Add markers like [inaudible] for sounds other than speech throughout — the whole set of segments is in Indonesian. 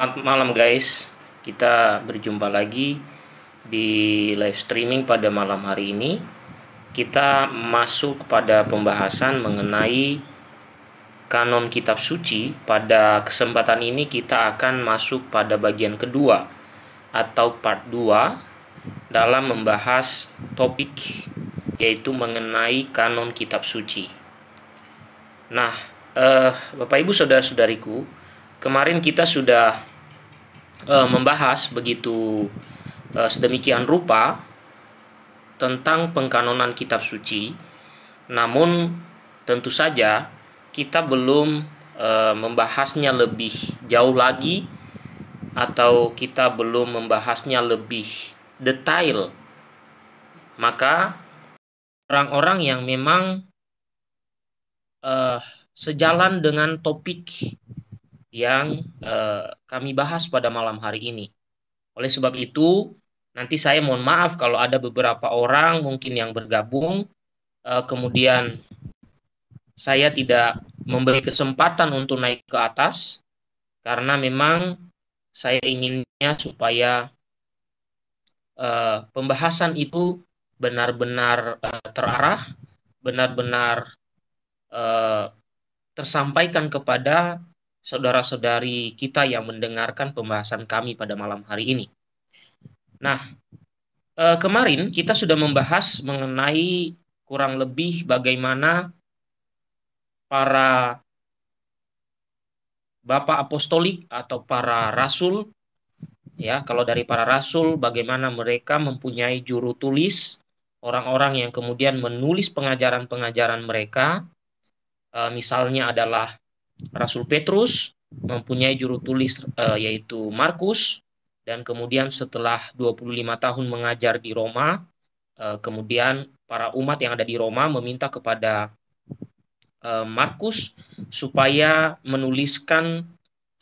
Selamat malam guys, kita berjumpa lagi di live streaming pada malam hari ini. Kita masuk pada pembahasan mengenai kanon kitab suci. Pada kesempatan ini kita akan masuk pada bagian kedua atau part 2 dalam membahas topik yaitu mengenai kanon kitab suci. Nah, eh, Bapak Ibu Saudara-saudariku, kemarin kita sudah e, membahas begitu e, sedemikian rupa tentang pengkanonan kitab suci, namun tentu saja kita belum e, membahasnya lebih jauh lagi atau kita belum membahasnya lebih detail. Maka orang-orang yang memang uh, sejalan dengan topik yang eh, kami bahas pada malam hari ini. Oleh sebab itu, nanti saya mohon maaf kalau ada beberapa orang mungkin yang bergabung, eh, kemudian saya tidak memberi kesempatan untuk naik ke atas, karena memang saya inginnya supaya eh, pembahasan itu benar-benar eh, terarah, benar-benar eh, tersampaikan kepada saudara-saudari kita yang mendengarkan pembahasan kami pada malam hari ini. Nah, eh, kemarin kita sudah membahas mengenai kurang lebih bagaimana para bapak apostolik atau para rasul ya kalau dari para rasul bagaimana mereka mempunyai juru tulis orang-orang yang kemudian menulis pengajaran-pengajaran mereka eh, misalnya adalah Rasul Petrus mempunyai juru tulis uh, yaitu Markus dan kemudian setelah 25 tahun mengajar di Roma uh, kemudian para umat yang ada di Roma meminta kepada uh, Markus supaya menuliskan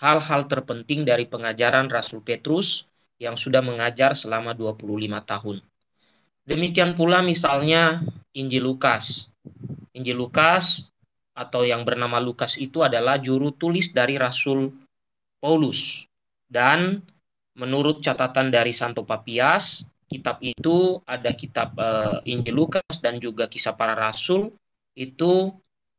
hal-hal terpenting dari pengajaran Rasul Petrus yang sudah mengajar selama 25 tahun. Demikian pula misalnya Injil Lukas. Injil Lukas atau yang bernama Lukas itu adalah juru tulis dari Rasul Paulus. Dan menurut catatan dari Santo Papias, kitab itu ada kitab uh, Injil Lukas dan juga kisah para rasul itu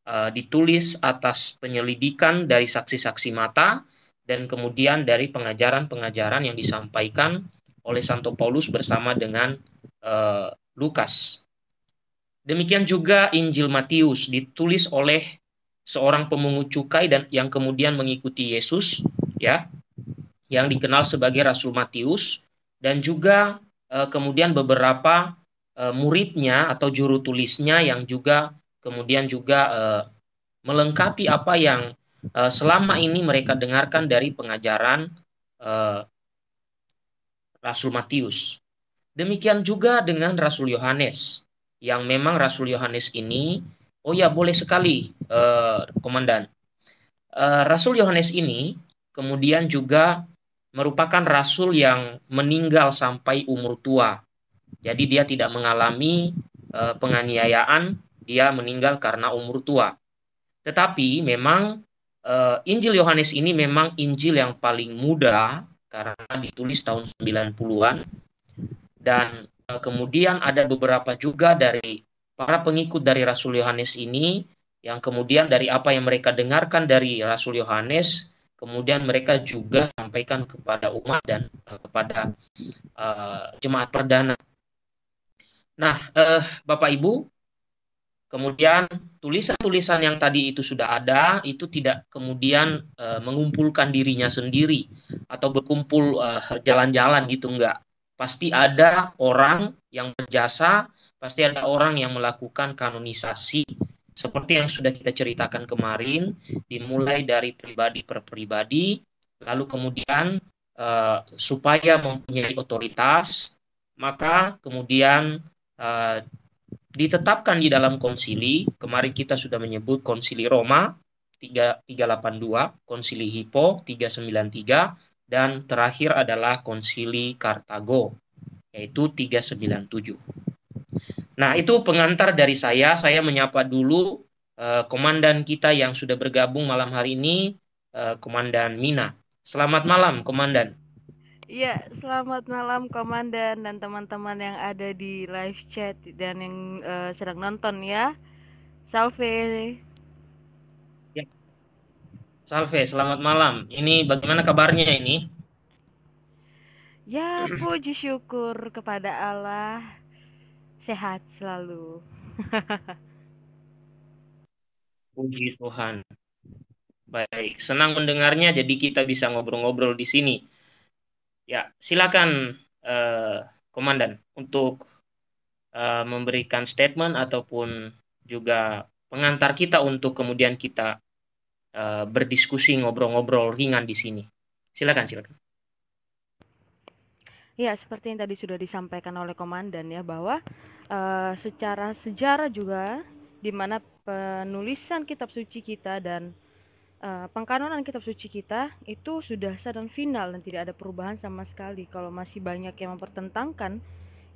uh, ditulis atas penyelidikan dari saksi-saksi mata dan kemudian dari pengajaran-pengajaran yang disampaikan oleh Santo Paulus bersama dengan uh, Lukas. Demikian juga Injil Matius ditulis oleh seorang pemungut cukai dan yang kemudian mengikuti Yesus, ya, yang dikenal sebagai Rasul Matius, dan juga e, kemudian beberapa e, muridnya atau juru tulisnya yang juga kemudian juga e, melengkapi apa yang e, selama ini mereka dengarkan dari pengajaran e, Rasul Matius. Demikian juga dengan Rasul Yohanes yang memang Rasul Yohanes ini oh ya boleh sekali uh, komandan Uh, Rasul Yohanes ini kemudian juga merupakan rasul yang meninggal sampai umur tua jadi dia tidak mengalami uh, penganiayaan dia meninggal karena umur tua tetapi memang uh, Injil Yohanes ini memang Injil yang paling muda karena ditulis tahun 90-an dan Eh, kemudian ada beberapa juga dari para pengikut dari Rasul Yohanes ini yang kemudian dari apa yang mereka dengarkan dari Rasul Yohanes kemudian mereka juga sampaikan kepada umat dan eh, kepada uh, jemaat perdana. Nah, uh, Bapak Ibu, kemudian tulisan-tulisan yang tadi itu sudah ada itu tidak kemudian uh, mengumpulkan dirinya sendiri atau berkumpul jalan-jalan uh, gitu enggak pasti ada orang yang berjasa, pasti ada orang yang melakukan kanonisasi. Seperti yang sudah kita ceritakan kemarin, dimulai dari pribadi per pribadi, lalu kemudian uh, supaya mempunyai otoritas, maka kemudian uh, ditetapkan di dalam konsili. Kemarin kita sudah menyebut konsili Roma 382, konsili Hippo 393, dan terakhir adalah Konsili Kartago yaitu 397. Nah, itu pengantar dari saya. Saya menyapa dulu uh, komandan kita yang sudah bergabung malam hari ini, uh, Komandan Mina. Selamat malam, Komandan. Iya, selamat malam Komandan dan teman-teman yang ada di live chat dan yang uh, sedang nonton ya. Salve. Salve, selamat malam. Ini bagaimana kabarnya ini? Ya, puji syukur kepada Allah. Sehat selalu. [laughs] puji Tuhan. Baik, senang mendengarnya jadi kita bisa ngobrol-ngobrol di sini. Ya, silakan eh, komandan untuk eh, memberikan statement ataupun juga pengantar kita untuk kemudian kita Eh, berdiskusi ngobrol-ngobrol ringan di sini. Silakan, silakan. Ya, seperti yang tadi sudah disampaikan oleh komandan ya bahwa uh, secara sejarah juga di mana penulisan kitab suci kita dan uh, pengkanonan kitab suci kita itu sudah sah dan final dan tidak ada perubahan sama sekali. Kalau masih banyak yang mempertentangkan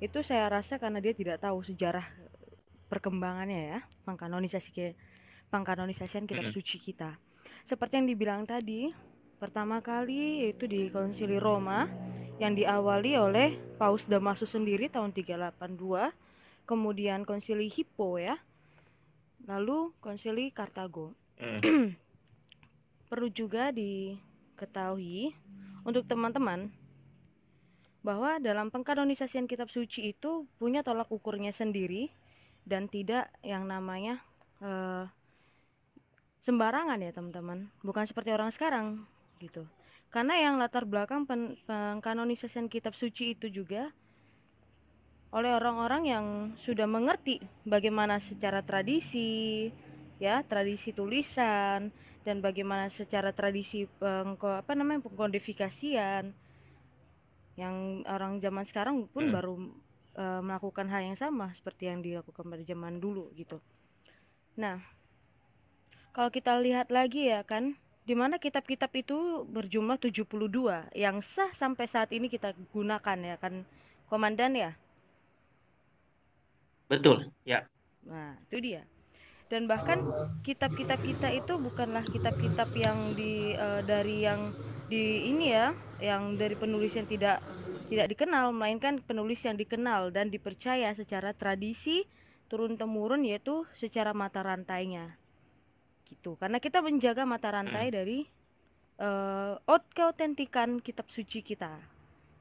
itu saya rasa karena dia tidak tahu sejarah perkembangannya ya, pengkanonisasi pengkanonisasian kitab hmm. suci kita. Seperti yang dibilang tadi, pertama kali yaitu di Konsili Roma yang diawali oleh Paus Damasus sendiri tahun 382, kemudian Konsili Hippo ya, lalu Konsili Kartago. Hmm. [clears throat] Perlu juga diketahui untuk teman-teman bahwa dalam pengkanonisasian kitab suci itu punya tolak ukurnya sendiri dan tidak yang namanya uh, sembarangan ya teman-teman bukan seperti orang sekarang gitu karena yang latar belakang pen pengkanonisasian kitab suci itu juga oleh orang-orang yang sudah mengerti bagaimana secara tradisi ya tradisi tulisan dan bagaimana secara tradisi pengko, apa namanya pengkodifikasian yang orang zaman sekarang pun hmm. baru e, melakukan hal yang sama seperti yang dilakukan pada zaman dulu gitu. Nah, kalau kita lihat lagi ya kan, di mana kitab-kitab itu berjumlah 72 yang sah sampai saat ini kita gunakan ya kan, Komandan ya? Betul, ya. Nah, itu dia. Dan bahkan kitab-kitab kita itu bukanlah kitab-kitab yang di uh, dari yang di ini ya, yang dari penulis yang tidak tidak dikenal melainkan penulis yang dikenal dan dipercaya secara tradisi turun temurun yaitu secara mata rantainya gitu karena kita menjaga mata rantai hmm. dari uh, eh, keautentikan kitab suci kita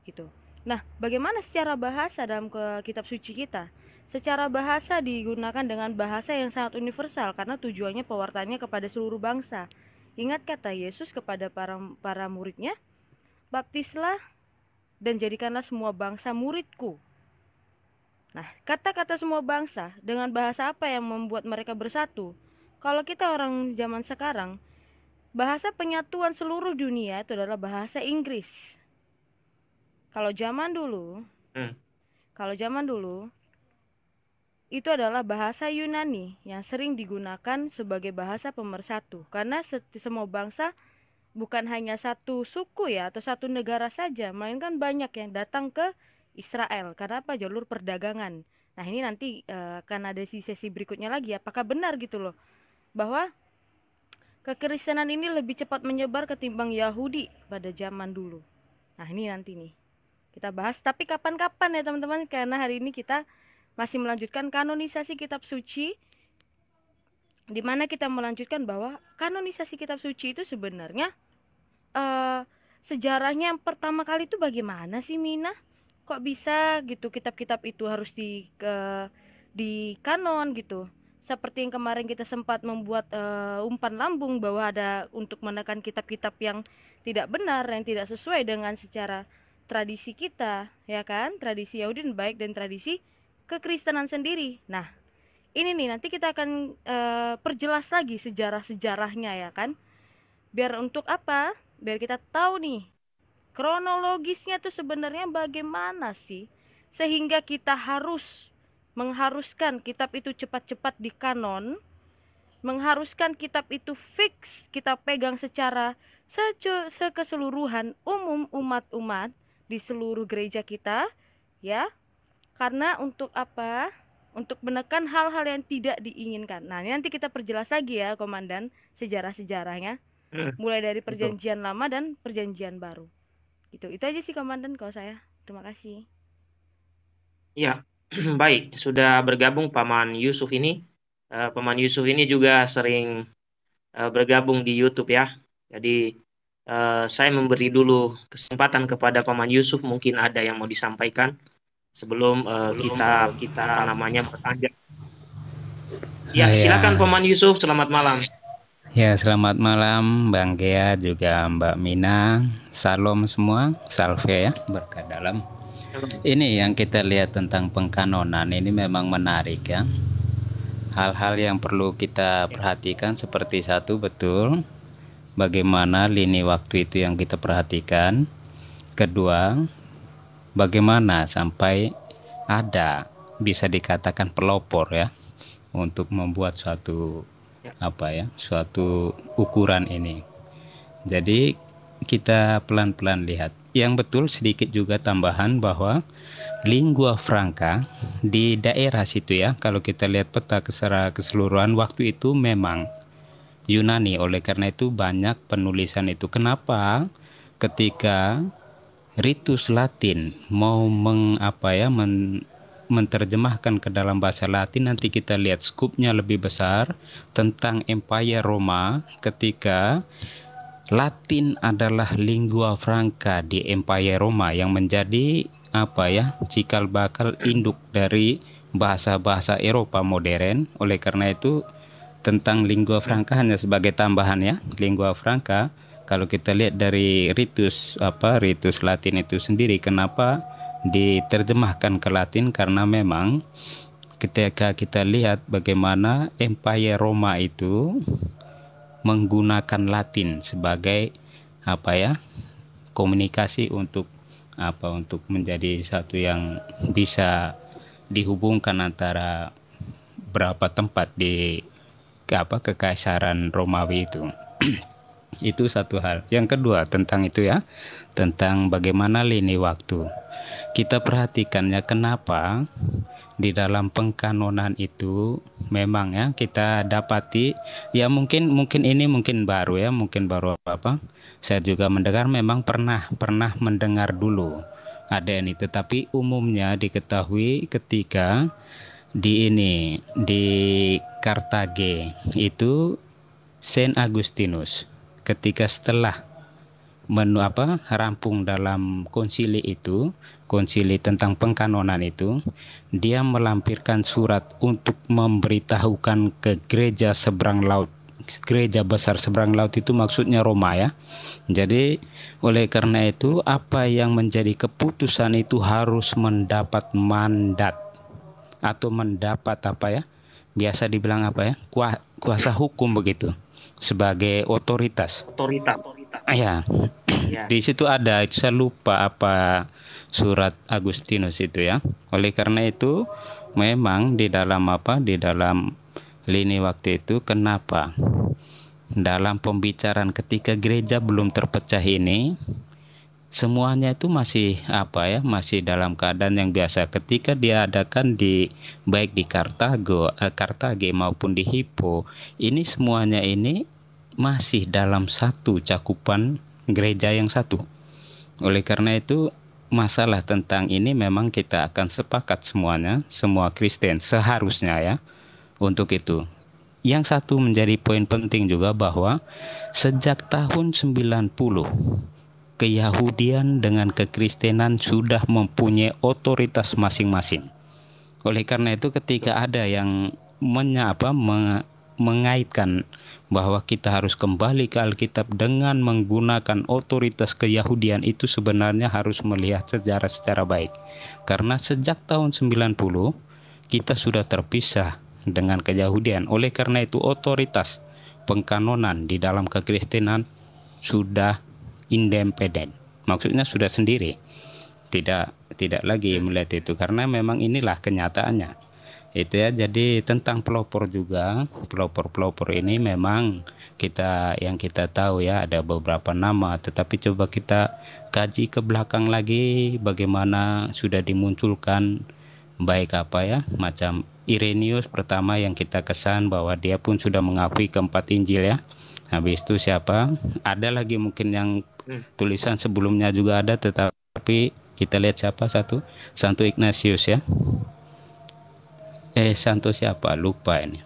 gitu nah bagaimana secara bahasa dalam ke kitab suci kita secara bahasa digunakan dengan bahasa yang sangat universal karena tujuannya pewartanya kepada seluruh bangsa ingat kata Yesus kepada para para muridnya baptislah dan jadikanlah semua bangsa muridku Nah, kata-kata semua bangsa dengan bahasa apa yang membuat mereka bersatu? Kalau kita orang zaman sekarang, bahasa penyatuan seluruh dunia itu adalah bahasa Inggris. Kalau zaman dulu, hmm. kalau zaman dulu itu adalah bahasa Yunani yang sering digunakan sebagai bahasa pemersatu karena semua bangsa bukan hanya satu suku ya atau satu negara saja melainkan banyak yang datang ke Israel karena apa jalur perdagangan. Nah, ini nanti uh, akan ada di sesi berikutnya lagi apakah benar gitu loh bahwa kekristenan ini lebih cepat menyebar ketimbang Yahudi pada zaman dulu. Nah, ini nanti nih kita bahas tapi kapan-kapan ya teman-teman karena hari ini kita masih melanjutkan kanonisasi kitab suci di mana kita melanjutkan bahwa kanonisasi kitab suci itu sebenarnya uh, sejarahnya yang pertama kali itu bagaimana sih Mina? Kok bisa gitu kitab-kitab itu harus di uh, di kanon gitu? seperti yang kemarin kita sempat membuat uh, umpan lambung bahwa ada untuk menekan kitab-kitab yang tidak benar yang tidak sesuai dengan secara tradisi kita ya kan tradisi Yahudi dan baik dan tradisi kekristenan sendiri nah ini nih nanti kita akan uh, perjelas lagi sejarah-sejarahnya ya kan biar untuk apa biar kita tahu nih kronologisnya tuh sebenarnya bagaimana sih sehingga kita harus mengharuskan kitab itu cepat-cepat di kanon, mengharuskan kitab itu fix kita pegang secara sekeseluruhan umum umat-umat di seluruh gereja kita, ya. Karena untuk apa? Untuk menekan hal-hal yang tidak diinginkan. Nah, nanti kita perjelas lagi ya, Komandan, sejarah-sejarahnya. Eh, Mulai dari perjanjian Betul. lama dan perjanjian baru. Itu itu aja sih Komandan kalau saya. Terima kasih. Iya, [clears throat] Baik, sudah bergabung Paman Yusuf ini. Eh, Paman Yusuf ini juga sering eh, bergabung di YouTube ya. Jadi eh, saya memberi dulu kesempatan kepada Paman Yusuf mungkin ada yang mau disampaikan sebelum, kita kita namanya bertanya. Nah, ya, ya, silakan Paman Yusuf, selamat malam. Ya, selamat malam Bang Gea juga Mbak Mina. Salam semua, salve ya, berkat dalam. Ini yang kita lihat tentang pengkanonan ini memang menarik ya. Hal-hal yang perlu kita perhatikan seperti satu betul bagaimana lini waktu itu yang kita perhatikan. Kedua, bagaimana sampai ada bisa dikatakan pelopor ya untuk membuat suatu apa ya, suatu ukuran ini. Jadi kita pelan-pelan lihat yang betul sedikit juga tambahan bahwa lingua franca di daerah situ ya kalau kita lihat peta secara keseluruhan waktu itu memang Yunani oleh karena itu banyak penulisan itu kenapa ketika ritus Latin mau mengapa ya men, menterjemahkan ke dalam bahasa Latin nanti kita lihat skupnya lebih besar tentang Empire Roma ketika Latin adalah lingua franca di Empire Roma yang menjadi apa ya cikal bakal induk dari bahasa-bahasa Eropa modern. Oleh karena itu tentang lingua franca hanya sebagai tambahan ya. Lingua franca kalau kita lihat dari ritus apa ritus Latin itu sendiri kenapa diterjemahkan ke Latin karena memang ketika kita lihat bagaimana Empire Roma itu menggunakan Latin sebagai apa ya komunikasi untuk apa untuk menjadi satu yang bisa dihubungkan antara berapa tempat di ke apa kekaisaran Romawi itu [clears throat] itu satu hal yang kedua tentang itu ya tentang bagaimana lini waktu kita perhatikannya kenapa di dalam pengkanonan itu memang ya kita dapati ya mungkin mungkin ini mungkin baru ya mungkin baru apa, -apa. saya juga mendengar memang pernah pernah mendengar dulu ada ini tetapi umumnya diketahui ketika di ini di Kartage itu Saint Agustinus ketika setelah menu apa rampung dalam konsili itu konsili tentang pengkanonan itu, dia melampirkan surat untuk memberitahukan ke gereja seberang laut. Gereja besar seberang laut itu maksudnya Roma ya. Jadi oleh karena itu apa yang menjadi keputusan itu harus mendapat mandat atau mendapat apa ya? Biasa dibilang apa ya? Kuasa hukum begitu sebagai otoritas. Otoritas. Ah, ya. ya. Di situ ada, saya lupa apa surat Agustinus itu ya. Oleh karena itu memang di dalam apa? Di dalam lini waktu itu kenapa? Dalam pembicaraan ketika gereja belum terpecah ini semuanya itu masih apa ya masih dalam keadaan yang biasa ketika diadakan di baik di Kartago eh, Kartage maupun di Hippo ini semuanya ini masih dalam satu cakupan gereja yang satu oleh karena itu masalah tentang ini memang kita akan sepakat semuanya, semua Kristen seharusnya ya untuk itu. Yang satu menjadi poin penting juga bahwa sejak tahun 90 keyahudian dengan kekristenan sudah mempunyai otoritas masing-masing. Oleh karena itu ketika ada yang menyapa apa mengaitkan bahwa kita harus kembali ke Alkitab dengan menggunakan otoritas keyahudian itu sebenarnya harus melihat sejarah secara baik. Karena sejak tahun 90 kita sudah terpisah dengan keyahudian. Oleh karena itu otoritas pengkanonan di dalam kekristenan sudah independen. Maksudnya sudah sendiri. Tidak tidak lagi melihat itu karena memang inilah kenyataannya itu ya jadi tentang pelopor juga pelopor-pelopor ini memang kita yang kita tahu ya ada beberapa nama tetapi coba kita kaji ke belakang lagi bagaimana sudah dimunculkan baik apa ya macam Irenius pertama yang kita kesan bahwa dia pun sudah mengakui keempat Injil ya habis itu siapa ada lagi mungkin yang hmm. tulisan sebelumnya juga ada tetapi kita lihat siapa satu Santo Ignatius ya eh Santo siapa lupa ini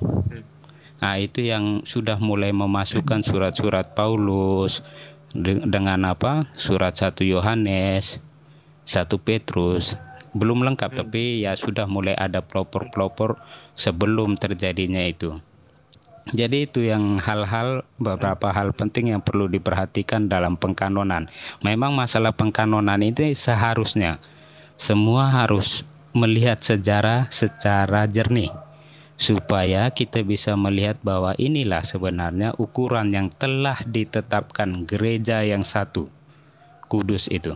nah itu yang sudah mulai memasukkan surat-surat Paulus dengan apa surat satu Yohanes satu Petrus belum lengkap hmm. tapi ya sudah mulai ada pelopor-pelopor sebelum terjadinya itu jadi itu yang hal-hal beberapa hal penting yang perlu diperhatikan dalam pengkanonan. Memang masalah pengkanonan itu seharusnya semua harus melihat sejarah secara jernih supaya kita bisa melihat bahwa inilah sebenarnya ukuran yang telah ditetapkan gereja yang satu kudus itu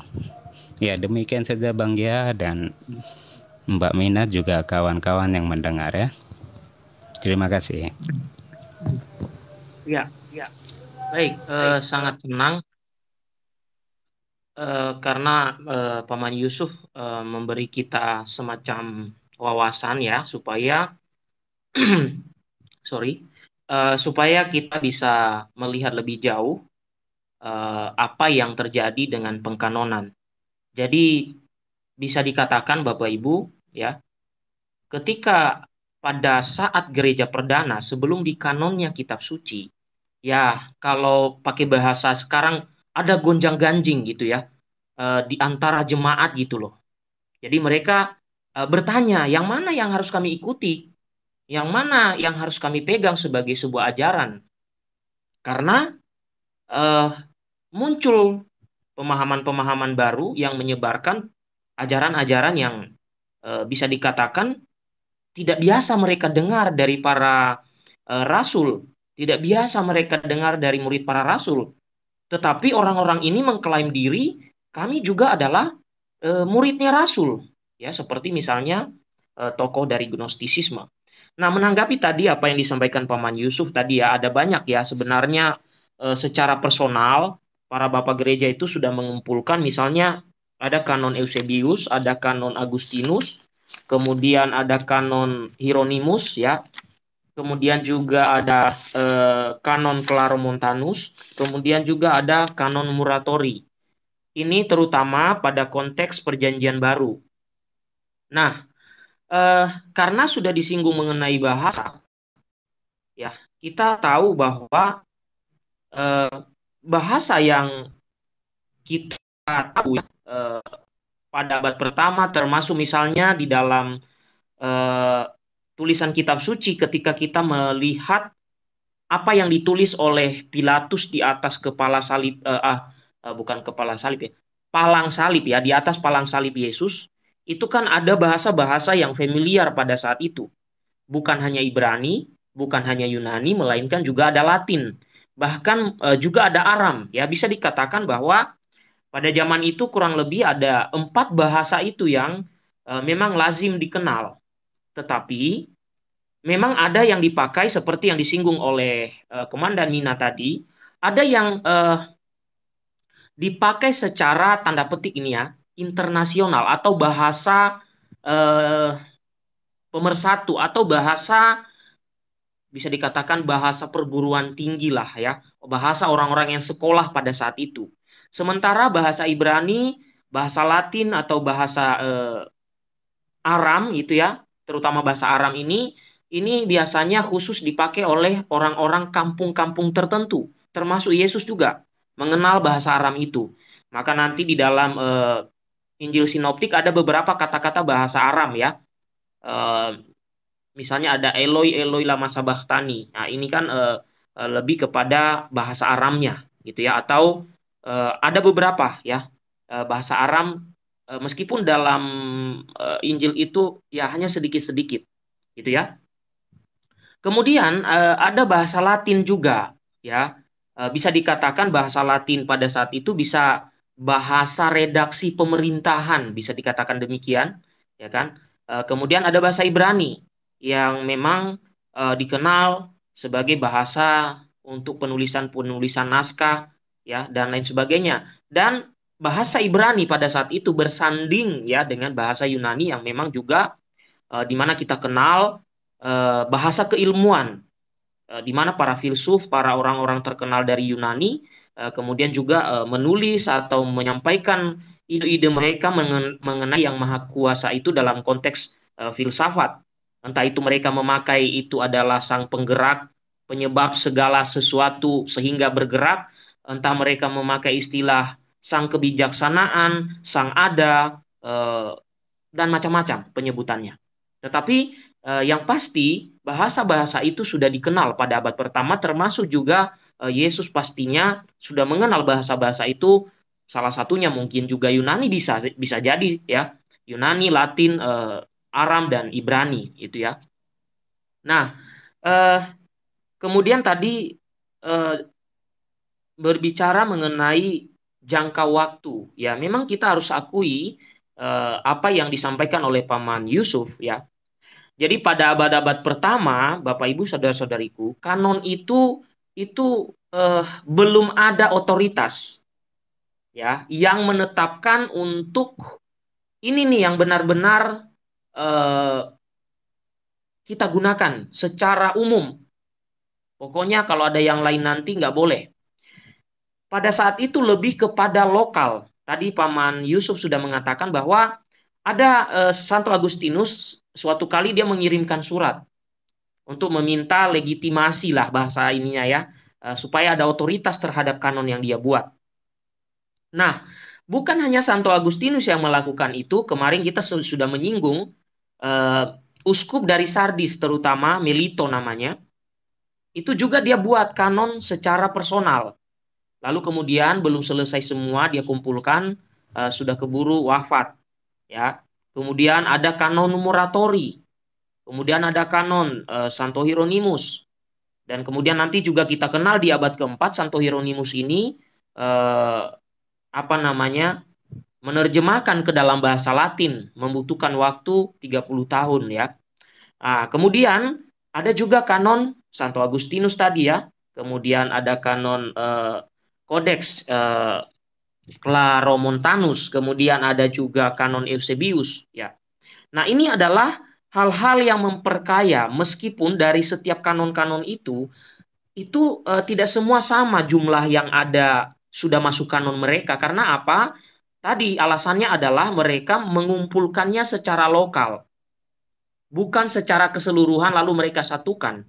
ya demikian saja Bang Gia dan Mbak Mina juga kawan-kawan yang mendengar ya terima kasih ya ya baik eh, sangat senang Eh, karena uh, paman Yusuf uh, memberi kita semacam wawasan ya supaya [clears throat] sorry uh, supaya kita bisa melihat lebih jauh uh, apa yang terjadi dengan pengkanonan. Jadi bisa dikatakan Bapak Ibu ya ketika pada saat gereja perdana sebelum dikanonnya kitab suci ya kalau pakai bahasa sekarang ada gonjang ganjing gitu ya Eh, di antara jemaat gitu loh. Jadi mereka uh, bertanya, yang mana yang harus kami ikuti? Yang mana yang harus kami pegang sebagai sebuah ajaran? Karena uh, muncul pemahaman-pemahaman baru yang menyebarkan ajaran-ajaran yang uh, bisa dikatakan tidak biasa mereka dengar dari para uh, rasul, tidak biasa mereka dengar dari murid para rasul. Tetapi orang-orang ini mengklaim diri kami juga adalah e, muridnya Rasul, ya seperti misalnya e, tokoh dari gnostisisme. Nah, menanggapi tadi apa yang disampaikan Paman Yusuf tadi ya, ada banyak ya sebenarnya e, secara personal para bapak gereja itu sudah mengumpulkan misalnya ada kanon Eusebius, ada kanon Agustinus, kemudian ada kanon Hieronymus ya. Kemudian juga ada eh, kanon Claromontanus, kemudian juga ada kanon Muratori. Ini terutama pada konteks Perjanjian Baru. Nah, eh, karena sudah disinggung mengenai bahasa, ya kita tahu bahwa eh, bahasa yang kita tahu eh, pada abad pertama, termasuk misalnya di dalam eh, tulisan kitab suci, ketika kita melihat apa yang ditulis oleh Pilatus di atas kepala salib, eh, ah, Eh, bukan kepala salib ya, palang salib ya, di atas palang salib Yesus, itu kan ada bahasa-bahasa yang familiar pada saat itu. Bukan hanya Ibrani, bukan hanya Yunani, melainkan juga ada Latin. Bahkan e, juga ada Aram. Ya, bisa dikatakan bahwa pada zaman itu kurang lebih ada empat bahasa itu yang e, memang lazim dikenal. Tetapi memang ada yang dipakai seperti yang disinggung oleh e, Komandan Mina tadi, ada yang e, dipakai secara tanda petik ini ya internasional atau bahasa eh, pemersatu atau bahasa bisa dikatakan bahasa perguruan tinggi lah ya bahasa orang-orang yang sekolah pada saat itu sementara bahasa Ibrani bahasa Latin atau bahasa eh, Aram gitu ya terutama bahasa Aram ini ini biasanya khusus dipakai oleh orang-orang kampung-kampung tertentu termasuk Yesus juga mengenal bahasa Aram itu. Maka nanti di dalam uh, Injil Sinoptik ada beberapa kata-kata bahasa Aram ya. Uh, misalnya ada Eloi Eloi lama sabachthani. Nah, ini kan uh, uh, lebih kepada bahasa Aramnya gitu ya atau uh, ada beberapa ya uh, bahasa Aram uh, meskipun dalam uh, Injil itu ya hanya sedikit-sedikit gitu ya. Kemudian uh, ada bahasa Latin juga ya. Eh, bisa dikatakan bahasa Latin pada saat itu bisa bahasa redaksi pemerintahan bisa dikatakan demikian ya kan eh, kemudian ada bahasa Ibrani yang memang eh, dikenal sebagai bahasa untuk penulisan penulisan naskah ya dan lain sebagainya dan bahasa Ibrani pada saat itu bersanding ya dengan bahasa Yunani yang memang juga e, dimana kita kenal bahasa keilmuan Eh, di mana para filsuf, para orang-orang terkenal dari Yunani, eh, kemudian juga eh, menulis atau menyampaikan ide-ide mereka mengenai yang maha kuasa itu dalam konteks filsafat. Entah itu mereka memakai itu adalah sang penggerak, penyebab segala sesuatu sehingga bergerak, entah mereka memakai istilah sang kebijaksanaan, sang ada, dan macam-macam penyebutannya. Tetapi yang pasti bahasa-bahasa itu sudah dikenal pada abad pertama termasuk juga eh, Yesus pastinya sudah mengenal bahasa-bahasa itu salah satunya mungkin juga Yunani bisa bisa jadi ya Yunani Latin eh, Aram dan Ibrani itu ya nah eh, kemudian tadi berbicara mengenai jangka waktu ya memang kita harus akui apa yang disampaikan oleh paman Yusuf ya jadi pada abad-abad pertama, Bapak Ibu saudara-saudariku, kanon itu itu eh, belum ada otoritas ya yang menetapkan untuk ini nih yang benar-benar eh, kita gunakan secara umum. Pokoknya kalau ada yang lain nanti nggak boleh. Pada saat itu lebih kepada lokal. Tadi Paman Yusuf sudah mengatakan bahwa ada eh, Santo Agustinus suatu kali dia mengirimkan surat untuk meminta legitimasi lah bahasa ininya ya, eh, supaya ada otoritas terhadap kanon yang dia buat. Nah, bukan hanya Santo Agustinus yang melakukan itu, kemarin kita sudah menyinggung uh, uskup dari Sardis terutama Melito namanya. Itu juga dia buat kanon secara personal. Lalu kemudian belum selesai semua dia kumpulkan uh, sudah keburu wafat. Ya. Kemudian ada kanon Muratori. Kemudian ada kanon e, Santo Hieronymus. Dan kemudian nanti juga kita kenal di abad keempat Santo Hieronymus ini e, apa namanya? menerjemahkan ke dalam bahasa Latin membutuhkan waktu 30 tahun ya. Nah, kemudian ada juga kanon Santo Agustinus tadi ya. Kemudian ada kanon e, kodeks Claromontanus, kemudian ada juga kanon Eusebius ya. Nah, ini adalah hal-hal yang memperkaya meskipun dari setiap kanon-kanon itu itu e, tidak semua sama jumlah yang ada sudah masuk kanon mereka karena apa? Tadi alasannya adalah mereka mengumpulkannya secara lokal. Bukan secara keseluruhan lalu mereka satukan.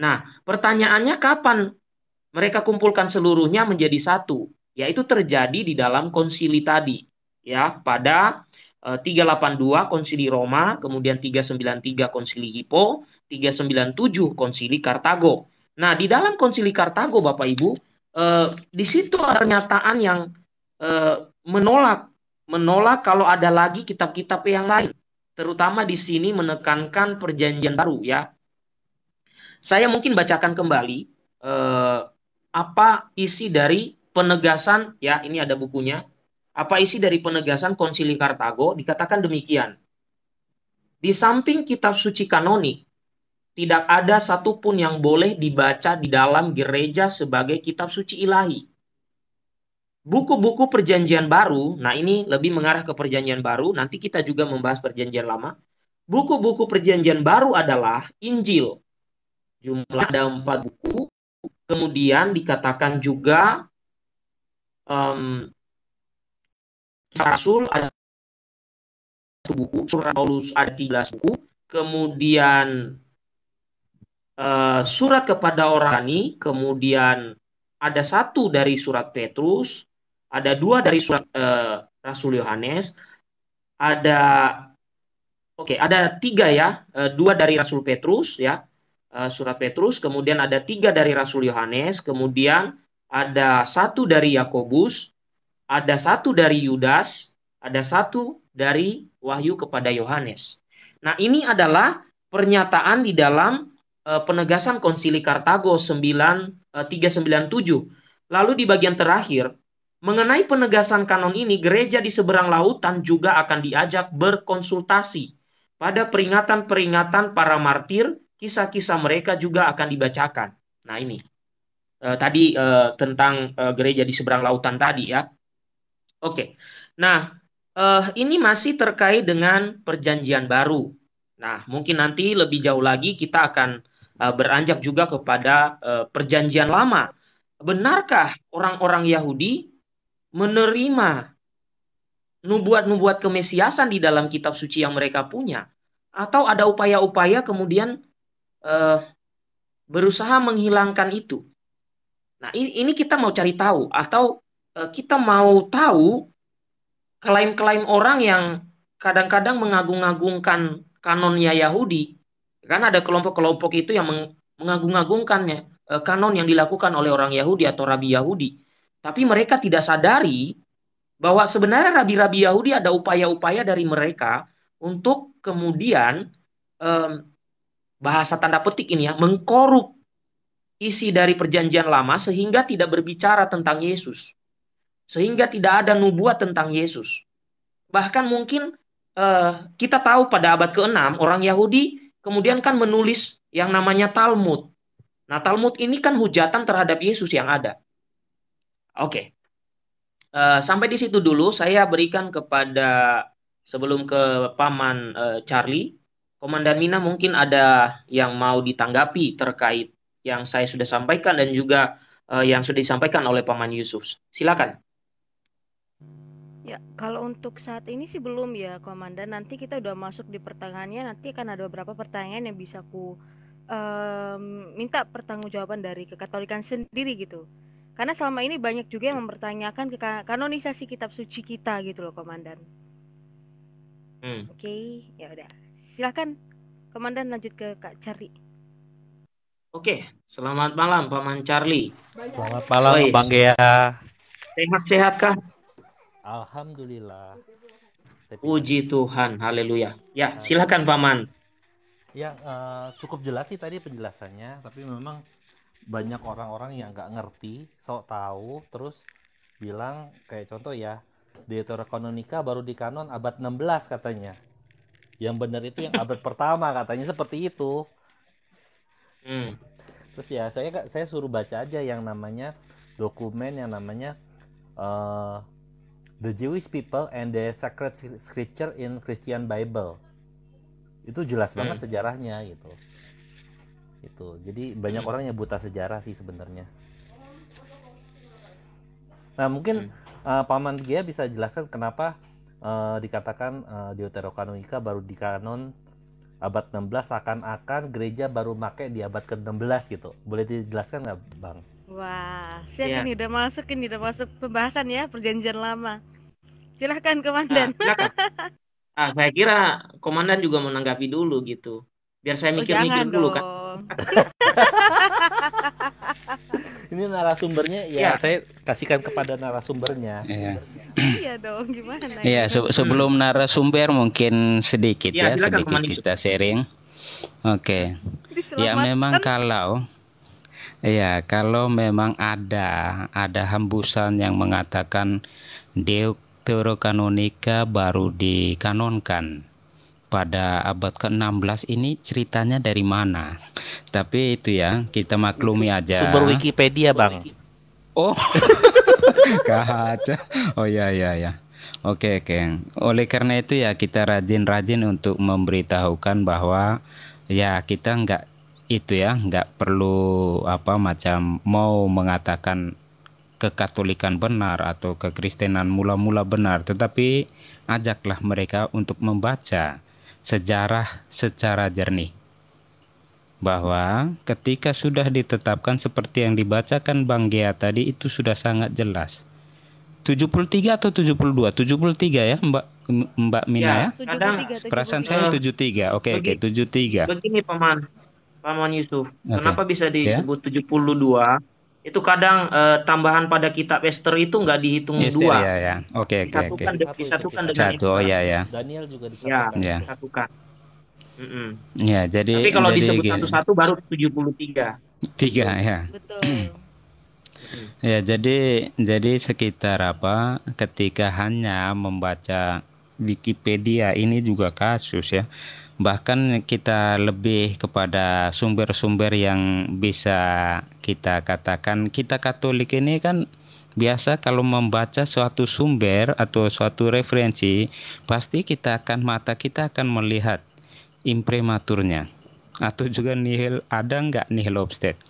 Nah, pertanyaannya kapan mereka kumpulkan seluruhnya menjadi satu? yaitu terjadi di dalam konsili tadi ya pada 382 eh, konsili Roma, kemudian 393 konsili Hippo, 397 konsili Kartago. Nah, di dalam konsili Kartago Bapak Ibu, eh, di situ ada pernyataan yang eh, menolak menolak kalau ada lagi kitab-kitab yang lain, terutama di sini menekankan perjanjian baru ya. Saya mungkin bacakan kembali eh, apa isi dari penegasan ya ini ada bukunya apa isi dari penegasan konsili Kartago dikatakan demikian di samping kitab suci kanonik tidak ada satupun yang boleh dibaca di dalam gereja sebagai kitab suci ilahi buku-buku perjanjian baru nah ini lebih mengarah ke perjanjian baru nanti kita juga membahas perjanjian lama buku-buku perjanjian baru adalah Injil jumlah ada empat buku kemudian dikatakan juga um, Rasul ada satu buku, Surat Paulus ada tiga buku, kemudian uh, surat kepada orang ini, kemudian ada satu dari surat Petrus, ada dua dari surat uh, Rasul Yohanes, ada oke okay, ada tiga ya, uh, dua dari Rasul Petrus ya, uh, surat Petrus, kemudian ada tiga dari Rasul Yohanes, kemudian ada satu dari Yakobus, ada satu dari Yudas, ada satu dari wahyu kepada Yohanes. Nah, ini adalah pernyataan di dalam e, penegasan Konsili Kartago 9 e, 397. Lalu di bagian terakhir mengenai penegasan kanon ini gereja di seberang lautan juga akan diajak berkonsultasi. Pada peringatan-peringatan para martir, kisah-kisah mereka juga akan dibacakan. Nah, ini uh, tadi uh, tentang uh, gereja di seberang lautan tadi ya. Oke. Nah, uh, ini masih terkait dengan perjanjian baru. Nah, mungkin nanti lebih jauh lagi kita akan uh, beranjak juga kepada uh, perjanjian lama. Benarkah orang-orang Yahudi menerima nubuat-nubuat kemesiasan di dalam kitab suci yang mereka punya? Atau ada upaya-upaya kemudian uh, berusaha menghilangkan itu? Nah, ini, kita mau cari tahu atau eh, kita mau tahu klaim-klaim orang yang kadang-kadang mengagung-agungkan kanonnya Yahudi. Kan ada kelompok-kelompok itu yang mengagung-agungkannya eh, kanon yang dilakukan oleh orang Yahudi atau rabi Yahudi. Tapi mereka tidak sadari bahwa sebenarnya rabi-rabi Yahudi ada upaya-upaya dari mereka untuk kemudian um, bahasa tanda petik ini ya mengkorup isi dari perjanjian lama sehingga tidak berbicara tentang Yesus. Sehingga tidak ada nubuat tentang Yesus. Bahkan mungkin eh, kita tahu pada abad ke-6 orang Yahudi kemudian kan menulis yang namanya Talmud. Nah, Talmud ini kan hujatan terhadap Yesus yang ada. Oke. Okay. Uh, eh, sampai di situ dulu saya berikan kepada sebelum ke paman uh, Charlie, Komandan Mina mungkin ada yang mau ditanggapi terkait yang saya sudah sampaikan dan juga uh, yang sudah disampaikan oleh Paman Yusuf. Silakan. Ya, kalau untuk saat ini sih belum ya, Komandan. Nanti kita udah masuk di pertanyaannya. Nanti akan ada beberapa pertanyaan yang bisa ku um, minta pertanggungjawaban dari kekatolikan sendiri gitu. Karena selama ini banyak juga yang mempertanyakan ke kanonisasi kitab suci kita gitu loh, Komandan. Hmm. Oke, ya udah. Silakan, Komandan lanjut ke Kak Cari. Oke, selamat malam Paman Charlie. Selamat malam Oi. Bang Gea. Sehat-sehat kah? Alhamdulillah. Puji Tuhan, haleluya. Ya, eh, silakan Paman. Ya, uh, cukup jelas sih tadi penjelasannya, tapi memang banyak orang-orang yang nggak ngerti, sok tahu, terus bilang kayak contoh ya, Deuterokanonika baru di dikanon abad 16 katanya. Yang benar itu yang abad pertama katanya seperti itu hmm. terus ya saya saya suruh baca aja yang namanya dokumen yang namanya uh, The Jewish People and the Sacred Scripture in Christian Bible. Itu jelas banget hmm. sejarahnya gitu. Itu. Jadi banyak hmm. orang yang buta sejarah sih sebenarnya. Nah, mungkin hmm. uh, eh, Paman Gia bisa jelaskan kenapa uh, dikatakan uh, Deuterokanonika baru dikanon abad 16 akan akan gereja baru make di abad ke-16 gitu. Boleh dijelaskan nggak, Bang? Wah, saya ya. nih udah masuk ini udah masuk pembahasan ya perjanjian lama. Silahkan komandan. Nah, [laughs] ah, saya kira komandan juga menanggapi dulu gitu. Biar saya oh, mikir-mikir oh, dulu kan dong. [laughs] Ini narasumbernya ya, ya saya kasihkan kepada narasumbernya. Iya. iya dong, gimana? Iya, ya? se sebelum narasumber mungkin sedikit ya, ya sedikit kita sharing. Oke. Okay. Ya memang kalau ya kalau memang ada ada hembusan yang mengatakan Deuterokanonika baru dikanonkan pada abad ke-16 ini ceritanya dari mana. Tapi itu ya, kita maklumi aja. Sumber Wikipedia, Bang. Oh. [laughs] Kaca. Oh ya ya ya. Oke, oke. Oleh karena itu ya kita rajin-rajin untuk memberitahukan bahwa ya kita nggak itu ya nggak perlu apa macam mau mengatakan kekatolikan benar atau kekristenan mula-mula benar, tetapi ajaklah mereka untuk membaca sejarah secara jernih. Bahwa ketika sudah ditetapkan seperti yang dibacakan Bang Gea tadi itu sudah sangat jelas. 73 atau 72? 73 ya Mbak Mbak Mina ya? ya? Kadang perasaan saya 73. Eh, oke okay, oke okay, 73. Begini Paman Paman Yusuf, okay. kenapa bisa ya. disebut yeah. 72? itu kadang uh, tambahan pada kitab Esther itu nggak dihitung yes, dua. Iya, ya. Oke, oke, oke. Disatukan dengan satu, oh ya, ya. Daniel juga disatukan. Ya, ya. disatukan. Mm -hmm. Ya, jadi Tapi kalau jadi, disebut satu-satu baru 73. Tiga, ya. Betul. ya, jadi jadi sekitar apa ketika hanya membaca Wikipedia ini juga kasus ya bahkan kita lebih kepada sumber-sumber yang bisa kita katakan kita Katolik ini kan biasa kalau membaca suatu sumber atau suatu referensi pasti kita akan mata kita akan melihat imprimaturnya atau juga nihil ada nggak nihil obstet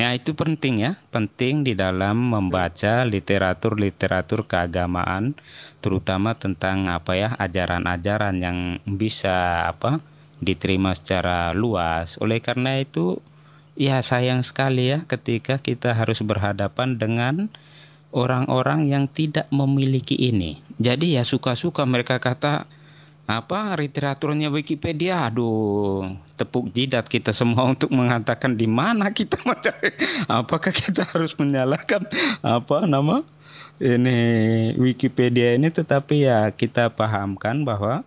Nah itu penting ya penting di dalam membaca literatur-literatur keagamaan terutama tentang apa ya ajaran-ajaran yang bisa apa diterima secara luas. Oleh karena itu, ya sayang sekali ya ketika kita harus berhadapan dengan orang-orang yang tidak memiliki ini. Jadi ya suka-suka mereka kata apa literaturnya Wikipedia aduh tepuk jidat kita semua [laughs] untuk mengatakan di mana kita mencari apakah kita harus menyalahkan apa nama ini Wikipedia ini tetapi ya kita pahamkan bahwa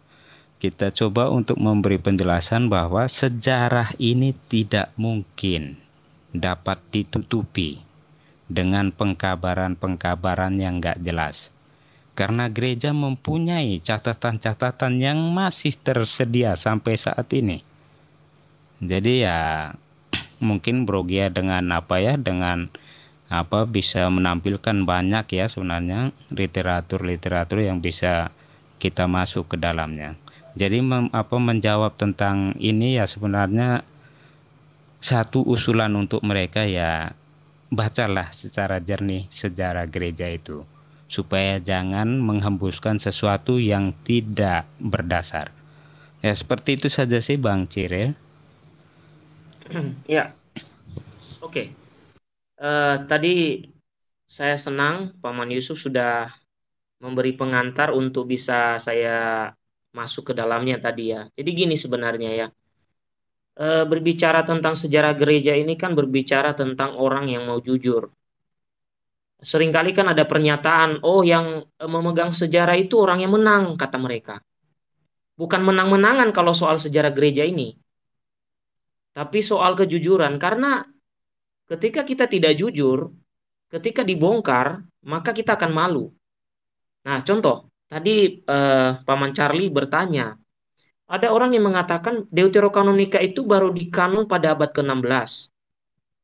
kita coba untuk memberi penjelasan bahwa sejarah ini tidak mungkin dapat ditutupi dengan pengkabaran-pengkabaran yang gak jelas. Karena gereja mempunyai catatan-catatan yang masih tersedia sampai saat ini. Jadi ya [clears throat] mungkin Brogia dengan apa ya dengan apa bisa menampilkan banyak ya sebenarnya literatur-literatur yang bisa kita masuk ke dalamnya. Jadi mem, apa menjawab tentang ini ya sebenarnya satu usulan untuk mereka ya bacalah secara jernih sejarah gereja itu supaya jangan menghembuskan sesuatu yang tidak berdasar. Ya seperti itu saja sih Bang Cire. [clears throat] Ya. Oke. Okay eh, tadi saya senang Paman Yusuf sudah memberi pengantar untuk bisa saya masuk ke dalamnya tadi ya. Jadi gini sebenarnya ya. Eh, berbicara tentang sejarah gereja ini kan berbicara tentang orang yang mau jujur. Seringkali kan ada pernyataan, oh yang eh, memegang sejarah itu orang yang menang, kata mereka. Bukan menang-menangan kalau soal sejarah gereja ini. Tapi soal kejujuran, karena Ketika kita tidak jujur, ketika dibongkar, maka kita akan malu. Nah, contoh, tadi eh, Paman Charlie bertanya, ada orang yang mengatakan Deuterokanonika itu baru dikanon pada abad ke-16.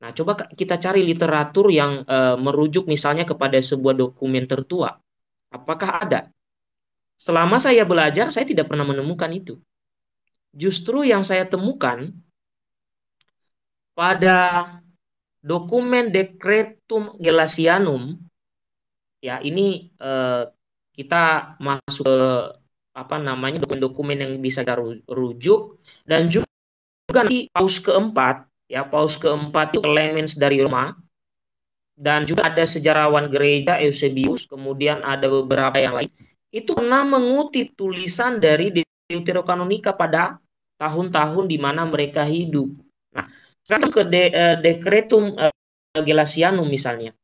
Nah, coba kita cari literatur yang eh, merujuk misalnya kepada sebuah dokumen tertua. Apakah ada? Selama saya belajar, saya tidak pernah menemukan itu. Justru yang saya temukan pada dokumen Decretum Gelasianum ya ini eh, kita masuk ke apa namanya dokumen-dokumen yang bisa kita rujuk dan juga, nanti paus keempat ya paus keempat itu Clemens dari Roma dan juga ada sejarawan gereja Eusebius kemudian ada beberapa yang lain itu pernah mengutip tulisan dari Deuterokanonika pada tahun-tahun di mana mereka hidup. Nah, sekarang kan ke de, uh, eh, dekretum uh, eh, Gelasianum misalnya.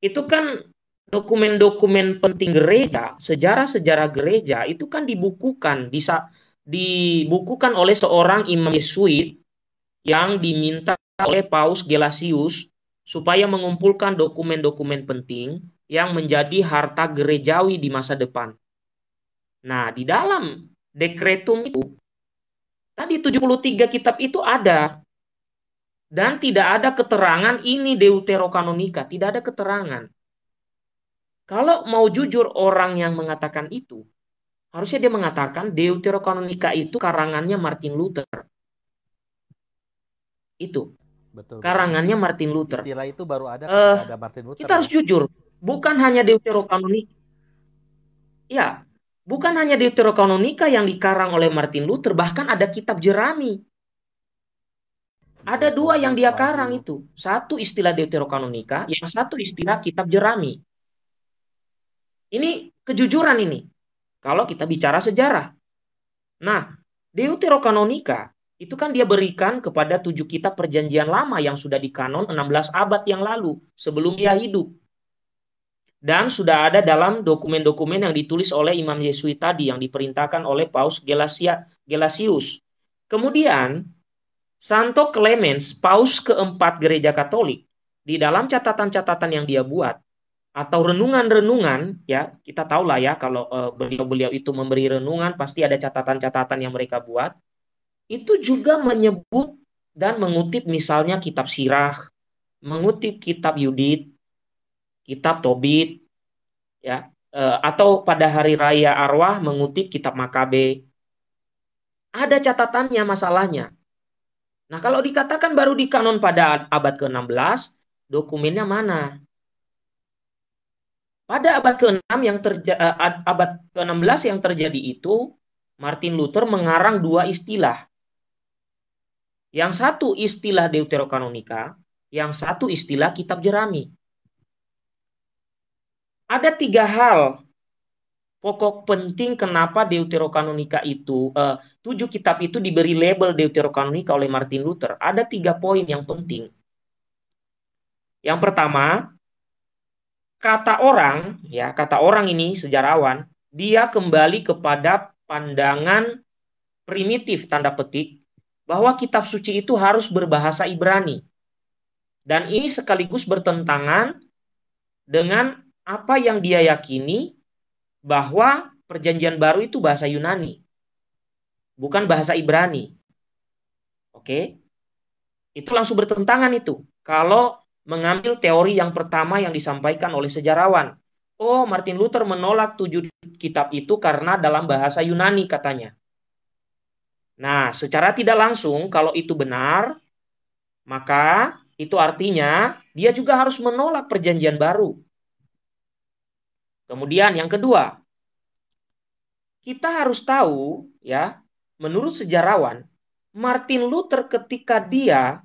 Itu kan dokumen-dokumen penting gereja, sejarah-sejarah gereja itu kan dibukukan, bisa dibukukan oleh seorang imam Yesuit yang diminta oleh Paus Gelasius supaya mengumpulkan dokumen-dokumen penting yang menjadi harta gerejawi di masa depan. Nah, di dalam dekretum itu tadi 73 kitab itu ada dan tidak ada keterangan ini deuterokanonika, tidak ada keterangan. Kalau mau jujur orang yang mengatakan itu, harusnya dia mengatakan deuterokanonika itu karangannya Martin Luther. Itu. Betul. Karangannya Martin Luther. Istilah itu baru ada uh, ada Martin Luther. Kita harus ya? jujur, bukan hanya deuterokanonika. Ya, bukan hanya deuterokanonika yang dikarang oleh Martin Luther, bahkan ada kitab Jerami ada dua yang dia karang itu. Satu istilah deuterokanonika, yang satu istilah kitab jerami. Ini kejujuran ini. Kalau kita bicara sejarah. Nah, deuterokanonika itu kan dia berikan kepada tujuh kitab perjanjian lama yang sudah dikanon 16 abad yang lalu sebelum dia hidup. Dan sudah ada dalam dokumen-dokumen yang ditulis oleh Imam Yesui tadi yang diperintahkan oleh Paus Gelasius. Kemudian Santo Clemens, paus keempat gereja Katolik, di dalam catatan-catatan yang dia buat atau renungan-renungan ya, kita tahu lah ya kalau eh, beliau-beliau itu memberi renungan pasti ada catatan-catatan yang mereka buat. Itu juga menyebut dan mengutip misalnya kitab Sirah, mengutip kitab Yudit, kitab Tobit ya, eh, atau pada hari raya arwah mengutip kitab Makabe. Ada catatannya masalahnya Nah, kalau dikatakan baru di kanon pada abad ke-16, dokumennya mana? Pada abad ke-6 yang terja eh, abad ke-16 yang terjadi itu Martin Luther mengarang dua istilah. Yang satu istilah deuterokanonika, yang satu istilah kitab jerami. Ada tiga hal pokok penting kenapa Deuterokanonika itu uh, tujuh kitab itu diberi label Deuterokanonika oleh Martin Luther. Ada tiga poin yang penting. Yang pertama, kata orang, ya kata orang ini sejarawan, dia kembali kepada pandangan primitif tanda petik bahwa kitab suci itu harus berbahasa Ibrani. Dan ini sekaligus bertentangan dengan apa yang dia yakini bahwa perjanjian baru itu bahasa Yunani, bukan bahasa Ibrani. Oke, itu langsung bertentangan itu. Kalau mengambil teori yang pertama yang disampaikan oleh sejarawan. Oh, Martin Luther menolak tujuh kitab itu karena dalam bahasa Yunani katanya. Nah, secara tidak langsung kalau itu benar, maka itu artinya dia juga harus menolak perjanjian baru Kemudian yang kedua, kita harus tahu ya, menurut sejarawan Martin Luther ketika dia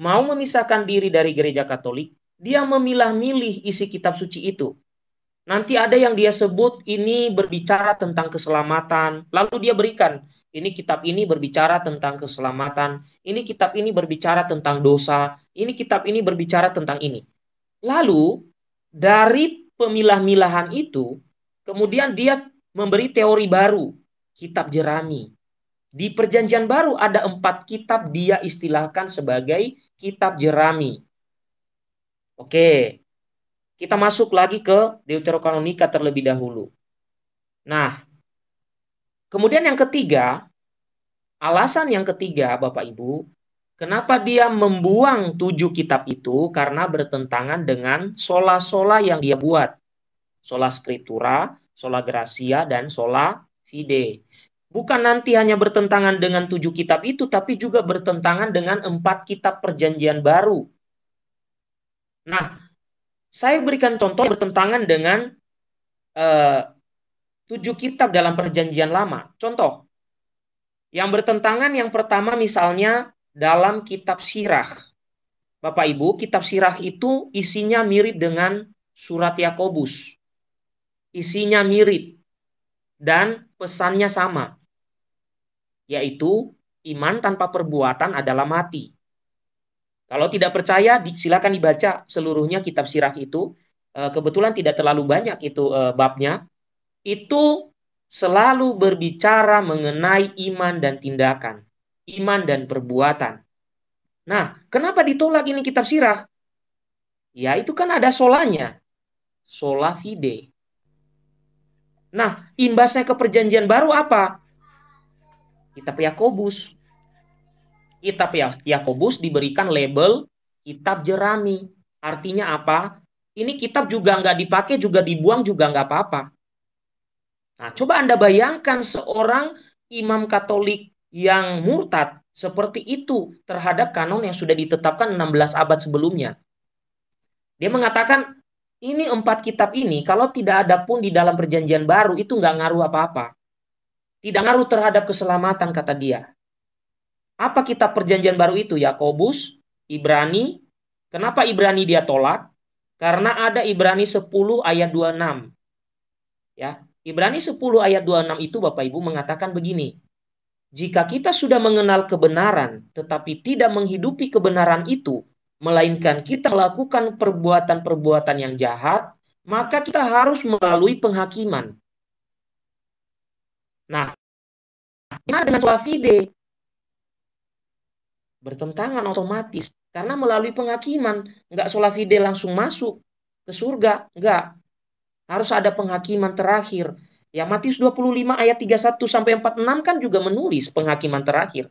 mau memisahkan diri dari gereja Katolik, dia memilah-milih isi kitab suci itu. Nanti ada yang dia sebut ini berbicara tentang keselamatan, lalu dia berikan ini kitab ini berbicara tentang keselamatan, ini kitab ini berbicara tentang dosa, ini kitab ini berbicara tentang ini. Lalu dari pemilah-milahan itu, kemudian dia memberi teori baru, kitab jerami. Di perjanjian baru ada empat kitab dia istilahkan sebagai kitab jerami. Oke, kita masuk lagi ke Deuterokanonika terlebih dahulu. Nah, kemudian yang ketiga, alasan yang ketiga Bapak Ibu, Kenapa dia membuang tujuh kitab itu? Karena bertentangan dengan sola-sola yang dia buat. Sola Scriptura, Sola Gracia, dan Sola Fide. Bukan nanti hanya bertentangan dengan tujuh kitab itu, tapi juga bertentangan dengan empat kitab perjanjian baru. Nah, saya berikan contoh bertentangan dengan eh, tujuh kitab dalam perjanjian lama. Contoh, yang bertentangan yang pertama misalnya dalam kitab sirah. Bapak Ibu, kitab sirah itu isinya mirip dengan surat Yakobus. Isinya mirip dan pesannya sama. Yaitu iman tanpa perbuatan adalah mati. Kalau tidak percaya, silakan dibaca seluruhnya kitab sirah itu. Eh, kebetulan tidak terlalu banyak itu eh, babnya. Itu selalu berbicara mengenai iman dan tindakan iman dan perbuatan. Nah, kenapa ditolak ini kitab sirah? Ya, itu kan ada solanya. Sola fide. Nah, imbasnya ke perjanjian baru apa? Kitab Yakobus. Kitab ya- Yakobus diberikan label kitab jerami. Artinya apa? Ini kitab juga nggak dipakai, juga dibuang, juga nggak apa-apa. Nah, coba Anda bayangkan seorang imam Katolik yang murtad seperti itu terhadap kanon yang sudah ditetapkan 16 abad sebelumnya. Dia mengatakan ini empat kitab ini kalau tidak ada pun di dalam perjanjian baru itu nggak ngaruh apa-apa. Tidak ngaruh terhadap keselamatan kata dia. Apa kitab perjanjian baru itu? Yakobus, Ibrani. Kenapa Ibrani dia tolak? Karena ada Ibrani 10 ayat 26. Ya, Ibrani 10 ayat 26 itu Bapak Ibu mengatakan begini jika kita sudah mengenal kebenaran tetapi tidak menghidupi kebenaran itu, melainkan kita melakukan perbuatan-perbuatan yang jahat, maka kita harus melalui penghakiman. Nah, ini dengan sola fide bertentangan otomatis karena melalui penghakiman nggak solafide langsung masuk ke surga nggak harus ada penghakiman terakhir Ya Matius 25 ayat 31 sampai 46 kan juga menulis penghakiman terakhir.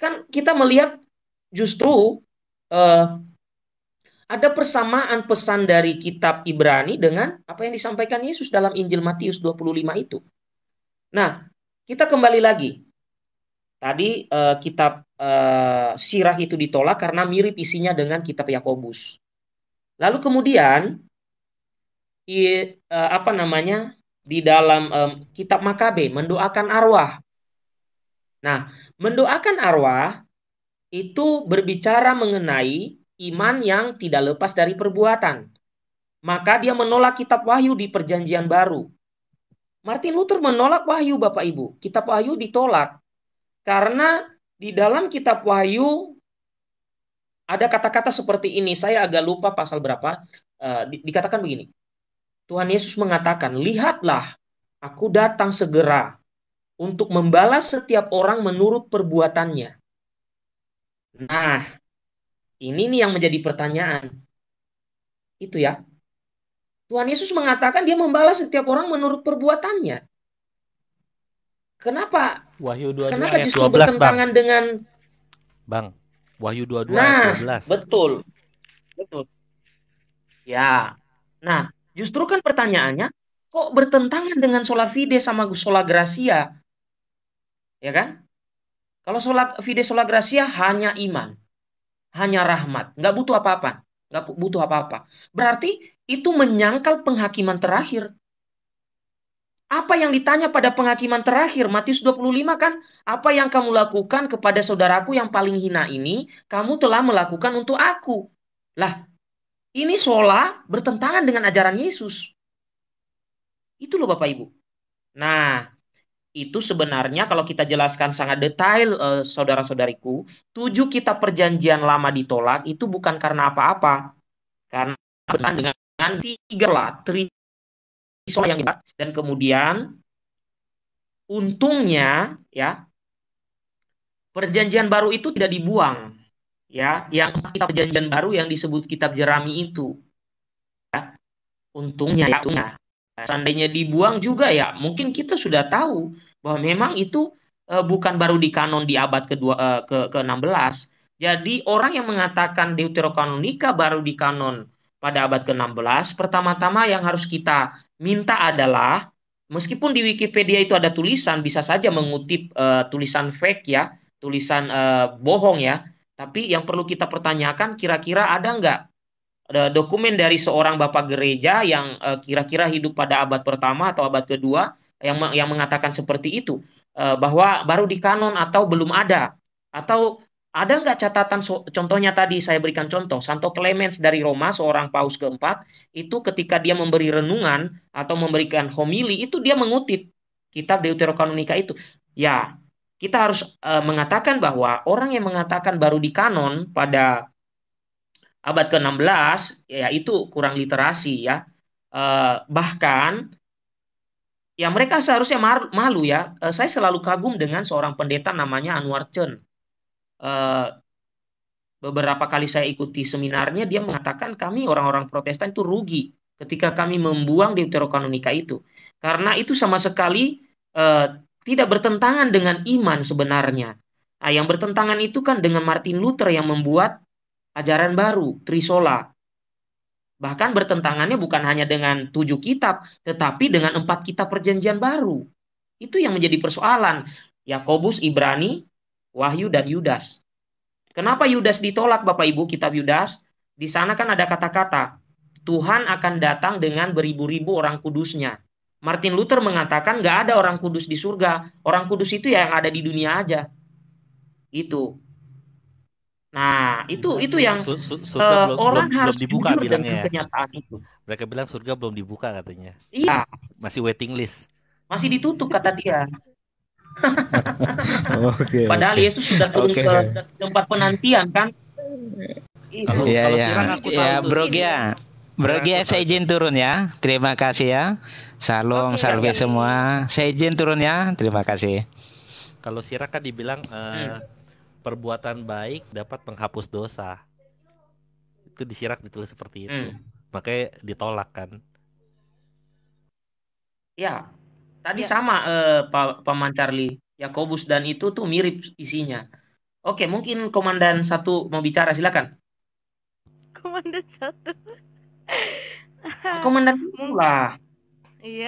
Kan kita melihat justru uh, ada persamaan pesan dari kitab Ibrani dengan apa yang disampaikan Yesus dalam Injil Matius 25 itu. Nah, kita kembali lagi. Tadi uh, kitab uh, Sirah itu ditolak karena mirip isinya dengan kitab Yakobus. Lalu kemudian i, uh, apa namanya? di dalam um, kitab Makabe mendoakan arwah. Nah, mendoakan arwah itu berbicara mengenai iman yang tidak lepas dari perbuatan. Maka dia menolak kitab Wahyu di Perjanjian Baru. Martin Luther menolak Wahyu Bapak Ibu. Kitab Wahyu ditolak karena di dalam kitab Wahyu ada kata-kata seperti ini. Saya agak lupa pasal berapa. Uh, di, dikatakan begini. Tuhan Yesus mengatakan, "Lihatlah, aku datang segera untuk membalas setiap orang menurut perbuatannya." Nah, ini nih yang menjadi pertanyaan. Itu ya. Tuhan Yesus mengatakan dia membalas setiap orang menurut perbuatannya. Kenapa? Wahyu 22 kenapa ayat 12, bang. dengan Bang, Wahyu 22 nah, ayat 12. betul. Betul. Ya. Nah, Justru kan pertanyaannya, kok bertentangan dengan sola fide sama sola gracia? Ya kan? Kalau sola fide sola gracia hanya iman, hanya rahmat, nggak butuh apa-apa, nggak butuh apa-apa. Berarti itu menyangkal penghakiman terakhir. Apa yang ditanya pada penghakiman terakhir Matius 25 kan? Apa yang kamu lakukan kepada saudaraku yang paling hina ini, kamu telah melakukan untuk aku. Lah, ini sola bertentangan dengan ajaran Yesus. Itu loh Bapak Ibu. Nah, itu sebenarnya kalau kita jelaskan sangat detail eh, saudara-saudariku, tujuh kita perjanjian lama ditolak itu bukan karena apa-apa. Karena dengan tiga lah, tri sola yang dan kemudian untungnya ya perjanjian baru itu tidak dibuang ya yang kitab perjanjian baru yang disebut kitab jerami itu ya untungnya ya untungnya seandainya dibuang juga ya mungkin kita sudah tahu bahwa memang itu e, bukan baru di kanon di abad ke-16 e, eh, ke ke 16 jadi orang yang mengatakan deuterokanonika baru di kanon pada abad ke-16 pertama-tama yang harus kita minta adalah meskipun di Wikipedia itu ada tulisan bisa saja mengutip e, tulisan fake ya tulisan e, bohong ya tapi yang perlu kita pertanyakan, kira-kira ada nggak dokumen dari seorang bapak gereja yang eh, kira-kira hidup pada abad pertama atau abad kedua yang yang mengatakan seperti itu eh, bahwa baru di kanon atau belum ada atau ada nggak catatan contohnya tadi saya berikan contoh Santo Clemens dari Roma seorang paus keempat itu ketika dia memberi renungan atau memberikan homili itu dia mengutip kitab Deuterokanonika itu ya kita harus e, mengatakan bahwa orang yang mengatakan baru di kanon pada abad ke-16 yaitu kurang literasi ya. E, bahkan ya mereka seharusnya malu ya. E, saya selalu kagum dengan seorang pendeta namanya Anwar Chen. E, beberapa kali saya ikuti seminarnya dia mengatakan kami orang-orang Protestan itu rugi ketika kami membuang Deuterokanonika itu. Karena itu sama sekali e, tidak bertentangan dengan iman sebenarnya. Nah, yang bertentangan itu kan dengan Martin Luther yang membuat ajaran baru, Trisola. Bahkan bertentangannya bukan hanya dengan tujuh kitab, tetapi dengan empat kitab perjanjian baru. Itu yang menjadi persoalan. Yakobus, Ibrani, Wahyu, dan Yudas. Kenapa Yudas ditolak, Bapak Ibu, kitab Yudas? Di sana kan ada kata-kata, Tuhan akan datang dengan beribu-ribu orang kudusnya. Martin Luther mengatakan nggak ada orang kudus di surga. Orang kudus itu ya yang ada di dunia aja. Itu. Nah, itu itu yang surga uh, belum, orang belum, harus belum dibuka bilangnya. Ya. Kenyataan itu. Mereka bilang surga belum dibuka katanya. Iya. Masih waiting list. Masih ditutup kata dia. [laughs] okay, Padahal okay. Yesus sudah turun okay. ke tempat penantian kan. Iya. Kalau, ya, kalau ya. aku tahu ya, Bro Gia. Bro Gia saya izin turun ya. Terima kasih ya. Salam, okay, salve ya. semua. Saya izin turun ya. Terima kasih. Kalau Sirah kan dibilang uh, perbuatan baik dapat menghapus dosa. Itu disirak ditulis seperti itu. Hmm. Makanya ditolak kan. Ya. Tadi ya. sama uh, Pak Paman Charlie. Yakobus dan itu tuh mirip isinya. Oke, mungkin komandan satu mau bicara silakan. Komandan satu. komandan [laughs] lah Iya.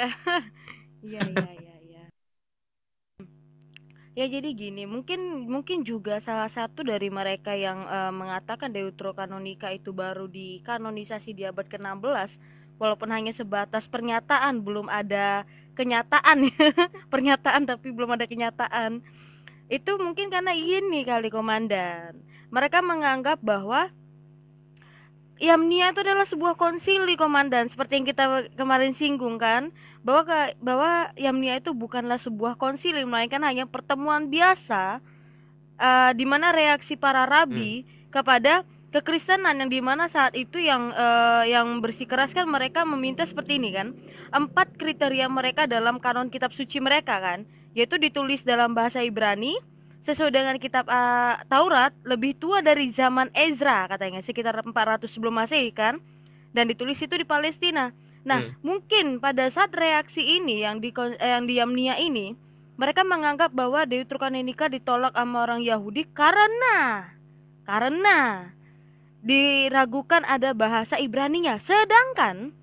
[laughs] iya. Iya, iya, iya, Ya jadi gini, mungkin mungkin juga salah satu dari mereka yang uh, mengatakan Deuterokanonika itu baru dikanonisasi di abad ke-16 walaupun hanya sebatas pernyataan belum ada kenyataan ya. [laughs] pernyataan tapi belum ada kenyataan itu mungkin karena ini kali komandan mereka menganggap bahwa Yamnia itu adalah sebuah konsili komandan seperti yang kita kemarin singgung kan bahwa ke, bahwa Yamnia itu bukanlah sebuah konsili melainkan hanya pertemuan biasa uh, di mana reaksi para rabi hmm. kepada kekristenan yang di mana saat itu yang uh, yang bersikeras kan mereka meminta seperti ini kan empat kriteria mereka dalam kanon kitab suci mereka kan yaitu ditulis dalam bahasa Ibrani sesuai dengan kitab uh, Taurat lebih tua dari zaman Ezra katanya sekitar 400 sebelum Masehi kan dan ditulis itu di Palestina. Nah, hmm. mungkin pada saat reaksi ini yang di eh, yang diamnia ini mereka menganggap bahwa Dewi Turkanenika ditolak sama orang Yahudi karena karena diragukan ada bahasa Ibrani nya Sedangkan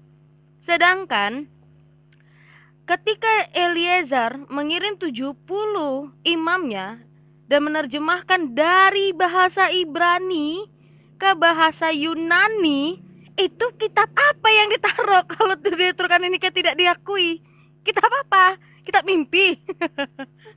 sedangkan ketika Eliezer mengirim 70 imamnya dan menerjemahkan dari bahasa Ibrani ke bahasa Yunani itu kitab apa yang ditaruh [laughs] kalau Turkan ini tidak diakui kitab apa kitab mimpi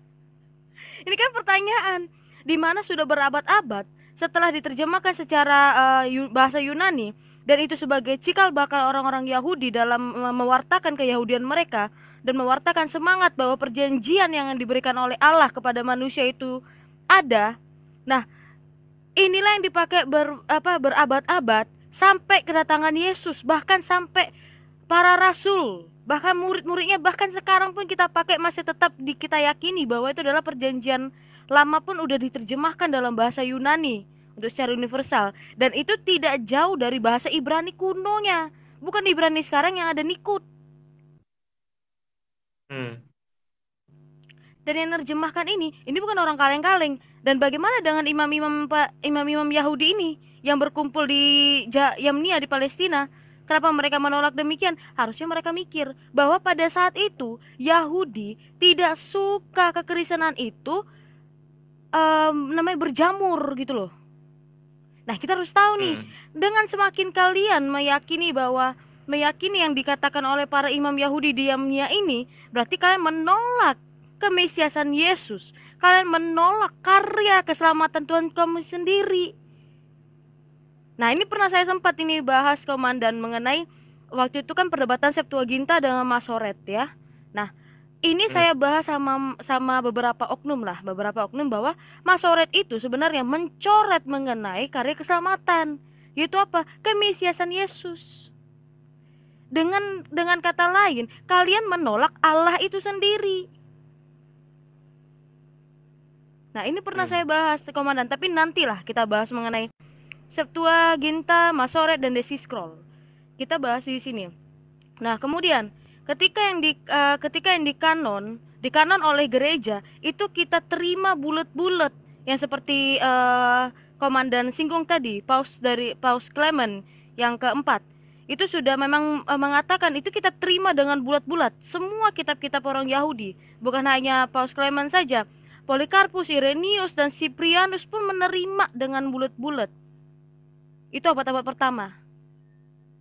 [laughs] ini kan pertanyaan di mana sudah berabad-abad setelah diterjemahkan secara uh, bahasa Yunani dan itu sebagai cikal bakal orang-orang Yahudi dalam mewartakan keyahudian mereka dan mewartakan semangat bahwa perjanjian yang diberikan oleh Allah kepada manusia itu ada. Nah, inilah yang dipakai ber, apa berabad-abad sampai kedatangan Yesus, bahkan sampai para rasul, bahkan murid-muridnya bahkan sekarang pun kita pakai masih tetap di kita yakini bahwa itu adalah perjanjian lama pun udah diterjemahkan dalam bahasa Yunani untuk secara universal dan itu tidak jauh dari bahasa Ibrani kunonya bukan Ibrani sekarang yang ada Nikut. Hmm dan yang nerjemahkan ini ini bukan orang kaleng-kaleng dan bagaimana dengan imam-imam imam-imam Yahudi ini yang berkumpul di Yamnia di Palestina Kenapa mereka menolak demikian? Harusnya mereka mikir bahwa pada saat itu Yahudi tidak suka kekristenan itu um, namanya berjamur gitu loh. Nah kita harus tahu nih hmm. dengan semakin kalian meyakini bahwa meyakini yang dikatakan oleh para imam Yahudi di Yamnia ini berarti kalian menolak kemesiasan Yesus. Kalian menolak karya keselamatan Tuhan kamu sendiri. Nah, ini pernah saya sempat ini bahas komandan mengenai waktu itu kan perdebatan Septuaginta dengan Masoret ya. Nah, ini hmm. saya bahas sama sama beberapa oknum lah, beberapa oknum bahwa Masoret itu sebenarnya mencoret mengenai karya keselamatan. Yaitu apa? Kemesiasan Yesus. Dengan dengan kata lain, kalian menolak Allah itu sendiri Nah, ini pernah hmm. saya bahas komandan, tapi nantilah kita bahas mengenai Septua, Ginta, masoret dan Desi Scroll. Kita bahas di sini. Nah, kemudian ketika yang di uh, ketika yang dikanon dikanon oleh gereja itu kita terima bulat-bulat yang seperti uh, komandan singgung tadi, paus dari paus Clement yang keempat itu sudah memang uh, mengatakan itu kita terima dengan bulat-bulat semua kitab-kitab orang Yahudi bukan hanya Paus Clement saja Polikarpus, Irenius, dan Siprianus pun menerima dengan bulat-bulat. Itu obat-obat pertama.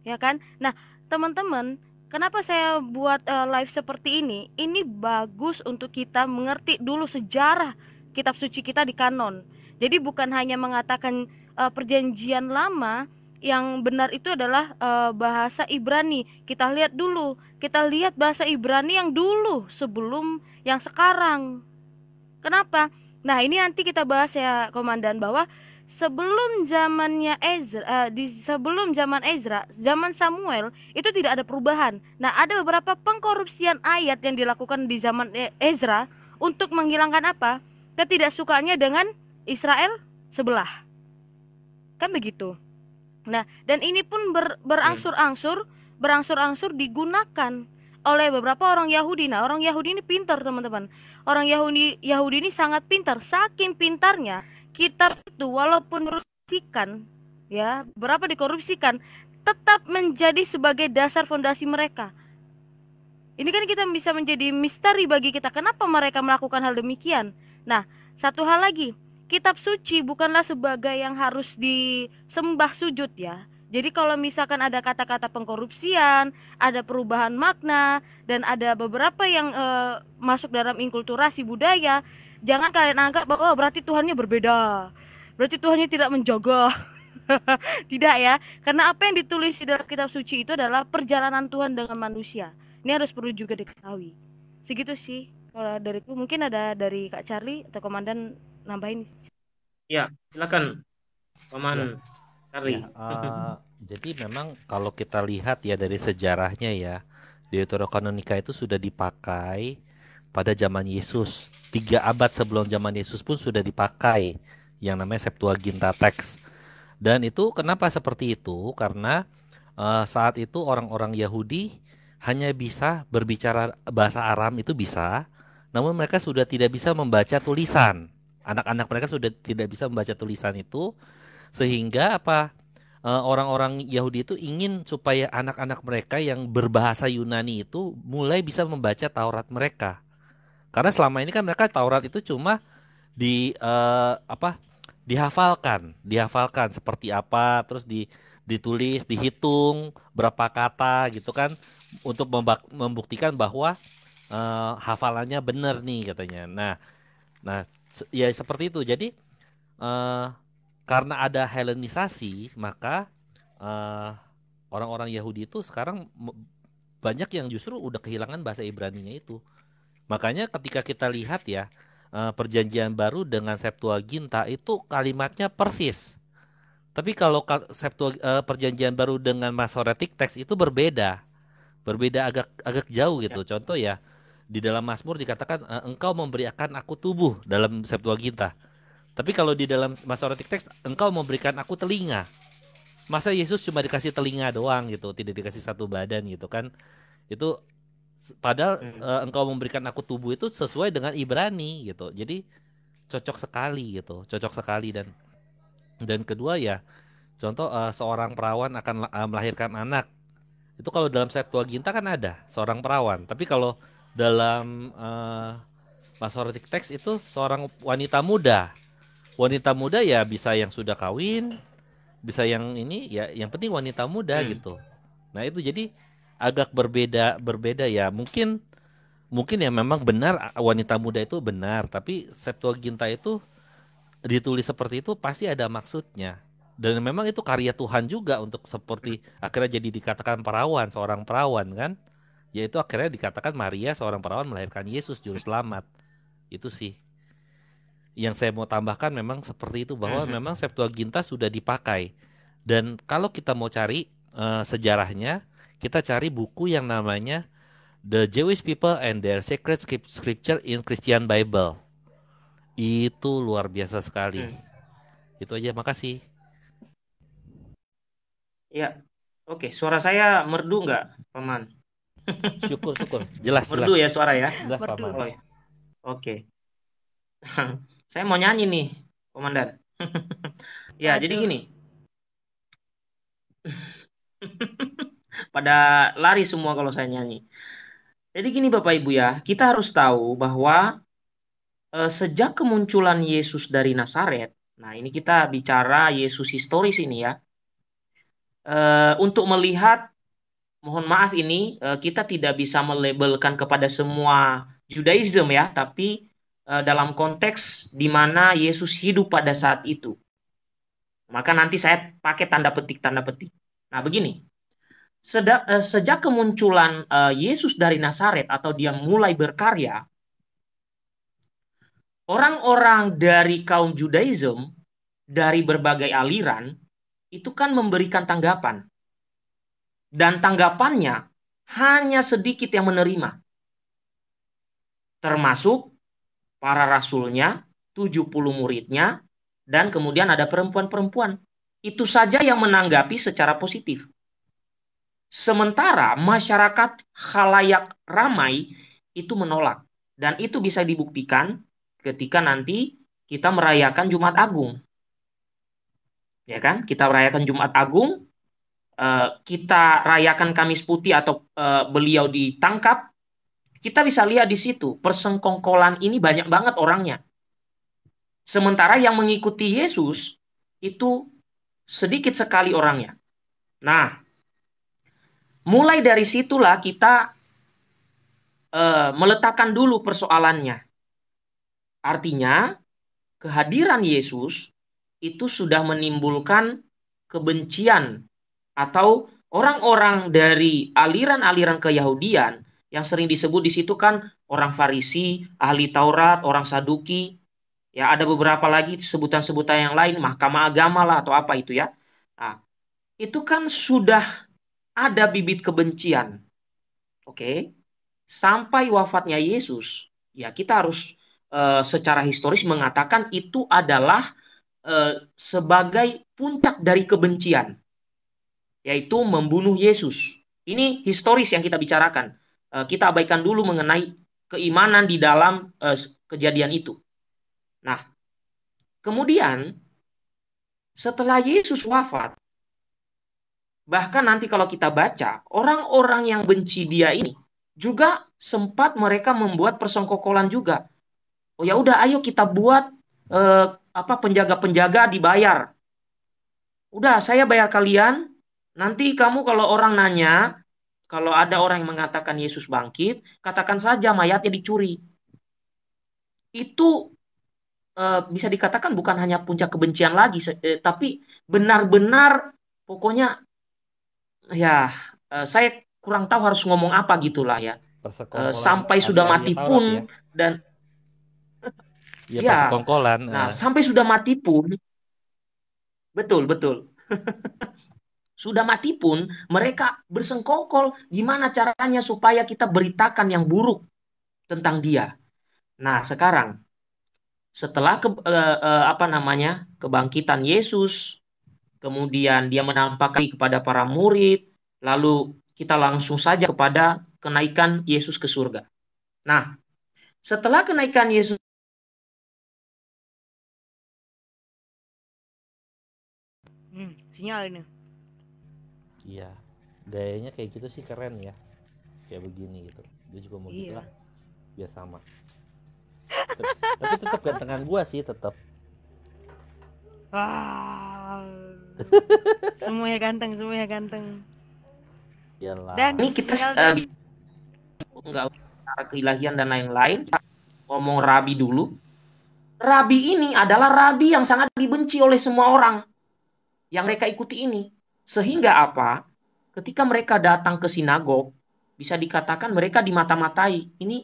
Ya kan? Nah, teman-teman, kenapa saya buat uh, live seperti ini? Ini bagus untuk kita mengerti dulu sejarah kitab suci kita di kanon. Jadi bukan hanya mengatakan uh, perjanjian lama yang benar itu adalah uh, bahasa Ibrani. Kita lihat dulu, kita lihat bahasa Ibrani yang dulu sebelum yang sekarang. Kenapa? Nah, ini nanti kita bahas ya komandan bahwa sebelum zamannya Ezra uh, di sebelum zaman Ezra, zaman Samuel itu tidak ada perubahan. Nah, ada beberapa pengkorupsian ayat yang dilakukan di zaman e, Ezra untuk menghilangkan apa? Ketidaksukaannya dengan Israel sebelah. Kan begitu. Nah, dan ini pun ber, berangsur-angsur berangsur-angsur digunakan oleh beberapa orang Yahudi. Nah, orang Yahudi ini pintar, teman-teman. Orang Yahudi Yahudi ini sangat pintar. Saking pintarnya, kitab itu walaupun dikorupsikan, ya, berapa dikorupsikan, tetap menjadi sebagai dasar fondasi mereka. Ini kan kita bisa menjadi misteri bagi kita kenapa mereka melakukan hal demikian. Nah, satu hal lagi, kitab suci bukanlah sebagai yang harus disembah sujud ya. Jadi kalau misalkan ada kata-kata pengkorupsian, ada perubahan makna dan ada beberapa yang e, masuk dalam inkulturasi budaya, jangan kalian anggap bahwa oh, berarti Tuhannya berbeda. Berarti Tuhannya tidak menjaga. [laughs] tidak ya, karena apa yang ditulis di dalam kitab suci itu adalah perjalanan Tuhan dengan manusia. Ini harus perlu juga diketahui. Segitu sih kalau dari itu mungkin ada dari Kak Charlie atau komandan nambahin. Ya, silakan. Komandan. Ya. Ya, uh, jadi memang kalau kita lihat ya dari sejarahnya ya, Deuterokanonika itu sudah dipakai pada zaman Yesus. Tiga abad sebelum zaman Yesus pun sudah dipakai yang namanya Septuaginta teks. Dan itu kenapa seperti itu? Karena uh, saat itu orang-orang Yahudi hanya bisa berbicara bahasa Aram itu bisa, namun mereka sudah tidak bisa membaca tulisan. Anak-anak mereka sudah tidak bisa membaca tulisan itu sehingga apa eh, orang-orang Yahudi itu ingin supaya anak-anak mereka yang berbahasa Yunani itu mulai bisa membaca Taurat mereka. Karena selama ini kan mereka Taurat itu cuma di uh, apa? dihafalkan, dihafalkan seperti apa, terus di ditulis, dihitung berapa kata gitu kan untuk membuktikan bahwa uh, hafalannya benar nih katanya. Nah, nah ya seperti itu. Jadi uh, karena ada Helenisasi maka orang eh, orang-orang Yahudi itu sekarang banyak yang justru udah kehilangan bahasa Ibrani-nya itu. Makanya ketika kita lihat ya uh, perjanjian baru dengan Septuaginta itu kalimatnya persis. Tapi kalau Septua, uh, perjanjian baru dengan Masoretic teks itu berbeda. Berbeda agak agak jauh gitu. Ya. Contoh ya di dalam Mazmur dikatakan engkau memberikan aku tubuh dalam Septuaginta tapi kalau di dalam Masoretic teks engkau memberikan aku telinga. Masa Yesus cuma dikasih telinga doang gitu, tidak dikasih satu badan gitu kan. Itu padahal hmm. uh, engkau memberikan aku tubuh itu sesuai dengan Ibrani gitu. Jadi cocok sekali gitu, cocok sekali dan dan kedua ya contoh uh, seorang perawan akan uh, melahirkan anak. Itu kalau dalam Septuaginta kan ada seorang perawan, tapi kalau dalam uh, Masoretic teks itu seorang wanita muda wanita muda ya bisa yang sudah kawin, bisa yang ini ya yang penting wanita muda hmm. gitu. Nah, itu jadi agak berbeda berbeda ya. Mungkin mungkin ya memang benar wanita muda itu benar, tapi Septuaginta itu ditulis seperti itu pasti ada maksudnya. Dan memang itu karya Tuhan juga untuk seperti akhirnya jadi dikatakan perawan, seorang perawan kan? Yaitu akhirnya dikatakan Maria seorang perawan melahirkan Yesus juru selamat. Itu sih yang saya mau tambahkan memang seperti itu bahwa mm-hmm. memang Septuaginta sudah dipakai dan kalau kita mau cari uh, sejarahnya kita cari buku yang namanya The Jewish People and Their Sacred Scripture in Christian Bible itu luar biasa sekali mm. itu aja makasih ya oke suara saya merdu nggak paman syukur syukur jelas [laughs] merdu jelas. ya suara ya jelas merdu. paman oh, ya. oke okay. [laughs] Saya mau nyanyi nih, Komandan. [laughs] ya, Aduh. jadi gini. [laughs] Pada lari semua kalau saya nyanyi. Jadi gini Bapak Ibu ya, kita harus tahu bahwa eh, sejak kemunculan Yesus dari Nazaret, nah ini kita bicara Yesus historis ini ya. Eh, untuk melihat mohon maaf ini eh, kita tidak bisa melabelkan kepada semua Judaism ya, tapi Eh, dalam konteks di mana Yesus hidup pada saat itu. Maka nanti saya pakai tanda petik tanda petik. Nah, begini. Sejak, eh, sejak kemunculan eh, Yesus dari Nazaret atau dia mulai berkarya, orang-orang dari kaum Judaism dari berbagai aliran itu kan memberikan tanggapan. Dan tanggapannya hanya sedikit yang menerima. Termasuk para rasulnya, 70 muridnya, dan kemudian ada perempuan-perempuan. Itu saja yang menanggapi secara positif. Sementara masyarakat khalayak ramai itu menolak. Dan itu bisa dibuktikan ketika nanti kita merayakan Jumat Agung. Ya kan? Kita merayakan Jumat Agung, eh, kita rayakan Kamis Putih atau eh, beliau ditangkap, kita bisa lihat di situ, persengkongkolan ini banyak banget orangnya. Sementara yang mengikuti Yesus itu sedikit sekali orangnya. Nah, mulai dari situlah kita uh, meletakkan dulu persoalannya. Artinya, kehadiran Yesus itu sudah menimbulkan kebencian atau orang-orang dari aliran-aliran keyahudian yang sering disebut di situ kan orang Farisi, ahli Taurat, orang Saduki. Ya, ada beberapa lagi sebutan-sebutan yang lain, mahkamah agama lah atau apa itu ya. Nah, itu kan sudah ada bibit kebencian. Oke. Okay? Sampai wafatnya Yesus, ya kita harus e, secara historis mengatakan itu adalah e, sebagai puncak dari kebencian, yaitu membunuh Yesus. Ini historis yang kita bicarakan Eh, kita abaikan dulu mengenai keimanan di dalam eh, kejadian itu. Nah, kemudian setelah Yesus wafat, bahkan nanti kalau kita baca, orang-orang yang benci dia ini juga sempat mereka membuat persengkokolan juga. Oh ya udah, ayo kita buat uh, apa penjaga-penjaga dibayar. Udah, saya bayar kalian. Nanti kamu kalau orang nanya, kalau ada orang yang mengatakan Yesus bangkit, katakan saja mayatnya dicuri. Itu e, bisa dikatakan bukan hanya puncak kebencian lagi, e, tapi benar-benar pokoknya ya e, saya kurang tahu harus ngomong apa gitulah ya. E, sampai sudah mati pun ya. dan [laughs] ya, ya. persekongkolan. Nah, sampai sudah mati pun betul betul. [laughs] sudah mati pun mereka bersengkokol gimana caranya supaya kita beritakan yang buruk tentang dia. Nah, sekarang setelah ke, eh, eh, apa namanya? kebangkitan Yesus, kemudian dia menampakkan kepada para murid, lalu kita langsung saja kepada kenaikan Yesus ke surga. Nah, setelah kenaikan Yesus hmm, sinyal ini iya gayanya kayak gitu sih keren ya kayak begini gitu dia juga mau iya. gitulah biar sama tapi tetap gantengan gua sih tetap ah [laughs] semuanya ganteng semuanya ganteng Yalah. dan ini kita uh, nggak keilahian dan lain-lain ngomong rabi dulu rabi ini adalah rabi yang sangat dibenci oleh semua orang yang mereka ikuti ini sehingga apa? Ketika mereka datang ke sinagog, bisa dikatakan mereka dimata-matai. Ini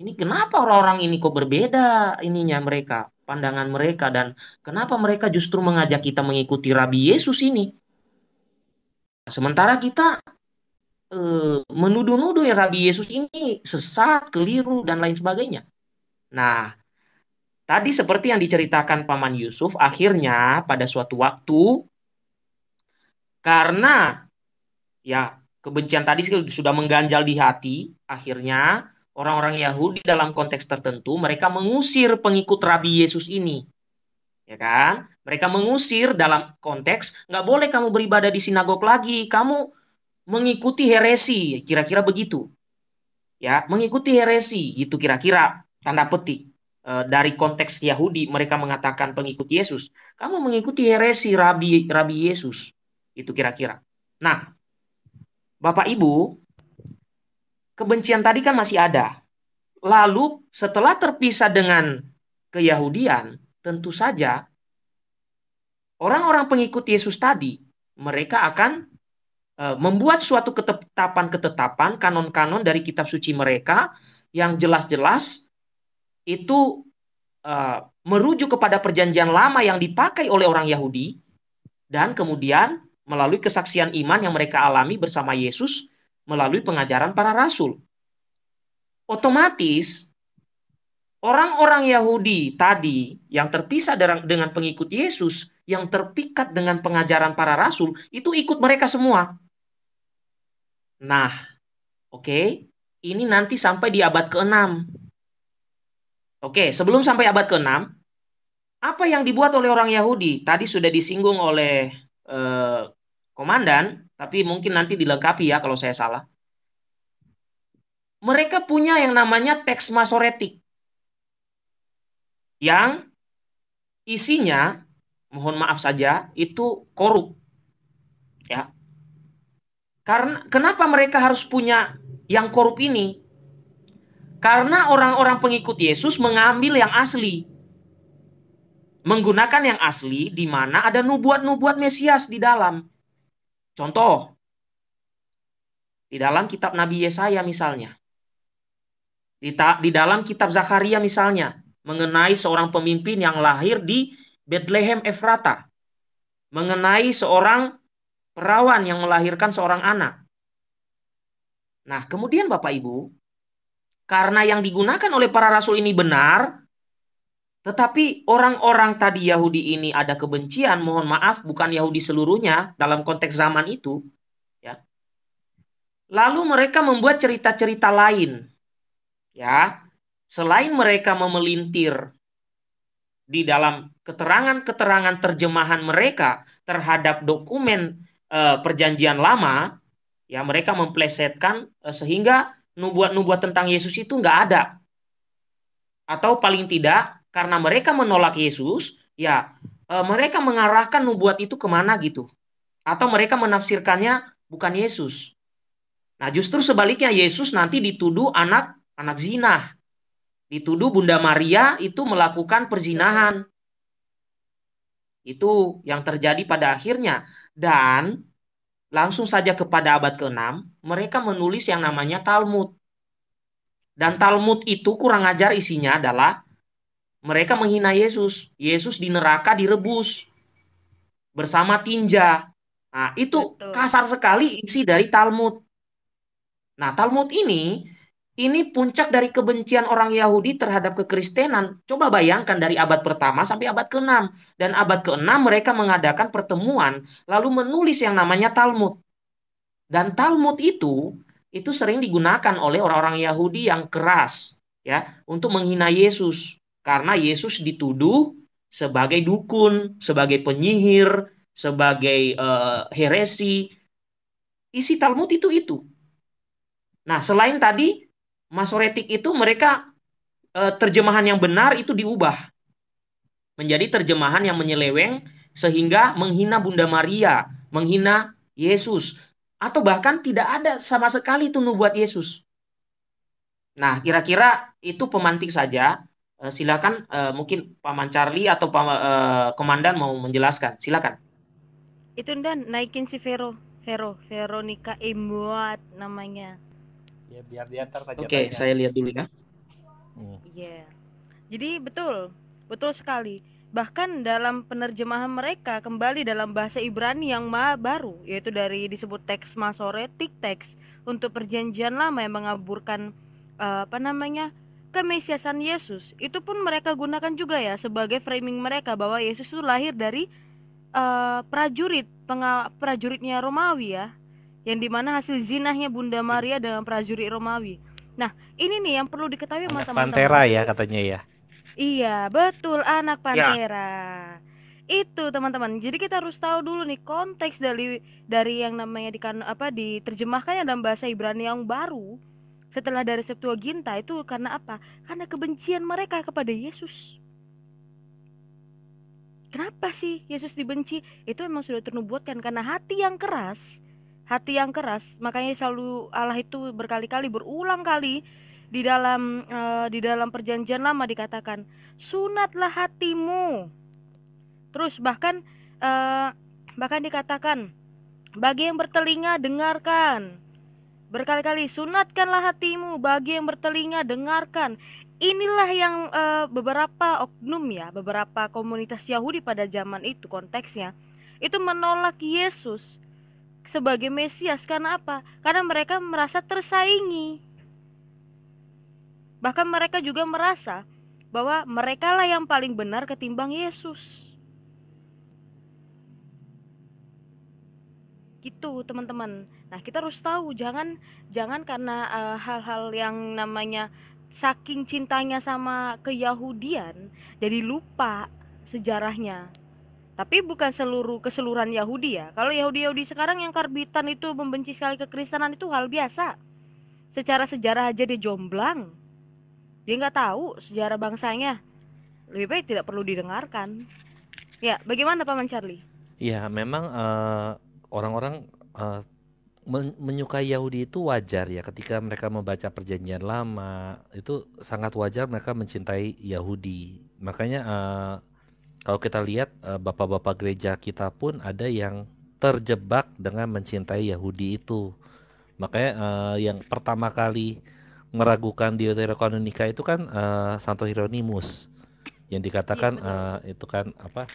ini kenapa orang-orang ini kok berbeda ininya mereka, pandangan mereka dan kenapa mereka justru mengajak kita mengikuti Rabi Yesus ini? Sementara kita e, eh, menuduh-nuduh ya Rabi Yesus ini sesat, keliru dan lain sebagainya. Nah, tadi seperti yang diceritakan paman Yusuf, akhirnya pada suatu waktu karena ya kebencian tadi sudah mengganjal di hati, akhirnya orang-orang Yahudi dalam konteks tertentu mereka mengusir pengikut Rabi Yesus ini. Ya kan? Mereka mengusir dalam konteks nggak boleh kamu beribadah di sinagog lagi, kamu mengikuti heresi, kira-kira begitu. Ya, mengikuti heresi gitu kira-kira tanda petik e, dari konteks Yahudi mereka mengatakan pengikut Yesus, kamu mengikuti heresi rabi rabi Yesus. Itu kira-kira. Nah, Bapak Ibu, kebencian tadi kan masih ada. Lalu setelah terpisah dengan keyahudian, tentu saja orang-orang pengikut Yesus tadi mereka akan e, membuat suatu ketetapan-ketetapan kanon-kanon dari kitab suci mereka yang jelas-jelas itu e, merujuk kepada perjanjian lama yang dipakai oleh orang Yahudi dan kemudian melalui kesaksian iman yang mereka alami bersama Yesus melalui pengajaran para rasul. Otomatis orang-orang Yahudi tadi yang terpisah dengan pengikut Yesus yang terpikat dengan pengajaran para rasul itu ikut mereka semua. Nah, oke, okay, ini nanti sampai di abad ke-6. Oke, okay, sebelum sampai abad ke-6, apa yang dibuat oleh orang Yahudi? Tadi sudah disinggung oleh eh, komandan, tapi mungkin nanti dilengkapi ya kalau saya salah. Mereka punya yang namanya teks masoretik. Yang isinya, mohon maaf saja, itu korup. Ya. Karena kenapa mereka harus punya yang korup ini? Karena orang-orang pengikut Yesus mengambil yang asli. Menggunakan yang asli di mana ada nubuat-nubuat Mesias di dalam Contoh, di dalam kitab Nabi Yesaya misalnya, di, ta- di dalam kitab Zakaria misalnya, mengenai seorang pemimpin yang lahir di Bethlehem Efrata, mengenai seorang perawan yang melahirkan seorang anak. Nah, kemudian Bapak Ibu, karena yang digunakan oleh para rasul ini benar, tetapi orang-orang tadi Yahudi ini ada kebencian, mohon maaf, bukan Yahudi seluruhnya dalam konteks zaman itu. Ya. Lalu mereka membuat cerita-cerita lain. Ya, selain mereka memelintir di dalam keterangan-keterangan terjemahan mereka terhadap dokumen e, perjanjian lama, ya mereka memplesetkan e, sehingga nubuat-nubuat tentang Yesus itu nggak ada. Atau paling tidak karena mereka menolak Yesus, ya e, mereka mengarahkan nubuat itu kemana gitu. Atau mereka menafsirkannya bukan Yesus. Nah justru sebaliknya Yesus nanti dituduh anak anak zina. Dituduh Bunda Maria itu melakukan perzinahan. Itu yang terjadi pada akhirnya. Dan langsung saja kepada abad ke-6, mereka menulis yang namanya Talmud. Dan Talmud itu kurang ajar isinya adalah mereka menghina Yesus. Yesus di neraka direbus bersama tinja. Nah, itu Betul. kasar sekali isi dari Talmud. Nah, Talmud ini ini puncak dari kebencian orang Yahudi terhadap kekristenan. Coba bayangkan dari abad pertama sampai abad ke-6. Dan abad ke-6 mereka mengadakan pertemuan lalu menulis yang namanya Talmud. Dan Talmud itu itu sering digunakan oleh orang-orang Yahudi yang keras ya untuk menghina Yesus. Karena Yesus dituduh sebagai dukun, sebagai penyihir, sebagai uh, heresi. Isi Talmud itu itu. Nah, selain tadi Masoretik itu mereka uh, terjemahan yang benar itu diubah menjadi terjemahan yang menyeleweng sehingga menghina Bunda Maria, menghina Yesus, atau bahkan tidak ada sama sekali itu nubuat Yesus. Nah, kira-kira itu pemantik saja Eh, silakan uh, mungkin Paman Charlie atau Paman, uh, eh, Komandan mau menjelaskan. Silakan. Itu dan naikin si Vero, Vero, Veronica Imbuat namanya. Ya biar dia saja. Oke, okay, saya lihat dulu ya. Hmm. Iya. Yeah. Jadi betul, betul sekali. Bahkan dalam penerjemahan mereka kembali dalam bahasa Ibrani yang ma baru, yaitu dari disebut teks masoretik teks untuk perjanjian lama yang mengaburkan uh, apa namanya? kemesiasan Yesus itu pun mereka gunakan juga ya sebagai framing mereka bahwa Yesus itu lahir dari uh, prajurit penga, prajuritnya Romawi ya yang dimana hasil zinahnya Bunda Maria dengan prajurit Romawi. Nah ini nih yang perlu diketahui sama teman-teman. Pantera ya katanya ya. Iya betul anak ya. pantera. Ya. Itu teman-teman. Jadi kita harus tahu dulu nih konteks dari dari yang namanya di apa diterjemahkannya dalam bahasa Ibrani yang baru setelah dari Septuaginta itu karena apa? Karena kebencian mereka kepada Yesus. Kenapa sih Yesus dibenci? Itu memang sudah ternubuatkan karena hati yang keras, hati yang keras. Makanya selalu Allah itu berkali-kali berulang kali di dalam uh, di dalam perjanjian lama dikatakan sunatlah hatimu. Terus bahkan uh, bahkan dikatakan bagi yang bertelinga dengarkan berkali-kali sunatkanlah hatimu bagi yang bertelinga dengarkan inilah yang e, beberapa oknum ya beberapa komunitas Yahudi pada zaman itu konteksnya itu menolak Yesus sebagai Mesias karena apa karena mereka merasa tersaingi bahkan mereka juga merasa bahwa merekalah yang paling benar ketimbang Yesus gitu teman-teman Nah, kita harus tahu jangan jangan karena eh, hal-hal uh, yang namanya saking cintanya sama keyahudian jadi lupa sejarahnya. Tapi bukan seluruh keseluruhan Yahudi ya. Kalau Yahudi-Yahudi sekarang yang karbitan itu membenci sekali kekristenan itu hal biasa. Secara sejarah aja dia jomblang. Dia nggak tahu sejarah bangsanya. Lebih baik tidak perlu didengarkan. Ya, bagaimana Paman Charlie? Ya, memang eh, orang-orang uh, uh menyukai Yahudi itu wajar ya ketika mereka membaca perjanjian lama itu sangat wajar mereka mencintai Yahudi makanya uh, kalau kita lihat uh, bapak-bapak gereja kita pun ada yang terjebak dengan mencintai Yahudi itu makanya uh, yang pertama kali meragukan Deuterokanonika itu kan uh, Santo Hieronymus yang dikatakan uh, itu kan apa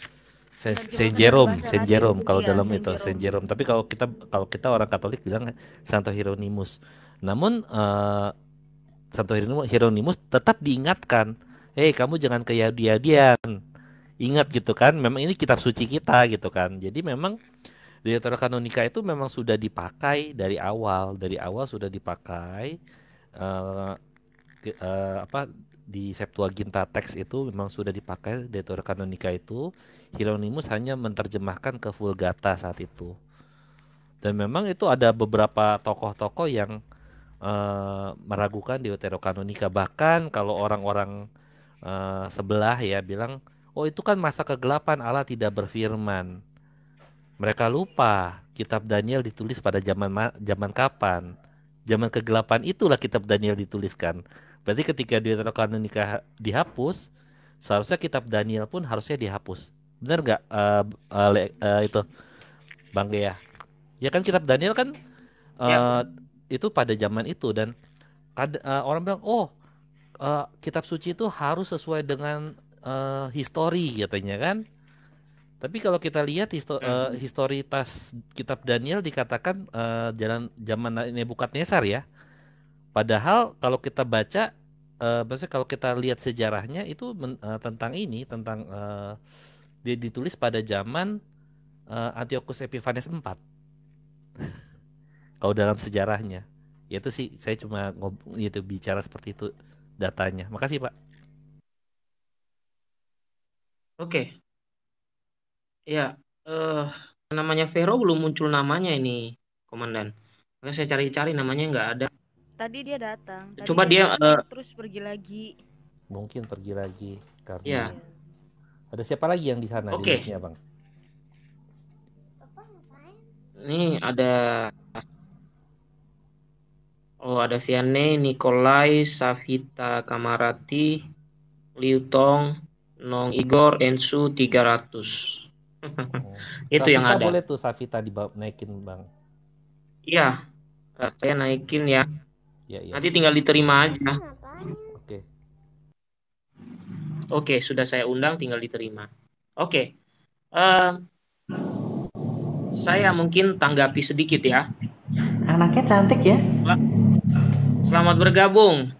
Saint, ya, Saint Jerome, Saint Jerome kalau dalam itu Saint Jerome. Tapi kalau kita kalau kita orang Katolik bilang Santo Hieronymus. Namun uh, Santo Hieronymus tetap diingatkan, "Hei, kamu jangan ke Yahudian." Ingat gitu kan, memang ini kitab suci kita gitu kan. Jadi memang Diatura kanonika itu memang sudah dipakai dari awal, dari awal sudah dipakai uh, ke, uh, apa di Septuaginta teks itu memang sudah dipakai Diatura kanonika itu Hieronymus hanya menerjemahkan ke Vulgata saat itu. Dan memang itu ada beberapa tokoh-tokoh yang uh, meragukan Deuterokanonika bahkan kalau orang-orang uh, sebelah ya bilang oh itu kan masa kegelapan Allah tidak berfirman. Mereka lupa kitab Daniel ditulis pada zaman zaman kapan? Zaman kegelapan itulah kitab Daniel dituliskan. Berarti ketika Deuterokanonika dihapus, seharusnya kitab Daniel pun harusnya dihapus bener gak uh, eh, uh, eh, le, uh, itu bang Gea? ya kan kitab Daniel kan uh, ya. itu pada zaman itu dan kad, uh, orang bilang oh uh, kitab suci itu harus sesuai dengan uh, histori katanya kan tapi kalau kita lihat histo uh, historitas kitab Daniel dikatakan uh, jalan zaman Nebukadnezar ya. Padahal kalau kita baca uh, maksudnya kalau kita lihat sejarahnya itu uh, tentang ini tentang uh, dia ditulis pada zaman uh, Antiochus Epiphanes IV. Kalau dalam sejarahnya, yaitu sih saya cuma ngobrol itu bicara seperti itu datanya. Makasih Pak. Oke. Ya, eh uh, namanya Vero belum muncul namanya ini, Komandan. Makanya saya cari-cari namanya nggak ada. Tadi dia datang. Tadi Coba dia, dia uh, terus pergi lagi. Mungkin pergi lagi karena ya ada siapa lagi yang di sana okay. di listnya, Bang? Ini ada Oh, ada Vianney, Nikolai, Savita Kamarati, Liu Tong, Nong Igor, Ensu 300. Oh. [laughs] Itu yang ada. boleh tuh Savita naikin, Bang. Iya. Eh, saya naikin ya. Ya, ya. Nanti tinggal diterima aja. Oke, okay, sudah saya undang, tinggal diterima. Oke, okay. uh, saya mungkin tanggapi sedikit ya. Anaknya cantik ya. Selamat bergabung.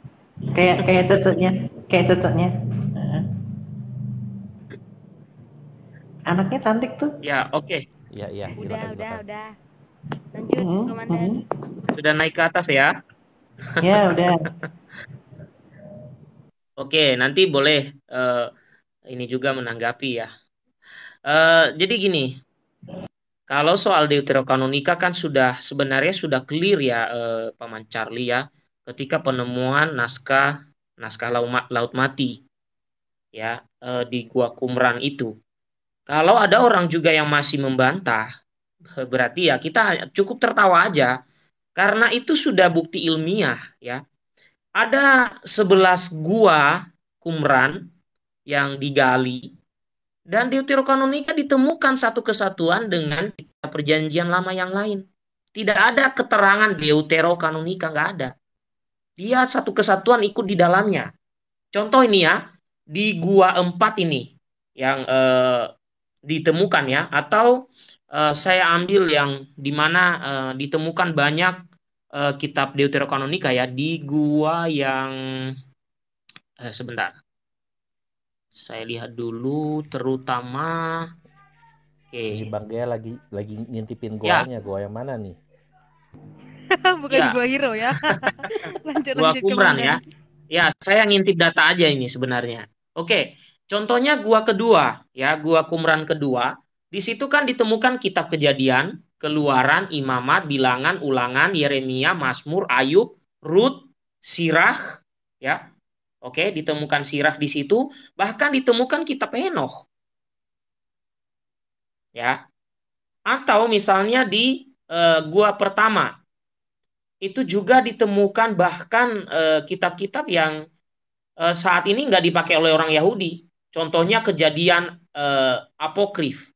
Kayak kayak cocoknya, kayak cocoknya. Anaknya cantik tuh. Ya, oke. Okay. Ya, ya. Silakan, udah, silakan. udah, udah. Lanjut, hmm, Komandan. Mm-hmm. Sudah naik ke atas ya. Ya, udah. [laughs] Oke, nanti boleh uh, ini juga menanggapi ya. Uh, jadi gini, kalau soal deuterokanonika kan sudah sebenarnya sudah clear ya uh, paman Charlie ya, ketika penemuan naskah naskah laut, laut mati ya uh, di gua Kumran itu. Kalau ada orang juga yang masih membantah, berarti ya kita cukup tertawa aja karena itu sudah bukti ilmiah ya ada sebelas gua kumran yang digali dan Deuterokanonika ditemukan satu kesatuan dengan perjanjian lama yang lain. Tidak ada keterangan Deuterokanonika, nggak ada. Dia satu kesatuan ikut di dalamnya. Contoh ini ya, di gua empat ini yang eh, ditemukan ya atau eh, saya ambil yang dimana eh, ditemukan banyak uh, kitab Deuterokanonika ya di gua yang uh, sebentar. Saya lihat dulu terutama Oke, okay. Bang lagi lagi ngintipin ya. guanya, ya. gua yang mana nih? [laughs] Bukan ya. gua hero ya. [laughs] lanjut gua lanjut Kumran ya. Ya, saya ngintip data aja ini sebenarnya. Oke, contohnya gua kedua ya, gua Kumran kedua. Di situ kan ditemukan kitab Kejadian, Keluaran, Imamat, Bilangan, Ulangan, Yeremia, Mazmur, Ayub, Rut, Sirah, ya. Oke, ditemukan Sirah di situ, bahkan ditemukan kitab henokh Ya. Atau misalnya di e, gua pertama. Itu juga ditemukan bahkan eh, kitab-kitab e, yang e, saat ini nggak dipakai oleh orang Yahudi. Contohnya kejadian e, apokrif.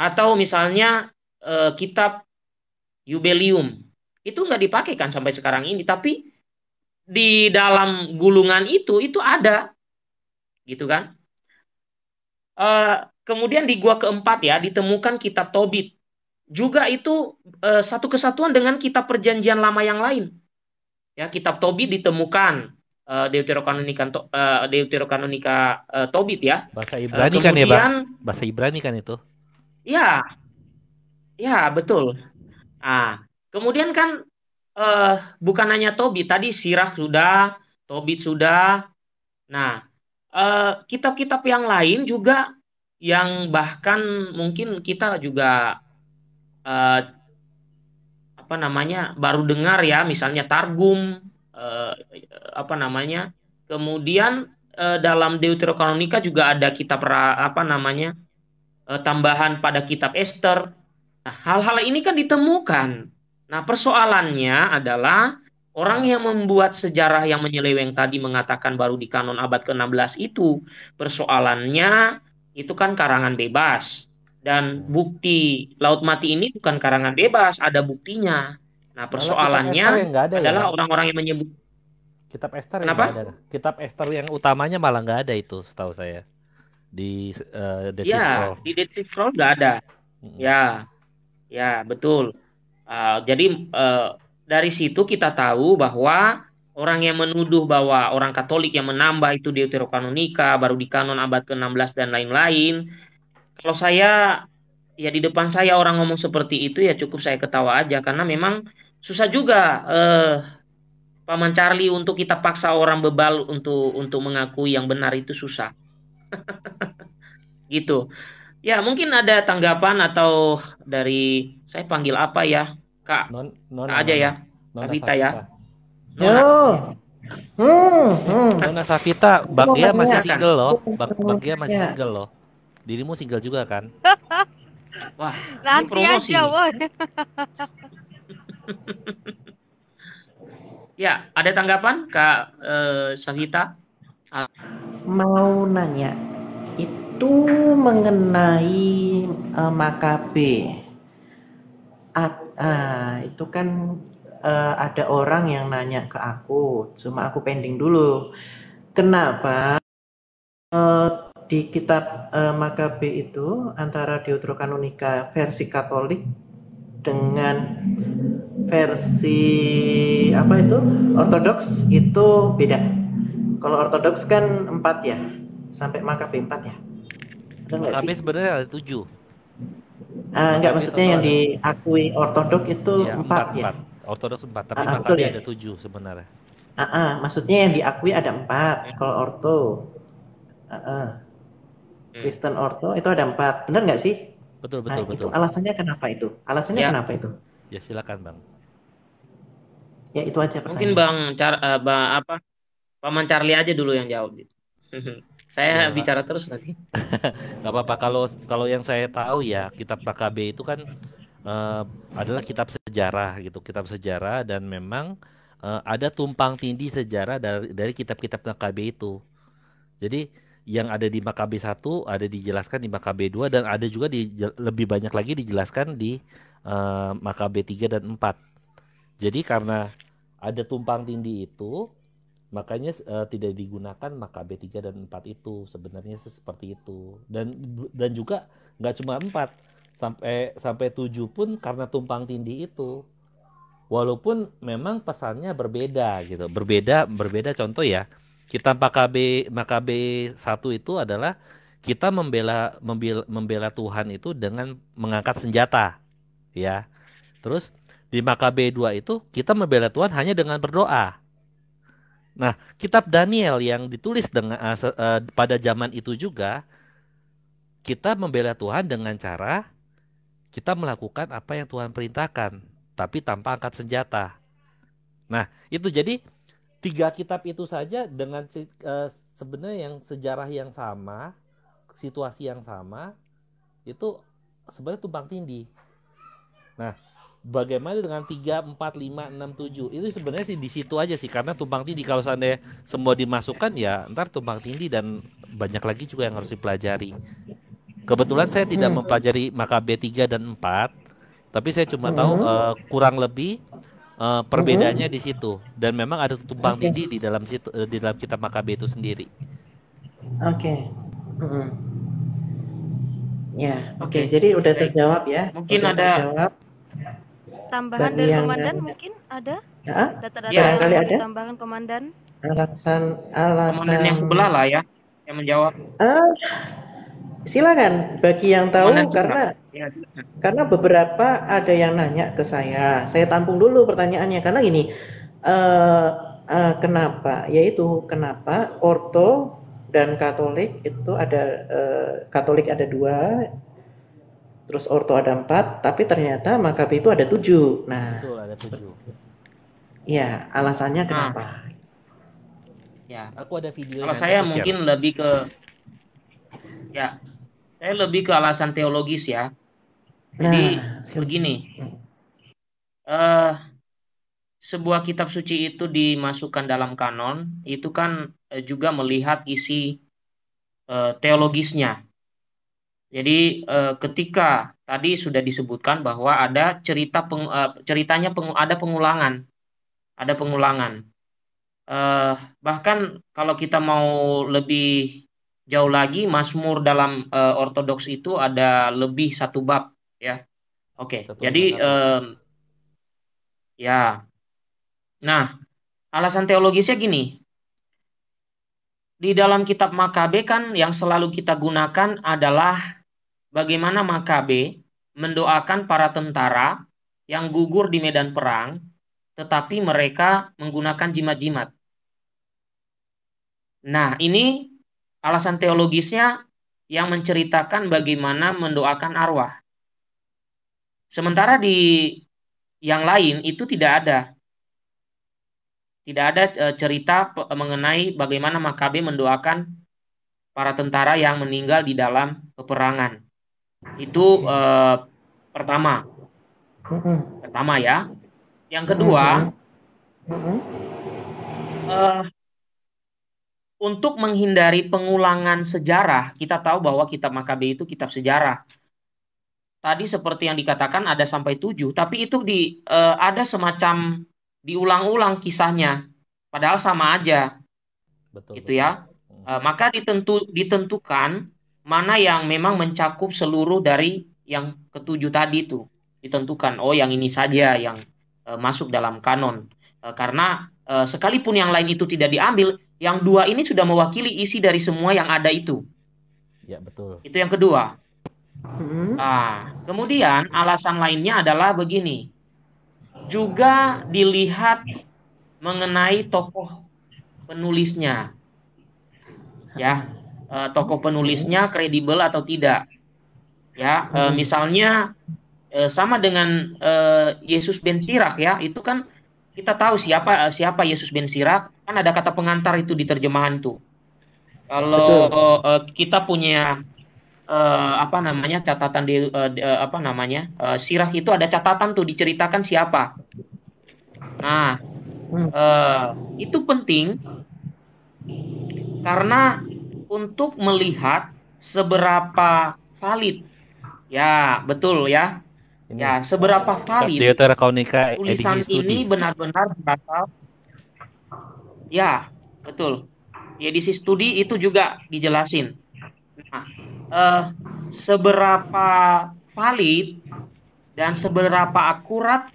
Atau misalnya e, kitab Yubelium itu nggak dipakai kan sampai sekarang ini tapi di dalam gulungan itu itu ada gitu kan e, kemudian di gua keempat ya ditemukan kitab Tobit juga itu e, satu kesatuan dengan kitab perjanjian lama yang lain ya kitab Tobit ditemukan uh, Deuterokanonika uh, Deuterokanonika uh, Tobit ya. Bahasa Ibrani uh, kemudian, kan ya, Bang? Bahasa Ibrani kan itu. Ya, Ya, betul. Ah, kemudian kan eh, bukan hanya Tobit, tadi Sirah sudah, Tobit sudah. Nah, eh, kitab-kitab yang lain juga yang bahkan mungkin kita juga eh, apa namanya baru dengar ya, misalnya Targum, eh, apa namanya, kemudian eh, dalam Deuterokanonika juga ada kitab apa namanya eh, tambahan pada kitab Esther Nah, hal-hal ini kan ditemukan. Nah, persoalannya adalah orang yang membuat sejarah yang menyeleweng tadi mengatakan baru di kanon abad ke-16 itu, persoalannya itu kan karangan bebas. Dan bukti Laut Mati ini bukan karangan bebas, ada buktinya. Nah, persoalannya ada ya? adalah ya? orang-orang yang menyebut Kitab Esther. yang ada. Kitab Esther yang utamanya malah nggak ada itu, setahu saya di uh, Dead Iya, di Dead Scroll nggak ada. Hmm. Ya, Ya, betul. Uh, jadi uh, dari situ kita tahu bahwa orang yang menuduh bahwa orang Katolik yang menambah itu Deuterokanonika, baru di kanon abad ke-16 dan lain-lain. Kalau saya ya di depan saya orang ngomong seperti itu ya cukup saya ketawa aja karena memang susah juga eh Paman Charlie untuk kita paksa orang bebal untuk untuk mengakui yang benar itu susah. [laughs] gitu. Ya, mungkin ada tanggapan atau dari saya panggil apa ya, Kak? Non, non Kak aja ya, Non, Savita ya. Nona. Oh. Hmm, hmm. Nona Savita, Bang Gia masih single loh. Bang, Bang Gia masih ya. single loh. Dirimu single juga kan? [laughs] Wah, nanti promosi aja, [laughs] ya, ada tanggapan Kak eh, Savita? Ah. Mau nanya, itu mengenai uh, Makabe. At, uh, itu kan uh, ada orang yang nanya ke aku, cuma aku pending dulu. Kenapa uh, di kitab uh, Makabe itu antara Deuterokanonika versi Katolik dengan versi apa itu Ortodoks itu beda. Kalau Ortodoks kan empat ya, sampai Makabe 4 ya? Ada Makabe sebenarnya ada 7. Uh, eh, Makabe enggak maksudnya yang ada. diakui ortodok itu iya, ya, 4, 4 ya. 4. Ortodok 4, tapi uh, Makabe ya? ada 7 sebenarnya. Uh, uh, maksudnya yang diakui ada 4 eh. kalau orto. Uh, uh. Kristen orto itu ada 4. Benar nggak sih? Betul, betul, nah, betul. Itu alasannya kenapa itu? Alasannya ya. kenapa itu? Ya, silakan, Bang. Ya, itu aja pertanyaan. Mungkin Bang Car uh, eh, bang, apa? Paman Charlie aja dulu yang jawab gitu. [laughs] Saya ya. bicara terus nanti. [laughs] Gak apa-apa kalau kalau yang saya tahu ya kitab B itu kan uh, adalah kitab sejarah gitu, kitab sejarah dan memang uh, ada tumpang tindih sejarah dari dari kitab-kitab B itu. Jadi yang ada di Makabe 1 ada dijelaskan di Makabe 2 dan ada juga di lebih banyak lagi dijelaskan di uh, Makabe 3 dan 4. Jadi karena ada tumpang tindih itu makanya uh, tidak digunakan maka B3 dan 4 itu sebenarnya seperti itu dan dan juga nggak cuma 4 sampai sampai 7 pun karena tumpang tindih itu walaupun memang pesannya berbeda gitu berbeda berbeda contoh ya kita maka B maka B1 itu adalah kita membela membela, membela Tuhan itu dengan mengangkat senjata ya terus di maka B2 itu kita membela Tuhan hanya dengan berdoa Nah, kitab Daniel yang ditulis dengan uh, pada zaman itu juga kita membela Tuhan dengan cara kita melakukan apa yang Tuhan perintahkan, tapi tanpa angkat senjata. Nah, itu jadi tiga kitab itu saja dengan uh, sebenarnya yang sejarah yang sama, situasi yang sama, itu sebenarnya tumpang tindih. Nah, bagaimana dengan 3, 4, 5, 6, 7 itu sebenarnya sih di situ aja sih karena tumpang tindih kalau seandainya semua dimasukkan ya ntar tumpang tindih dan banyak lagi juga yang harus dipelajari kebetulan saya tidak hmm. mempelajari maka B3 dan 4 tapi saya cuma hmm. tahu uh, kurang lebih uh, perbedaannya hmm. di situ dan memang ada tumpang tindih di dalam situ uh, di dalam kitab B itu sendiri oke okay. mm. Ya, oke. Okay. Jadi udah terjawab ya. Mungkin udah ada terjawab tambahan dari komandan ada. mungkin ada? Data-data ya, yang ada. tambahan komandan? Alasan alasan komandan yang sebelah lah ya yang menjawab. Uh, silakan bagi yang tahu komandan karena ya, karena beberapa ada yang nanya ke saya. Saya tampung dulu pertanyaannya karena gini uh, uh, kenapa? Yaitu kenapa orto dan Katolik itu ada uh, Katolik ada dua, terus orto ada empat, tapi ternyata makabi itu ada tujuh. Nah, betul ada tujuh. Ya, alasannya ah. kenapa? Nah. Ya, aku ada video. Kalau saya mungkin share. lebih ke, ya, saya lebih ke alasan teologis ya. Jadi nah, begini, uh, sebuah kitab suci itu dimasukkan dalam kanon, itu kan eh, juga melihat isi eh, teologisnya jadi e, ketika tadi sudah disebutkan bahwa ada cerita peng, e, ceritanya peng, ada pengulangan, ada pengulangan. E, bahkan kalau kita mau lebih jauh lagi, Mazmur dalam e, ortodoks itu ada lebih satu bab, ya. Oke, okay. jadi e, ya. Nah, alasan teologisnya gini, di dalam kitab Makabe kan yang selalu kita gunakan adalah bagaimana Makabe mendoakan para tentara yang gugur di medan perang, tetapi mereka menggunakan jimat-jimat. Nah, ini alasan teologisnya yang menceritakan bagaimana mendoakan arwah. Sementara di yang lain itu tidak ada. Tidak ada e, cerita mengenai bagaimana Makabe mendoakan para tentara yang meninggal di dalam peperangan. Itu uh, pertama. Mm-hmm. Pertama ya. Yang kedua, mm-hmm. Uh, untuk menghindari pengulangan sejarah, kita tahu bahwa kitab Makabe itu kitab sejarah. Tadi seperti yang dikatakan ada sampai tujuh, tapi itu di uh, ada semacam diulang-ulang kisahnya, padahal sama aja. Betul. Itu ya. betul. ya. Uh, maka ditentu, ditentukan mana yang memang mencakup seluruh dari yang ketujuh tadi itu ditentukan oh yang ini saja yang e, masuk dalam kanon e, karena e, sekalipun yang lain itu tidak diambil yang dua ini sudah mewakili isi dari semua yang ada itu ya betul itu yang kedua hmm. nah kemudian alasan lainnya adalah begini juga dilihat mengenai tokoh penulisnya ya uh, eh, tokoh penulisnya kredibel atau tidak. Ya, uh, misalnya uh, sama dengan uh, Yesus ben Sirak ya, itu kan kita tahu siapa uh, siapa Yesus ben Sirak, kan ada kata pengantar itu di terjemahan tuh. Kalau uh, kita punya uh, apa namanya catatan di uh, uh, apa namanya uh, sirah itu ada catatan tuh diceritakan siapa. Nah, uh, itu penting karena untuk melihat seberapa valid. Ya, betul ya. Ini ya, seberapa valid Kaunika tulisan ini benar-benar berasal Ya, betul. Ya, di edisi studi itu juga dijelasin. Nah, eh, seberapa valid dan seberapa akurat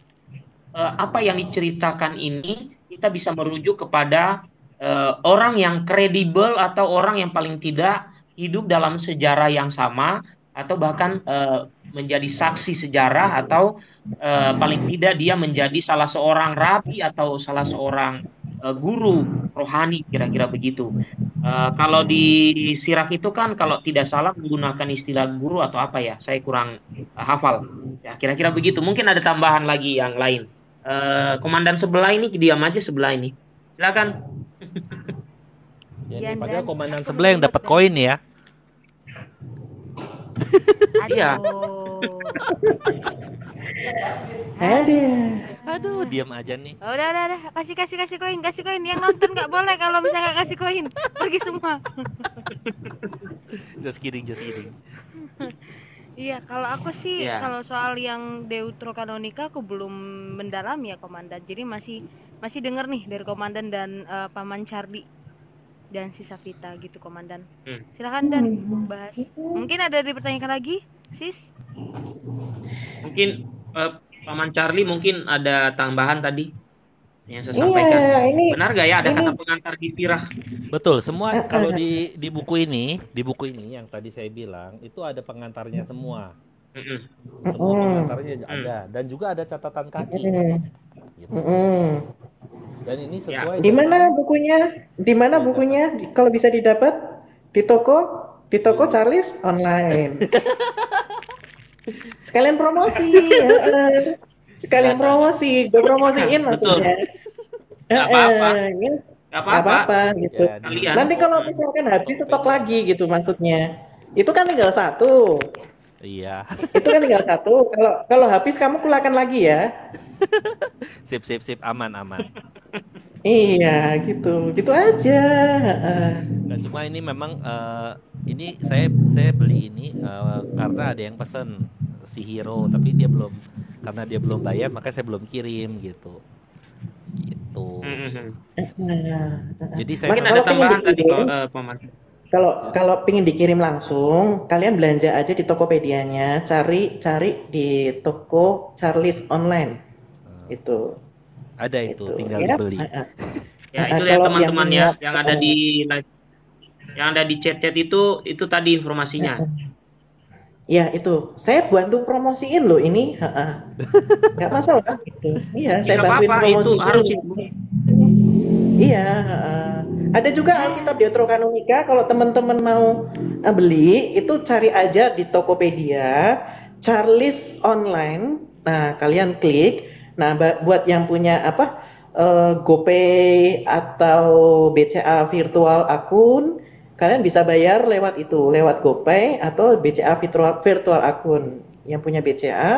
eh, apa yang diceritakan ini kita bisa merujuk kepada uh, orang yang kredibel atau orang yang paling tidak hidup dalam sejarah yang sama atau bahkan uh, menjadi saksi sejarah atau uh, paling tidak dia menjadi salah seorang rabi atau salah seorang uh, guru rohani kira-kira begitu. Uh, kalau di Sirak itu kan kalau tidak salah menggunakan istilah guru atau apa ya, saya kurang uh, hafal. Ya kira-kira begitu. Mungkin ada tambahan lagi yang lain. Uh, komandan sebelah ini diam aja sebelah ini. Silakan. Ya, iya, pada padahal komandan sebelah yang dapat koin ya. Iya. Aduh. Eh, Aduh, diam aja nih. Oh, udah, udah, udah. Kasih, kasih, kasih koin, kasih koin. Yang nonton nggak boleh kalau misalnya nggak kasih koin. Pergi semua. just kidding, just kidding. Iya, kalau aku sih yeah. kalau soal yang deuterokanonika aku belum mendalam ya komandan. Jadi masih masih dengar nih dari komandan dan uh, paman Charlie dan si Savita gitu komandan. Hmm. Silakan dan hmm. bahas. Mungkin ada dipertanyakan lagi, Sis? Mungkin uh, paman Charlie mungkin ada tambahan tadi yang saya iya, sampaikan. Iya, ini, Benar gak ya ada ini, kata pengantar gipirah Betul, semua eh, eh, kalau eh. di di buku ini, di buku ini yang tadi saya bilang itu ada pengantarnya semua. semua pengantarnya ada mm. dan juga ada catatan kaki. Gitu. Dan ini ya. sesuai. Ya. Di mana bukunya? Di mana iya, bukunya? Kalau bisa didapat di toko, di toko iya. Charles online. [laughs] Sekalian promosi. ya. [laughs] Sekali iya. promosi, gue promosiin maksudnya. Gak apa-apa. Eh, eh, ya. Gak apa-apa gitu. Ya, Nanti kalau misalkan habis stok lagi gitu maksudnya. Itu kan tinggal satu. Iya. Itu kan tinggal satu. Kalau kalau habis kamu kulakan lagi ya. [laughs] sip sip sip aman aman. Iya gitu, gitu aja. Nah, cuma ini memang uh, ini saya saya beli ini uh, karena ada yang pesen si Hero, tapi dia belum karena dia belum bayar makanya saya belum kirim gitu gitu mm-hmm. jadi saya mungkin ada tambahan tadi kok uh, paman kalau kalau pingin dikirim langsung, kalian belanja aja di Tokopedia-nya, cari cari di toko Charles online. Hmm. Itu. Ada itu, itu. tinggal ya. dibeli. Eh, eh. ya, itu eh, ya teman-teman ya yang ada di yang ada di chat-chat itu itu tadi informasinya. Ya itu, saya bantu promosiin loh ini, [laughs] nggak masalah gitu. Iya, Bisa saya bantuin apa, promosiin. Itu, harus itu. Iya, ada juga Alkitab Deuterokanonika ya, kalau teman-teman mau eh, beli itu cari aja di Tokopedia Charles online. Nah, kalian klik. Nah, buat yang punya apa? Uh, GoPay atau BCA virtual akun kalian bisa bayar lewat itu, lewat GoPay atau BCA virtual, virtual akun. Yang punya BCA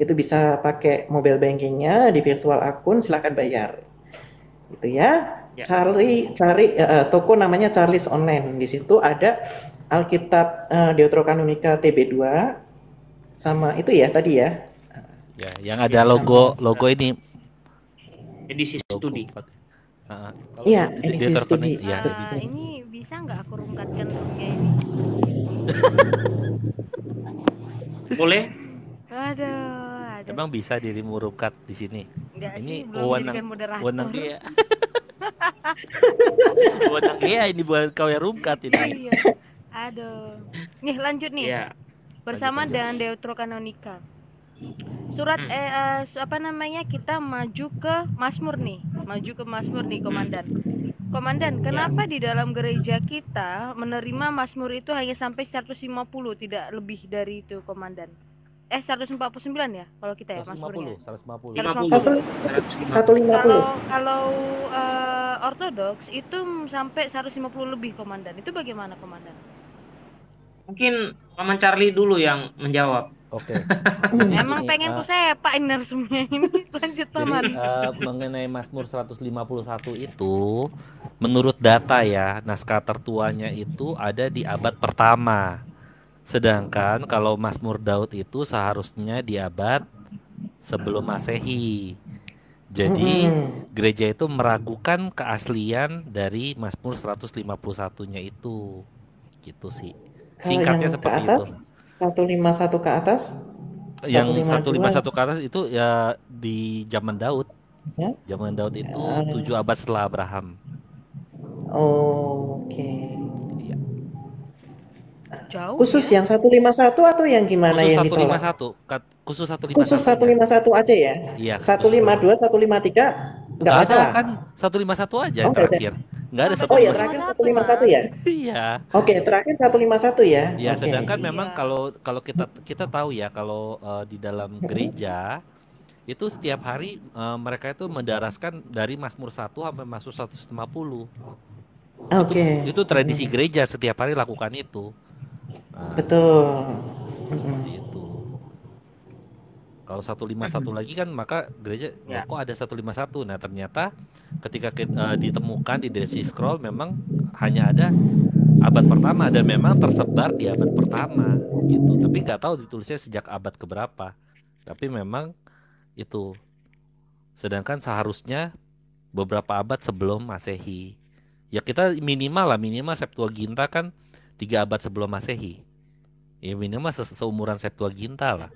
itu bisa pakai mobile bankingnya di virtual akun, silahkan bayar. Itu ya. ya. Cari cari uh, eh, eh, toko namanya Charles Online. Di situ ada Alkitab uh, eh, Deuterokanonika TB2 sama itu ya tadi ya. Ya, yang ada ya, logo logo ini edisi studi. Ah, ah. Iya, uh, edisi studi. Ya, ah, ini bisa nggak aku rungkatkan dunia ini? [laughs] Boleh? Aduh, aduh. Emang bisa dirimu rungkat di sini? Enggak ini sih, wewenang [laughs] dia. wanang dia ini buat kau yang rungkat ini. Iya. Aduh. Nih lanjut nih. Yeah. Bersama lanjut, dengan Deutro Kanonika. Surat hmm. eh uh, apa namanya? Kita maju ke Masmur nih. Maju ke Masmur nih, Komandan. Hmm Komandan, kenapa ya. di dalam [laughs] gereja kita menerima Mazmur itu hanya sampai 150 tidak lebih dari itu, Komandan? Eh 149 ya kalau kita ya 150, Mazmurnya. 150. 150. 150. Kalau kalau uh, ortodoks itu sampai 150 lebih, Komandan. Itu bagaimana, Komandan? Mungkin Paman Charlie dulu yang menjawab. Oke. Okay. [laughs] Emang pengen uh, eh, saya Pak ini semuanya [laughs] ini lanjut teman. Jadi, uh, mengenai Mazmur 151 itu menurut data ya naskah tertuanya itu ada di abad pertama. Sedangkan kalau Mazmur Daud itu seharusnya di abad sebelum Masehi. Jadi hmm. gereja itu meragukan keaslian dari Mazmur 151-nya itu. Gitu sih. Eh, Singkatnya yang seperti ke atas, itu. 151 ke atas. Yang 151 ke atas itu ya di zaman Daud. Ya? Zaman Daud itu ya. 7 abad setelah Abraham. Oh, oke. Okay. Jauh, khusus ya? yang 151 atau yang gimana khusus yang 151, ditolak? Khusus 151. Khusus 151 aja ya? Iya. 152, 153 enggak ada. Masalah. Kan 151 aja oh, terakhir. Enggak ada. satu. Oh ya terakhir 151 ya? Iya. Oke, okay, terakhir 151 ya. Iya, okay. sedangkan memang kalau kalau kita kita tahu ya kalau uh, di dalam gereja itu setiap hari uh, mereka itu mendaraskan dari Mazmur 1 sampai Mazmur 150. Oke. Okay. Itu, itu tradisi gereja setiap hari lakukan itu. Nah, Betul. Seperti itu. Kalau 151 lagi kan maka gereja ya. kok ada 151. Nah, ternyata ketika uh, ditemukan di Dead Scroll memang hanya ada abad pertama dan memang tersebar di abad pertama gitu. Tapi nggak tahu ditulisnya sejak abad keberapa. Tapi memang itu. Sedangkan seharusnya beberapa abad sebelum Masehi. Ya kita minimal lah minimal Septuaginta kan tiga abad sebelum masehi ya minimal se seumuran Septuaginta lah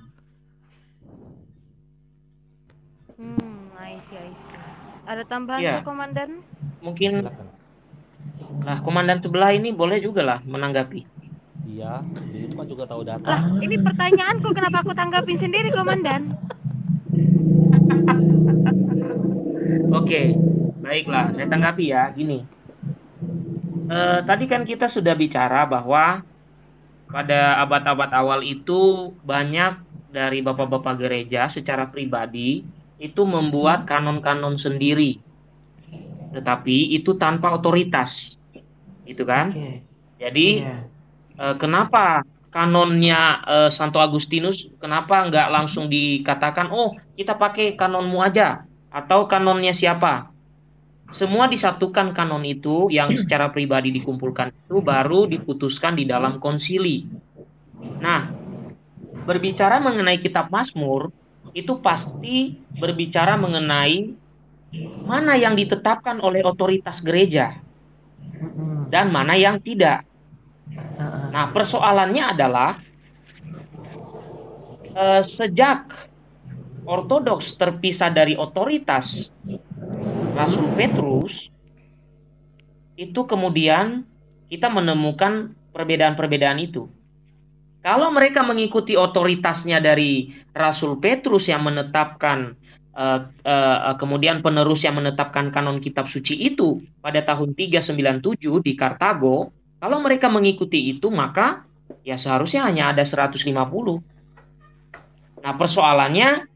hmm I see, I see. ada tambahan ya. ke komandan mungkin Silakan. nah komandan sebelah ini boleh juga lah menanggapi iya ini kan juga tahu data lah ini pertanyaanku kenapa aku tanggapin sendiri komandan Oke, okay. baiklah, saya tanggapi ya. Gini, eh, tadi kan kita sudah bicara bahwa pada abad-abad awal itu banyak dari bapak-bapak gereja secara pribadi itu membuat kanon-kanon sendiri. Tetapi itu tanpa otoritas. gitu kan? Okay. Jadi yeah. eh, kenapa kanonnya eh, Santo Agustinus kenapa nggak langsung dikatakan oh kita pakai kanonmu aja atau kanonnya siapa? semua disatukan kanon itu yang hmm. secara pribadi dikumpulkan itu baru diputuskan di dalam konsili. Nah, berbicara mengenai kitab Mazmur itu pasti berbicara mengenai mana yang ditetapkan oleh otoritas gereja hmm. dan mana yang tidak. Hmm. Nah, persoalannya adalah eh, sejak Ortodoks terpisah dari otoritas Rasul hmm. Petrus itu kemudian kita menemukan perbedaan-perbedaan itu. Kalau mereka mengikuti otoritasnya dari Rasul Petrus yang menetapkan uh, uh, kemudian penerus yang menetapkan kanon kitab suci itu pada tahun 397 di Kartago, kalau mereka mengikuti itu maka ya seharusnya hanya ada 150. Nah, persoalannya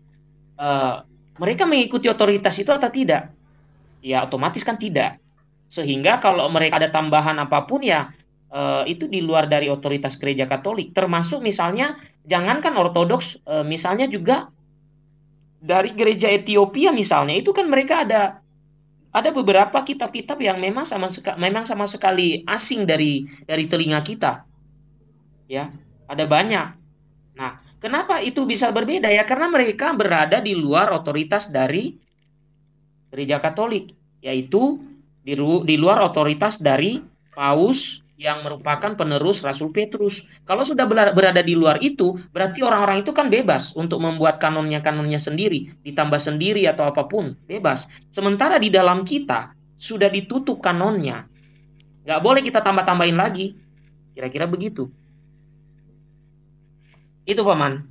uh, mereka mengikuti otoritas itu atau tidak? ya otomatis kan tidak. Sehingga kalau mereka ada tambahan apapun ya eh, itu di luar dari otoritas gereja Katolik. Termasuk misalnya jangankan Ortodoks, eh, misalnya juga dari gereja Ethiopia misalnya itu kan mereka ada ada beberapa kitab-kitab yang memang sama memang sama sekali asing dari dari telinga kita. Ya, ada banyak. Nah, kenapa itu bisa berbeda ya? Karena mereka berada di luar otoritas dari gereja Katolik, yaitu di, di luar otoritas dari paus yang merupakan penerus Rasul Petrus. Kalau sudah berada di luar itu, berarti orang-orang itu kan bebas untuk membuat kanonnya-kanonnya sendiri, ditambah sendiri atau apapun, bebas. Sementara di dalam kita sudah ditutup kanonnya. Nggak boleh kita tambah-tambahin lagi. Kira-kira begitu. Itu Paman.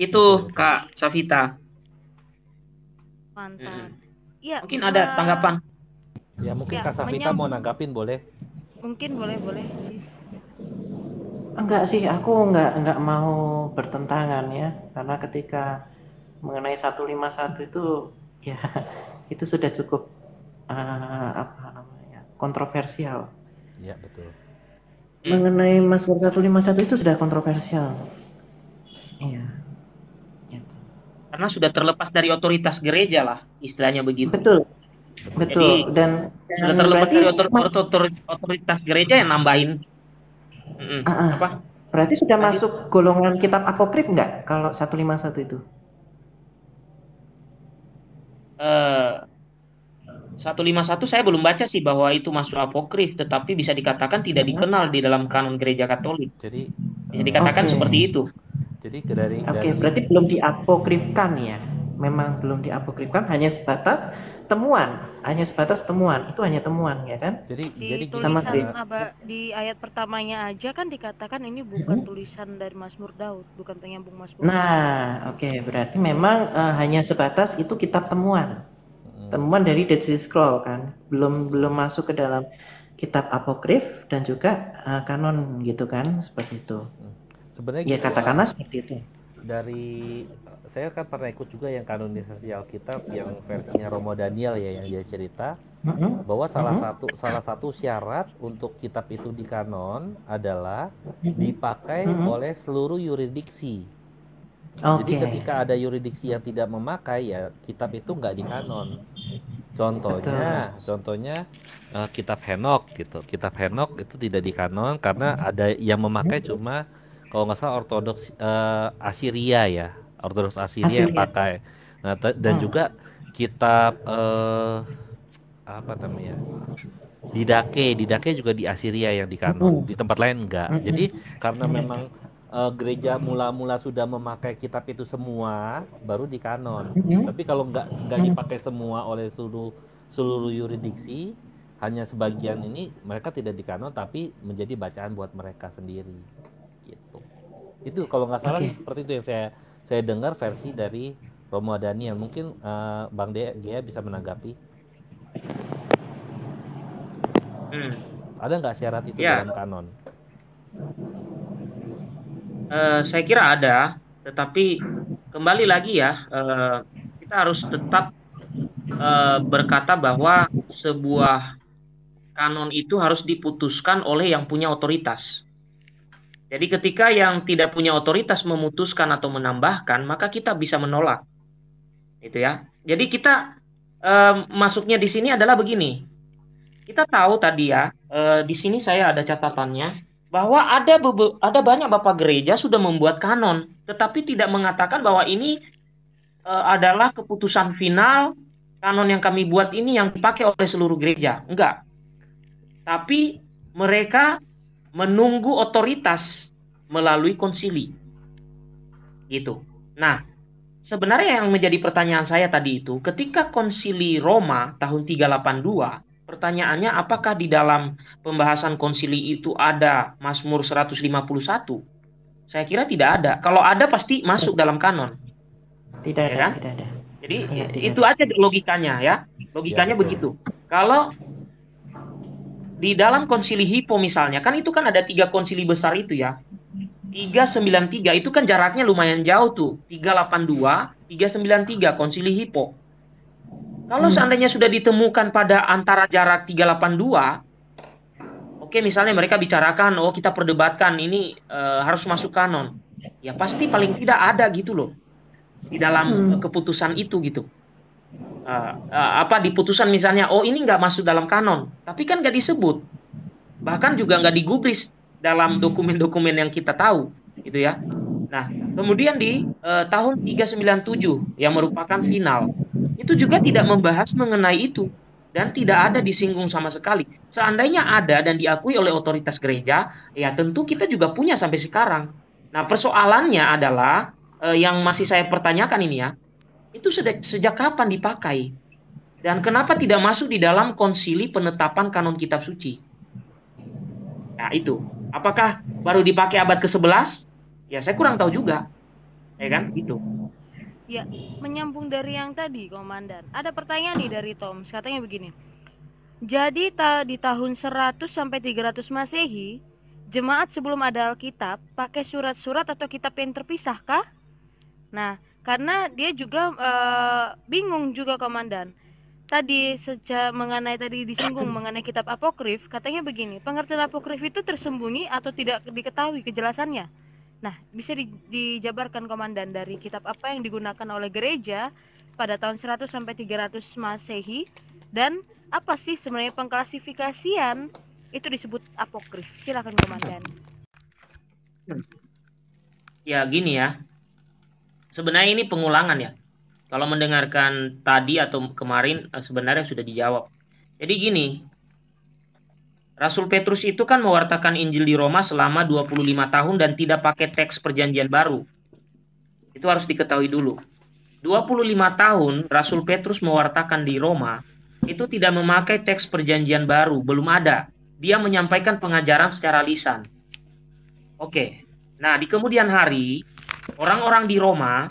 Itu Kak Savita. Mantap. Hmm ya, mungkin ada eh, tanggapan. Ya mungkin ya, Kak mau nanggapin boleh. Mungkin boleh boleh. Enggak sih, aku enggak enggak mau bertentangan ya, karena ketika mengenai 151 itu ya [laughs] itu sudah cukup uh, apa namanya kontroversial. Ya betul. Hmm. Mengenai Mazmur 151 itu sudah kontroversial. Iya karena sudah terlepas dari otoritas gereja lah istilahnya begitu. Betul. Betul. Jadi, dan sudah dan terlepas dari otor otoritas, otoritas gereja yang nambahin uh, uh, apa? Berarti sudah Tadi, masuk golongan kitab apokrif nggak kalau 151 itu? Uh, eh, 151 saya belum baca sih bahwa itu masuk apokrif, tetapi bisa dikatakan tidak dikenal di dalam kanon gereja Katolik. Jadi, jadi dikatakan okay. seperti itu. Jadi Oke, okay, dari... berarti belum diapokrifkan ya. Memang belum diapokrifkan, hanya sebatas temuan, hanya sebatas temuan. Itu hanya temuan ya kan? Jadi di jadi tulisan sama Aba, di ayat pertamanya aja kan dikatakan ini bukan tulisan dari Mazmur Daud, bukan penyambung Mazmur. Nah, oke, okay, berarti memang uh, hanya sebatas itu kitab temuan. Hmm. Temuan dari Dead Sea Scroll kan. Belum belum masuk ke dalam kitab apokrif dan juga uh, kanon gitu kan, seperti itu. Sebenarnya ya katakanlah seperti itu. Dari saya kan pernah ikut juga yang kanonisasi Alkitab yang versinya Romo Daniel ya yang dia cerita bahwa salah satu salah satu syarat untuk kitab itu di kanon adalah dipakai oleh seluruh yuridiksi. Okay. Jadi ketika ada yuridiksi yang tidak memakai ya kitab itu nggak di kanon. Contohnya, Betul. contohnya uh, kitab Henok gitu. Kitab Henok itu tidak di kanon karena ada yang memakai cuma kalau nggak salah ortodoks uh, Asiria ya ortodoks Asiria, Yang pakai nah, dan hmm. juga kitab uh, apa namanya didake didake juga di Asiria yang di kanon hmm. di tempat lain enggak hmm, jadi hmm. karena memang uh, gereja mula-mula sudah memakai kitab itu semua baru di kanon tapi kalau nggak nggak dipakai semua oleh seluruh seluruh yuridiksi hanya sebagian ini mereka tidak di kanon tapi menjadi bacaan buat mereka sendiri itu kalau nggak salah okay. seperti itu yang saya saya dengar versi dari Romo Daniel. Mungkin uh, Bang Dea, Dea bisa menanggapi. Hmm. Ada nggak syarat itu ya. dalam kanon? Uh, saya kira ada, tetapi kembali lagi ya, uh, kita harus tetap uh, berkata bahwa sebuah kanon itu harus diputuskan oleh yang punya otoritas. Jadi ketika yang tidak punya otoritas memutuskan atau menambahkan, maka kita bisa menolak. Itu ya. Jadi kita e, masuknya di sini adalah begini. Kita tahu tadi ya, e, di sini saya ada catatannya bahwa ada ada banyak bapak gereja sudah membuat kanon, tetapi tidak mengatakan bahwa ini e, adalah keputusan final kanon yang kami buat ini yang dipakai oleh seluruh gereja. Enggak. Tapi mereka menunggu otoritas melalui konsili. Gitu. Nah, sebenarnya yang menjadi pertanyaan saya tadi itu, ketika konsili Roma tahun 382, pertanyaannya apakah di dalam pembahasan konsili itu ada Mazmur 151? Saya kira tidak ada. Kalau ada pasti masuk dalam kanon. Tidak ya kan? tidak ada. Jadi itu tidak. aja logikanya ya. Logikanya ya, begitu. Kalau di dalam konsili Hippo misalnya, kan itu kan ada tiga konsili besar itu ya. 393 itu kan jaraknya lumayan jauh tuh. 382, 393 konsili Hippo. Kalau hmm. seandainya sudah ditemukan pada antara jarak 382, oke misalnya mereka bicarakan, oh kita perdebatkan ini e, harus masuk kanon. Ya pasti paling tidak ada gitu loh di dalam hmm. Eh, keputusan itu gitu uh, apa di putusan misalnya oh ini nggak masuk dalam kanon tapi kan nggak disebut bahkan juga nggak digubris dalam hmm. dokumen-dokumen yang kita tahu gitu ya nah kemudian di uh, tahun 397 yang merupakan iya. final itu juga tidak membahas mengenai itu dan tidak ada disinggung sama sekali. Seandainya ada dan diakui oleh otoritas gereja, ya tentu kita juga punya sampai sekarang. Nah, persoalannya adalah uh, yang masih saya pertanyakan ini ya, itu sudah sejak kapan dipakai? Dan kenapa tidak masuk di dalam konsili penetapan kanon kitab suci? Nah, itu. Apakah baru dipakai abad ke-11? Ya, saya kurang tahu juga. Ya kan? Itu. Ya, menyambung dari yang tadi, Komandan. Ada pertanyaan nih dari Tom. Katanya begini. Jadi ta di tahun 100 sampai 300 Masehi, jemaat sebelum ada Alkitab pakai surat-surat atau kitab yang terpisah Nah, karena dia juga uh, bingung juga komandan tadi sejak mengenai tadi disinggung mengenai kitab apokrif katanya begini pengertian apokrif itu tersembunyi atau tidak diketahui kejelasannya nah bisa di, dijabarkan komandan dari kitab apa yang digunakan oleh gereja pada tahun 100 sampai 300 masehi dan apa sih sebenarnya pengklasifikasian itu disebut apokrif silakan komandan ya gini ya sebenarnya ini pengulangan ya. Kalau mendengarkan tadi atau kemarin eh, sebenarnya sudah dijawab. Jadi gini, Rasul Petrus itu kan mewartakan Injil di Roma selama 25 tahun dan tidak pakai teks perjanjian baru. Itu harus diketahui dulu. 25 tahun Rasul Petrus mewartakan di Roma itu tidak memakai teks perjanjian baru, belum ada. Dia menyampaikan pengajaran secara lisan. Oke. Nah, di kemudian hari orang-orang di Roma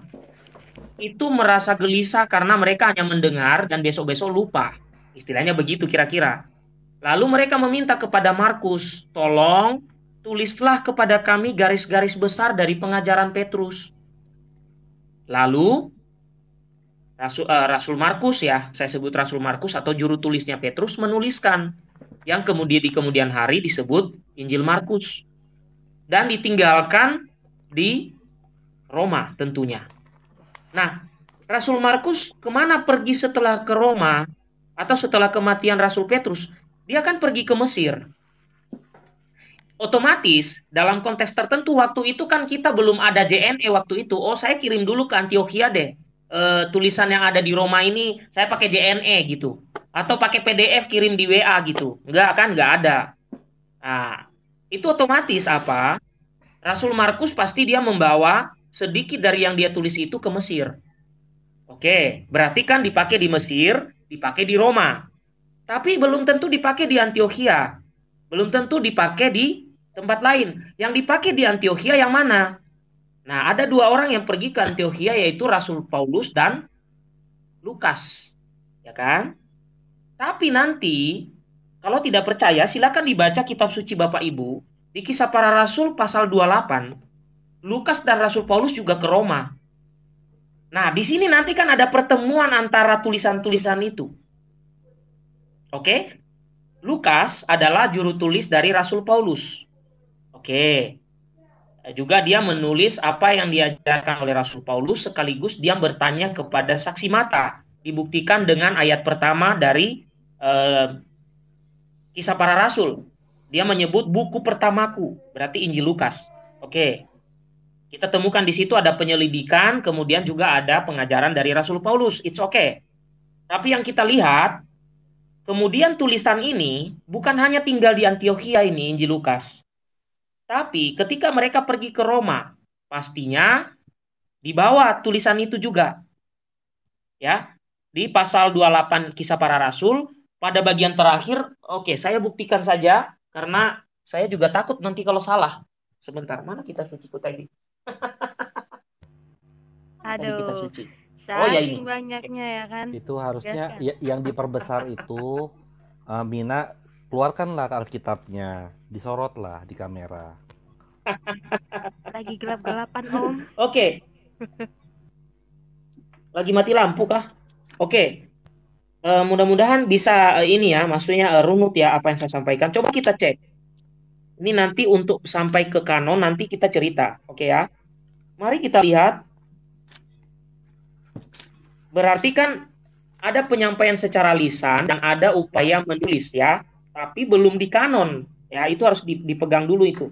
itu merasa gelisah karena mereka hanya mendengar dan besok-besok lupa. Istilahnya begitu kira-kira. Lalu mereka meminta kepada Markus, "Tolong tulislah kepada kami garis-garis besar dari pengajaran Petrus." Lalu Rasul, uh, eh, Rasul Markus ya, saya sebut Rasul Markus atau juru tulisnya Petrus menuliskan yang kemudian di kemudian hari disebut Injil Markus dan ditinggalkan di Roma tentunya. Nah, Rasul Markus kemana pergi setelah ke Roma atau setelah kematian Rasul Petrus? Dia kan pergi ke Mesir. Otomatis dalam konteks tertentu waktu itu kan kita belum ada JNE waktu itu. Oh saya kirim dulu ke Antioquia deh. E, tulisan yang ada di Roma ini saya pakai JNE gitu. Atau pakai PDF kirim di WA gitu. Enggak kan? Enggak ada. Nah, itu otomatis apa? Rasul Markus pasti dia membawa sedikit dari yang dia tulis itu ke Mesir. Oke, berarti kan dipakai di Mesir, dipakai di Roma. Tapi belum tentu dipakai di Antioquia. Belum tentu dipakai di tempat lain. Yang dipakai di Antioquia yang mana? Nah, ada dua orang yang pergi ke Antioquia yaitu Rasul Paulus dan Lukas. Ya kan? Tapi nanti kalau tidak percaya silakan dibaca kitab suci Bapak Ibu di Kisah Para Rasul pasal 28 Lukas dan Rasul Paulus juga ke Roma. Nah, di sini nanti kan ada pertemuan antara tulisan-tulisan itu. Oke? Lukas adalah juru tulis dari Rasul Paulus. Oke. Juga dia menulis apa yang diajarkan oleh Rasul Paulus sekaligus dia bertanya kepada saksi mata. Dibuktikan dengan ayat pertama dari eh, Kisah Para Rasul. Dia menyebut buku pertamaku, berarti Injil Lukas. Oke. Kita temukan di situ ada penyelidikan, kemudian juga ada pengajaran dari Rasul Paulus. It's okay. Tapi yang kita lihat, kemudian tulisan ini bukan hanya tinggal di Antioquia ini Injil Lukas. Tapi ketika mereka pergi ke Roma, pastinya dibawa tulisan itu juga. Ya, di pasal 28 kisah para rasul pada bagian terakhir, oke, okay, saya buktikan saja karena saya juga takut nanti kalau salah. Sebentar, mana kita suci ini? Aduh. Saking oh, ya ini. banyaknya ya kan. Itu harusnya ya, yang diperbesar itu uh, Mina keluarkanlah Alkitabnya, disorotlah di kamera. Lagi gelap-gelapan Om. Oke. Okay. Lagi mati lampu kah? Oke. Okay. Uh, eh, mudah-mudahan bisa uh, ini ya, maksudnya uh, runut ya apa yang saya sampaikan. Coba kita cek ini nanti untuk sampai ke kanon nanti kita cerita, oke okay ya? Mari kita lihat. Berarti kan ada penyampaian secara lisan dan ada upaya menulis ya, tapi belum di kanon. Ya, itu harus dipegang dulu itu.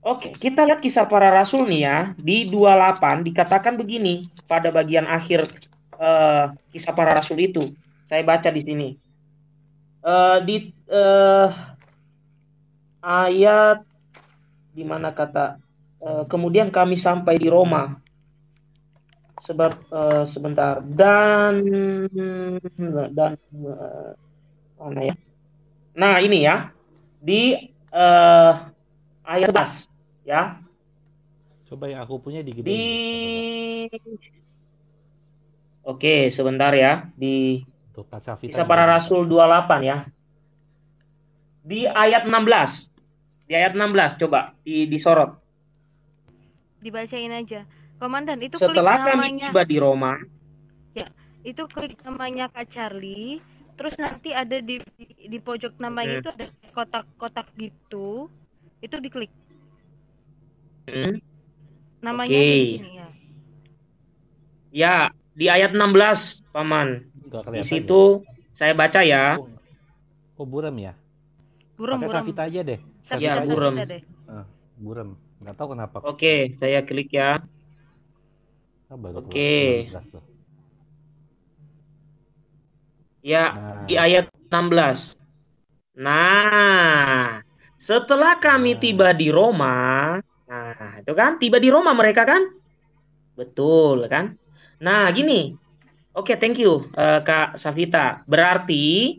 Oke, kita lihat kisah para rasul nih ya. Di 28 dikatakan begini pada bagian akhir uh, kisah para rasul itu. Saya baca di sini. Uh, di uh, ayat di mana kata e, kemudian kami sampai di Roma. Sebab e, sebentar dan dan eh, mana ya? Nah, ini ya. Di e, ayat 11 ya. Coba ya aku punya di Di Oke, sebentar ya. Di Tuh, Kisah Para Rasul 28 ya. Di ayat 16. Di ayat 16 coba di, disorot. Dibacain aja. Komandan itu Setelah klik namanya. Setelah kami tiba di Roma. Ya, itu klik namanya Kak Charlie. Terus nanti ada di di, di pojok namanya hmm. itu ada kotak-kotak gitu. Itu diklik. Hmm. Namanya okay. di sini ya. Ya, di ayat 16, Paman. Di situ ya. saya baca ya. Oh, oh buram ya? Buram, Pakai buram. Safita aja deh. Tapi ya, buram. Deh. Ah, buram. Nggak tahu kenapa. Oke, okay, saya klik ya. Ah, Oke. Okay. Ya, nah. di ayat 16. Nah, setelah kami nah. tiba di Roma, nah, itu kan tiba di Roma mereka kan? Betul kan? Nah, gini. Oke, okay, thank you uh, Kak Savita, Berarti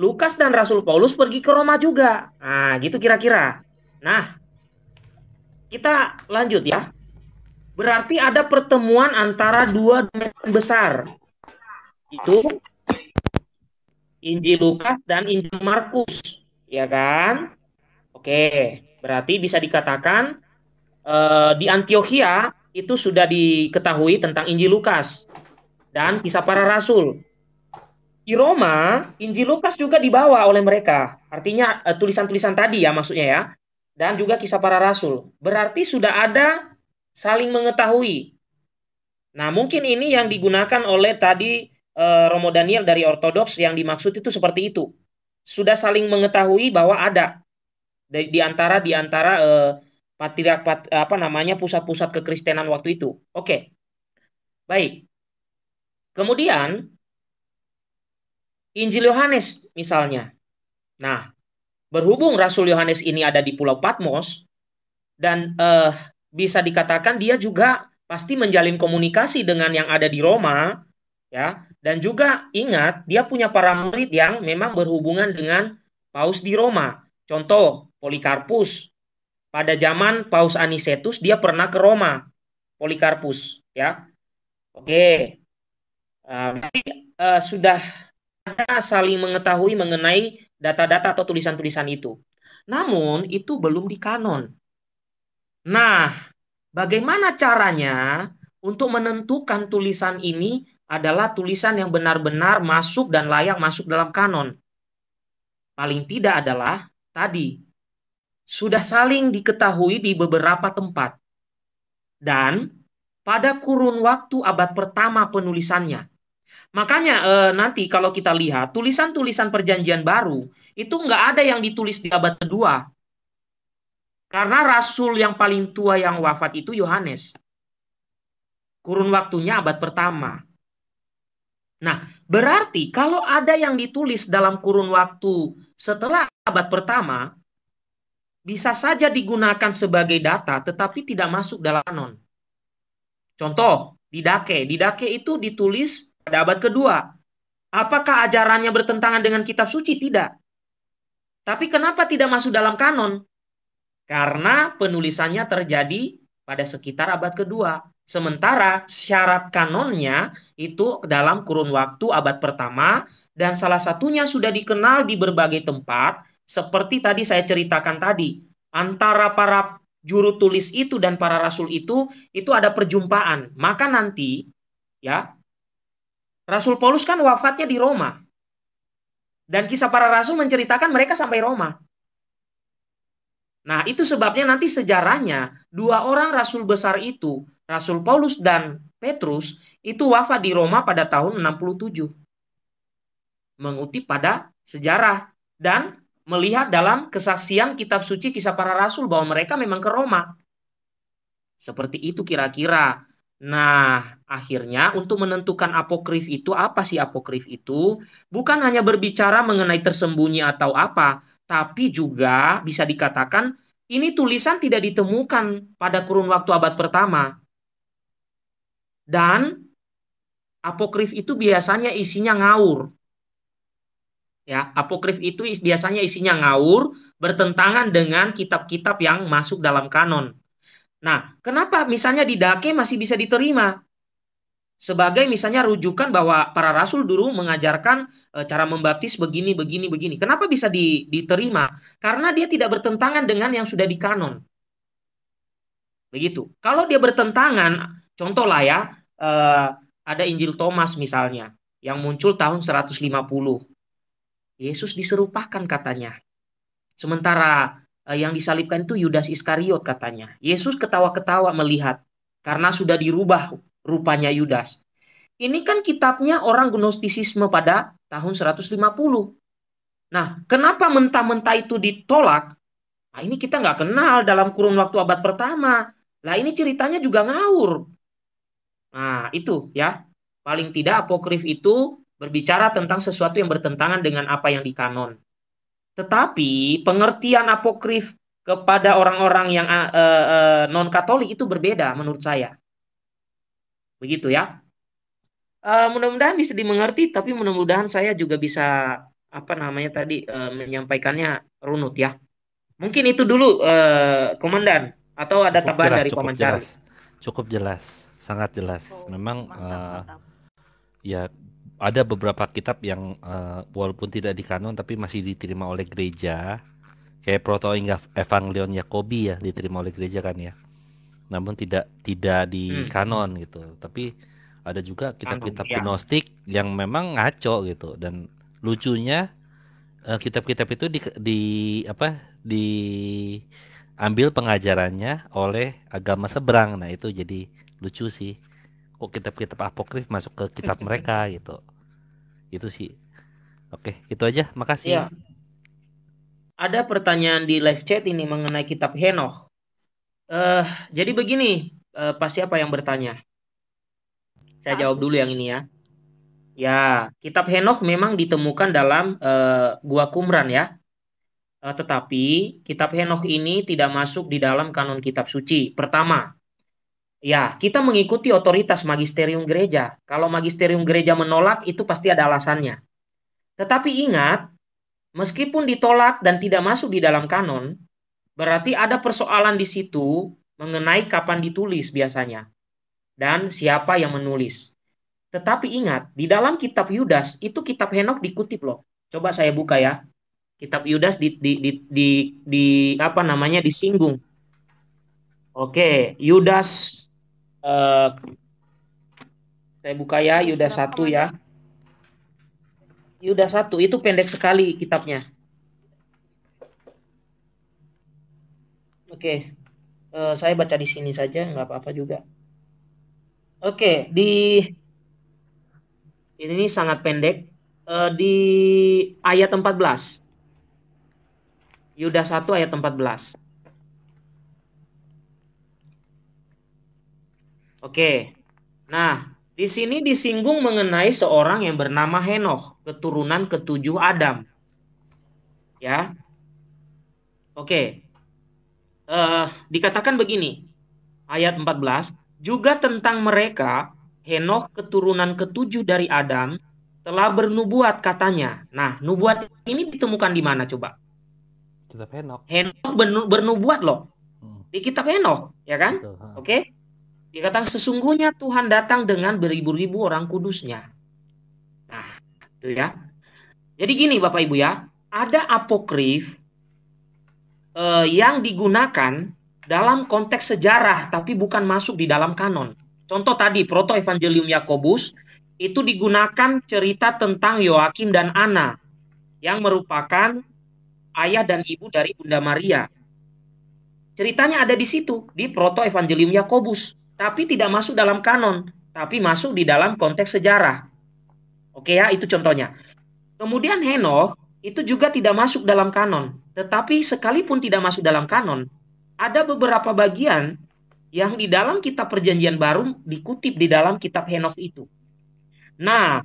Lukas dan Rasul Paulus pergi ke Roma juga. Nah, gitu kira-kira. Nah, kita lanjut ya. Berarti ada pertemuan antara dua domain besar. Itu Injil Lukas dan Injil Markus, ya kan? Oke, berarti bisa dikatakan eh, di Antioquia itu sudah diketahui tentang Injil Lukas dan kisah para rasul di Roma, Injil Lukas juga dibawa oleh mereka. Artinya eh, tulisan-tulisan tadi ya maksudnya ya. Dan juga kisah para rasul. Berarti sudah ada saling mengetahui. Nah mungkin ini yang digunakan oleh tadi eh, Romo Daniel dari Ortodoks yang dimaksud itu seperti itu. Sudah saling mengetahui bahwa ada di, di antara di antara eh, patriark eh, apa namanya pusat-pusat kekristenan waktu itu. Oke. Baik. Kemudian Injil Yohanes misalnya. Nah, berhubung Rasul Yohanes ini ada di Pulau Patmos dan eh, bisa dikatakan dia juga pasti menjalin komunikasi dengan yang ada di Roma, ya. Dan juga ingat dia punya para murid yang memang berhubungan dengan Paus di Roma. Contoh Polikarpus. Pada zaman Paus Anicetus dia pernah ke Roma. Polikarpus, ya. Oke. Uh, eh, sudah ada saling mengetahui mengenai data-data atau tulisan-tulisan itu. Namun itu belum di kanon. Nah, bagaimana caranya untuk menentukan tulisan ini adalah tulisan yang benar-benar masuk dan layak masuk dalam kanon? Paling tidak adalah tadi sudah saling diketahui di beberapa tempat. Dan pada kurun waktu abad pertama penulisannya, Makanya eh, nanti kalau kita lihat tulisan-tulisan perjanjian baru itu nggak ada yang ditulis di abad kedua. Karena rasul yang paling tua yang wafat itu Yohanes. Kurun waktunya abad pertama. Nah, berarti kalau ada yang ditulis dalam kurun waktu setelah abad pertama, bisa saja digunakan sebagai data tetapi tidak masuk dalam kanon. Contoh, didake. Didake itu ditulis pada abad kedua. Apakah ajarannya bertentangan dengan kitab suci? Tidak. Tapi kenapa tidak masuk dalam kanon? Karena penulisannya terjadi pada sekitar abad kedua. Sementara syarat kanonnya itu dalam kurun waktu abad pertama dan salah satunya sudah dikenal di berbagai tempat seperti tadi saya ceritakan tadi. Antara para juru tulis itu dan para rasul itu itu ada perjumpaan. Maka nanti ya Rasul Paulus kan wafatnya di Roma. Dan kisah para rasul menceritakan mereka sampai Roma. Nah, itu sebabnya nanti sejarahnya dua orang rasul besar itu, Rasul Paulus dan Petrus, itu wafat di Roma pada tahun 67. Mengutip pada sejarah dan melihat dalam kesaksian kitab suci kisah para rasul bahwa mereka memang ke Roma. Seperti itu kira-kira Nah, akhirnya untuk menentukan apokrif itu apa sih apokrif itu? Bukan hanya berbicara mengenai tersembunyi atau apa, tapi juga bisa dikatakan ini tulisan tidak ditemukan pada kurun waktu abad pertama. Dan apokrif itu biasanya isinya ngawur. Ya, apokrif itu biasanya isinya ngawur, bertentangan dengan kitab-kitab yang masuk dalam kanon. Nah, kenapa misalnya di dake masih bisa diterima? Sebagai misalnya rujukan bahwa para rasul dulu mengajarkan eh, cara membaptis begini, begini, begini. Kenapa bisa diterima? Karena dia tidak bertentangan dengan yang sudah dikanon. Begitu. Kalau dia bertentangan, contoh lah ya, eh, ada Injil Thomas misalnya, yang muncul tahun 150. Yesus diserupakan katanya. Sementara Eh, yang disalibkan itu Yudas Iskariot katanya. Yesus ketawa-ketawa melihat karena sudah dirubah rupanya Yudas. Ini kan kitabnya orang gnostisisme pada tahun 150. Nah, kenapa mentah-mentah itu ditolak? Nah, ini kita nggak kenal dalam kurun waktu abad pertama. Lah ini ceritanya juga ngawur. Nah, itu ya. Paling tidak apokrif itu berbicara tentang sesuatu yang bertentangan dengan apa yang dikanon. Tetapi pengertian apokrif kepada orang-orang yang uh, uh, non-Katolik itu berbeda menurut saya. Begitu ya. Uh, mudah-mudahan bisa dimengerti, tapi mudah-mudahan saya juga bisa apa namanya tadi uh, menyampaikannya runut ya. Mungkin itu dulu uh, komandan atau ada tambahan dari komandan. Cukup jelas. Cukup jelas, sangat jelas. Oh, Memang mantap, uh, mantap. ya ada beberapa kitab yang uh, walaupun tidak di kanon tapi masih diterima oleh gereja kayak proto evangelion Yakobi ya diterima oleh gereja kan ya namun tidak tidak di hmm. kanon gitu tapi ada juga kitab-kitab ya. gnostik yang memang ngaco gitu dan lucunya eh, kitab-kitab uh, itu di, di apa diambil pengajarannya oleh agama seberang nah itu jadi lucu sih kok kitab-kitab apokrif masuk ke kitab [laughs] mereka gitu itu sih oke itu aja makasih ya. ada pertanyaan di live chat ini mengenai kitab Henoch uh, jadi begini uh, eh, pasti apa yang bertanya saya jawab dulu yang ini ya ya kitab Henok memang ditemukan dalam uh, gua Qumran ya tetapi kitab Henokh ini tidak masuk di dalam kanon kitab suci. Pertama, Ya, kita mengikuti otoritas magisterium gereja. Kalau magisterium gereja menolak, itu pasti ada alasannya. Tetapi ingat, meskipun ditolak dan tidak masuk di dalam kanon, berarti ada persoalan di situ mengenai kapan ditulis biasanya dan siapa yang menulis. Tetapi ingat, di dalam kitab Yudas itu kitab Henok dikutip loh. Coba saya buka ya. Kitab Yudas di di di, di, di apa namanya disinggung. Oke, Yudas uh, saya buka ya Yuda satu ya. Yuda satu itu pendek sekali kitabnya. Oke, okay. uh, eh, saya baca di sini saja nggak apa-apa juga. Oke okay, di ini sangat pendek uh, di ayat 14. Yuda 1 ayat 14. Oke. Nah, di sini disinggung mengenai seorang yang bernama Henokh, keturunan ketujuh Adam. Ya. Oke. Uh, dikatakan begini, ayat 14, juga tentang mereka, Henokh keturunan ketujuh dari Adam telah bernubuat katanya. Nah, nubuat ini ditemukan di mana coba? Kitab Henokh. Henokh bernubuat loh. Hmm. Di kitab Henokh, ya kan? Oke. Okay? Dikatakan sesungguhnya Tuhan datang dengan beribu-ribu orang kudusnya. Nah, itu ya. Jadi gini Bapak Ibu ya, ada apokrif eh, yang digunakan dalam konteks sejarah tapi bukan masuk di dalam kanon. Contoh tadi Proto Evangelium Yakobus itu digunakan cerita tentang Yoakim dan Ana yang merupakan ayah dan ibu dari Bunda Maria. Ceritanya ada di situ di Proto Evangelium Yakobus tapi tidak masuk dalam kanon, tapi masuk di dalam konteks sejarah. Oke ya, itu contohnya. Kemudian Henokh itu juga tidak masuk dalam kanon, tetapi sekalipun tidak masuk dalam kanon, ada beberapa bagian yang di dalam kitab perjanjian baru dikutip di dalam kitab Henokh itu. Nah,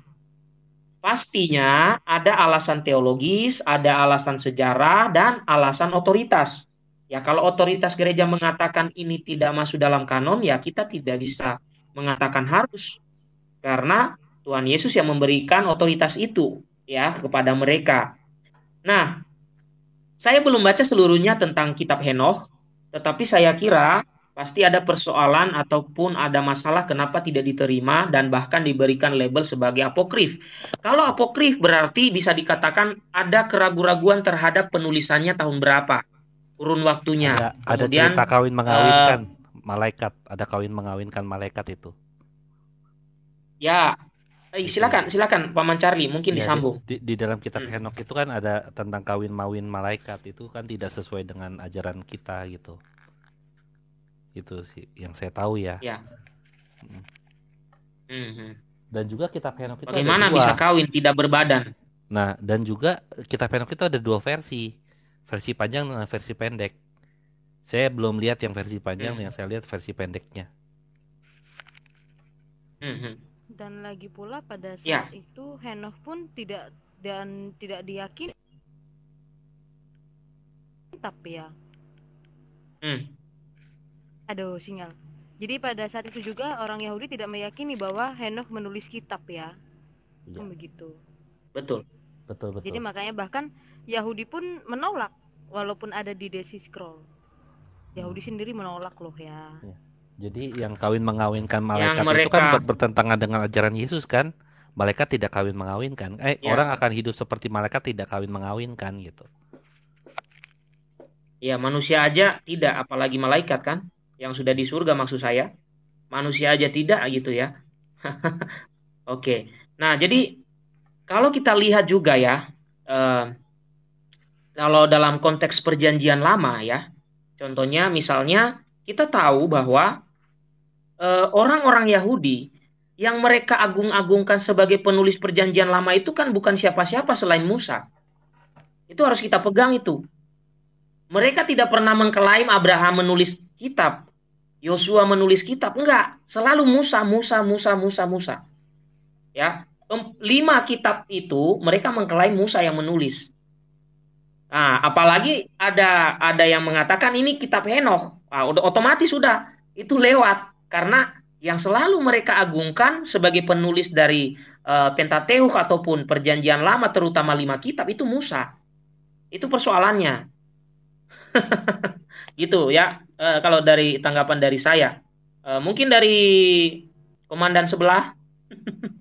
pastinya ada alasan teologis, ada alasan sejarah, dan alasan otoritas. Ya, kalau otoritas gereja mengatakan ini tidak masuk dalam kanon, ya kita tidak bisa mengatakan harus. Karena Tuhan Yesus yang memberikan otoritas itu ya kepada mereka. Nah, saya belum baca seluruhnya tentang kitab Henokh, tetapi saya kira pasti ada persoalan ataupun ada masalah kenapa tidak diterima dan bahkan diberikan label sebagai apokrif. Kalau apokrif berarti bisa dikatakan ada keraguan keraguan terhadap penulisannya tahun berapa kurun waktunya. Ada, Kemudian, ada cerita kawin mengawinkan uh, malaikat, ada kawin mengawinkan malaikat itu. Ya, eh, gitu. silakan silakan paman Charlie mungkin ya, disambung. Di, di, dalam kitab hmm. Henok itu kan ada tentang kawin mawin malaikat itu kan tidak sesuai dengan ajaran kita gitu. Itu sih yang saya tahu ya. Ya. Hmm. Hmm. hmm. Dan juga kitab Henok itu bagaimana bisa kawin tidak berbadan? Nah, dan juga kitab Henok itu ada dua versi versi panjang dengan versi pendek. Saya belum lihat yang versi panjang, hmm. yang saya lihat versi pendeknya. Hmm, hmm. Dan lagi pula pada ya. saat ya. itu Henoch pun tidak dan tidak diyakini. Tapi ya. Hmm. Aduh, sinyal. Jadi pada saat itu juga orang Yahudi tidak meyakini bahwa Henoch menulis kitab ya. ya. begitu. Betul. Betul, betul. Jadi makanya bahkan Yahudi pun menolak walaupun ada di Desi Scroll. Yahudi hmm. sendiri menolak loh ya. Iya. Jadi yang kawin mengawinkan malaikat mereka... itu kan bertentangan dengan ajaran Yesus kan? Malaikat tidak kawin mengawinkan. Eh ya. orang akan hidup seperti malaikat tidak kawin mengawinkan gitu. Ya manusia aja tidak, apalagi malaikat kan? Yang sudah di surga maksud saya. Manusia aja tidak gitu ya. [laughs] Oke. Okay. Nah jadi kalau kita lihat juga ya. eh, kalau dalam konteks perjanjian lama ya, contohnya misalnya kita tahu bahwa orang eh, orang-orang Yahudi yang mereka agung-agungkan sebagai penulis perjanjian lama itu kan bukan siapa-siapa selain Musa. Itu harus kita pegang itu. Mereka tidak pernah mengklaim Abraham menulis kitab, Yosua menulis kitab, enggak. Selalu Musa, Musa, Musa, Musa, Musa. Ya, lima kitab itu mereka mengklaim Musa yang menulis. Nah, apalagi ada ada yang mengatakan ini kitab Henokh. Nah, otomatis sudah itu lewat karena yang selalu mereka agungkan sebagai penulis dari uh, Pentateuch ataupun Perjanjian Lama terutama lima kitab itu Musa. Itu persoalannya. [laughs] gitu ya. Uh, kalau dari tanggapan dari saya. Uh, mungkin dari komandan sebelah [laughs]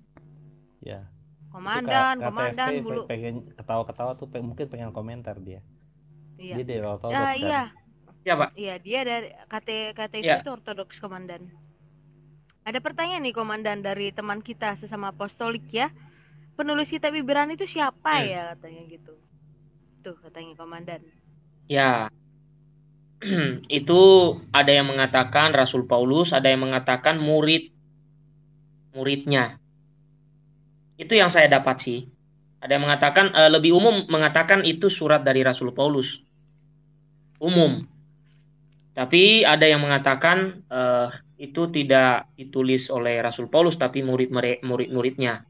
komandan K komandan KTFT bulu pengen ketawa-ketawa tuh pengen, mungkin pengen komentar dia iya. dia dari ortodoks uh, iya iya pak iya dia dari KT KT ya. itu ortodoks komandan ada pertanyaan nih komandan dari teman kita sesama apostolik ya penulis kitab Ibrani itu siapa hmm. ya katanya gitu tuh katanya komandan ya [clears throat] itu ada yang mengatakan Rasul Paulus, ada yang mengatakan murid muridnya. Itu yang saya dapat sih. Ada yang mengatakan uh, lebih umum mengatakan itu surat dari Rasul Paulus. Umum. Tapi ada yang mengatakan uh, itu tidak ditulis oleh Rasul Paulus tapi murid-murid-muridnya.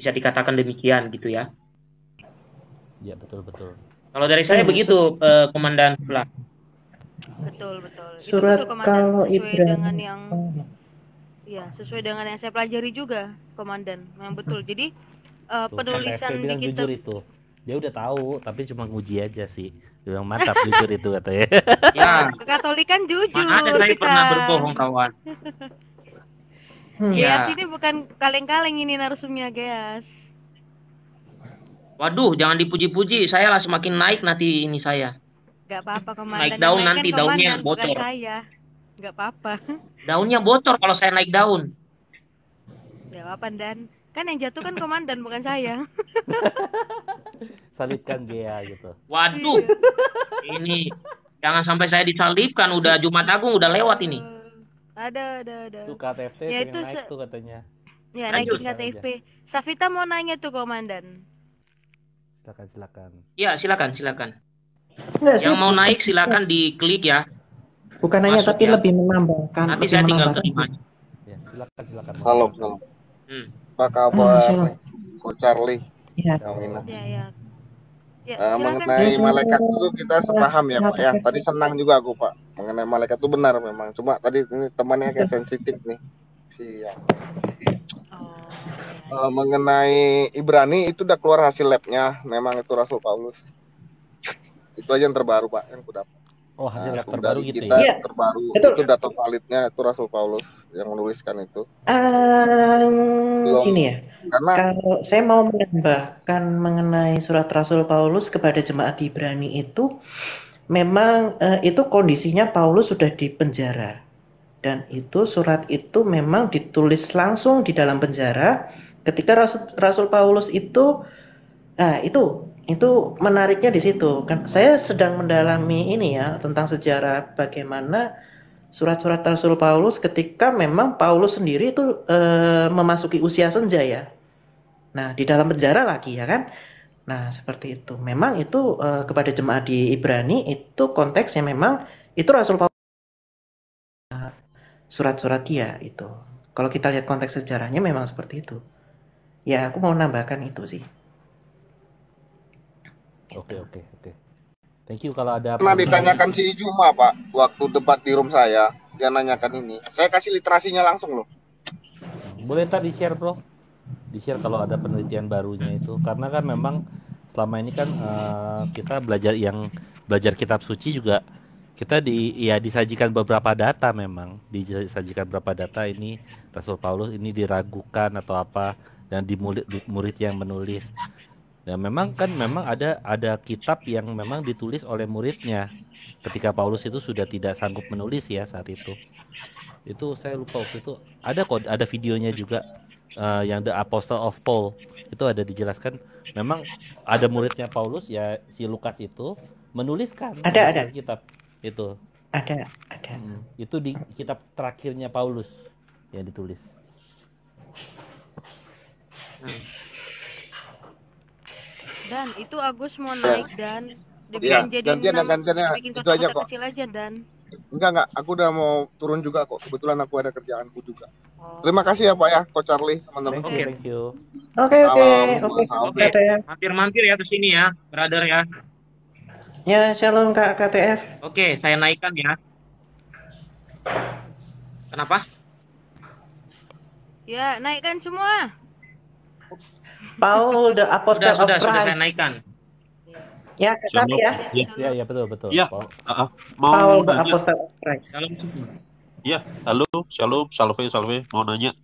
Bisa dikatakan demikian gitu ya. Ya, betul betul. Kalau dari saya ya, begitu uh, komandan Fla. Betul betul. Surat itu betul, komandan, kalau sesuai Ibrahim. dengan yang ya sesuai dengan yang saya pelajari juga, Komandan. Yang betul. Hmm. Jadi uh, penulisan di kita jujur itu. Dia udah tahu, tapi cuma nguji aja sih. Dia mantap [laughs] jujur itu katanya. Ya. kan jujur. Mana ada saya pernah berbohong kawan. hmm. Ya. sini bukan kaleng-kaleng ini narsumnya, guys. Waduh, jangan dipuji-puji. Saya lah semakin naik nanti ini saya. Gak apa-apa, kan Komandan. Naik daun nanti daunnya bocor. Saya. Gak apa-apa. [laughs] Daunnya bocor kalau saya naik daun. Gak apa-apa, Dan. Kan yang jatuh kan komandan, bukan saya. [laughs] Salibkan dia gitu. Waduh. Iya. ini. Jangan sampai saya disalibkan. Udah Jumat Agung, udah lewat ini. Ada, ada, ada. Tuh ktp ya, itu naik tuh katanya. Ya, naikin ktp Safita mau nanya tuh, komandan. Silakan, silakan. Ya, silakan, silakan. Nggak, yang mau naik silakan diklik ya. Bukan hanya tapi ya. lebih menambahkan. Nanti lebih saya tinggal terima. Ya, silakan silakan. Halo, halo. Hmm. Apa ah, kabar? Ko Charlie. Iya. Ya. Ya, ya. Eh, ya, uh, mengenai malaikat itu kita sepaham iya, ya, Pak ya. Tadi senang juga aku Pak. Mengenai malaikat itu benar memang. Cuma tadi ini temannya kayak sensitif nih. Siap. Oh, uh, mengenai Ibrani itu udah keluar hasil labnya. Memang itu Rasul Paulus. Itu aja yang terbaru Pak yang kudapat. Oh hasil nah, terbaru gitu ya? kita ya? terbaru Betul. itu data validnya itu Rasul Paulus yang menuliskan itu. Um, ini ya. Karena kalau saya mau menambahkan mengenai surat Rasul Paulus kepada jemaat di Ibrani itu memang uh, itu kondisinya Paulus sudah di penjara dan itu surat itu memang ditulis langsung di dalam penjara ketika Rasul, Rasul Paulus itu Nah, itu itu menariknya di situ kan saya sedang mendalami ini ya tentang sejarah bagaimana surat-surat Rasul Paulus ketika memang Paulus sendiri itu e, memasuki usia senja ya nah di dalam penjara lagi ya kan nah seperti itu memang itu e, kepada jemaat di Ibrani itu konteksnya memang itu Rasul Paulus surat-surat dia itu kalau kita lihat konteks sejarahnya memang seperti itu ya aku mau nambahkan itu sih Gitu. Oke oke oke. Thank you kalau ada. Pernah ditanyakan si Juma Pak waktu debat di room saya dia nanyakan ini. Saya kasih literasinya langsung loh. Boleh tak di share bro? Di share kalau ada penelitian barunya itu karena kan memang selama ini kan uh, kita belajar yang belajar kitab suci juga kita di ya disajikan beberapa data memang disajikan beberapa data ini Rasul Paulus ini diragukan atau apa dan di murid, murid yang menulis Ya memang kan memang ada ada kitab yang memang ditulis oleh muridnya ketika Paulus itu sudah tidak sanggup menulis ya saat itu. Itu saya lupa waktu itu ada kok ada videonya juga uh, yang The Apostle of Paul itu ada dijelaskan memang ada muridnya Paulus ya si Lukas itu menuliskan ada ada kitab itu ada ada hmm, itu di kitab terakhirnya Paulus yang ditulis. Hmm. Dan itu Agus mau iya. naik dan dia ya, jadi gantian ya, gantian ya. Itu aja kok. Kecil aja dan. Enggak enggak, aku udah mau turun juga kok. Kebetulan aku ada kerjaanku juga. Oh. Terima kasih ya Pak ya, kok Charlie, teman-teman. Oke, Oke Oke, oke. Oke. Mampir-mampir ya ke sini ya, brother ya. Ya, shalom Kak KTF. Oke, saya naikkan ya. Kenapa? Ya, naikkan semua. Paul the Apostle udah, of udah, Christ. Sudah saya naikkan. Ya, ketat ya. Ya, ya, betul, betul. Ya. Paul, uh, mau Paul the nanya. Apostle of Christ. Shalom. Ya, halo, shalom, salve, salve. Mau nanya.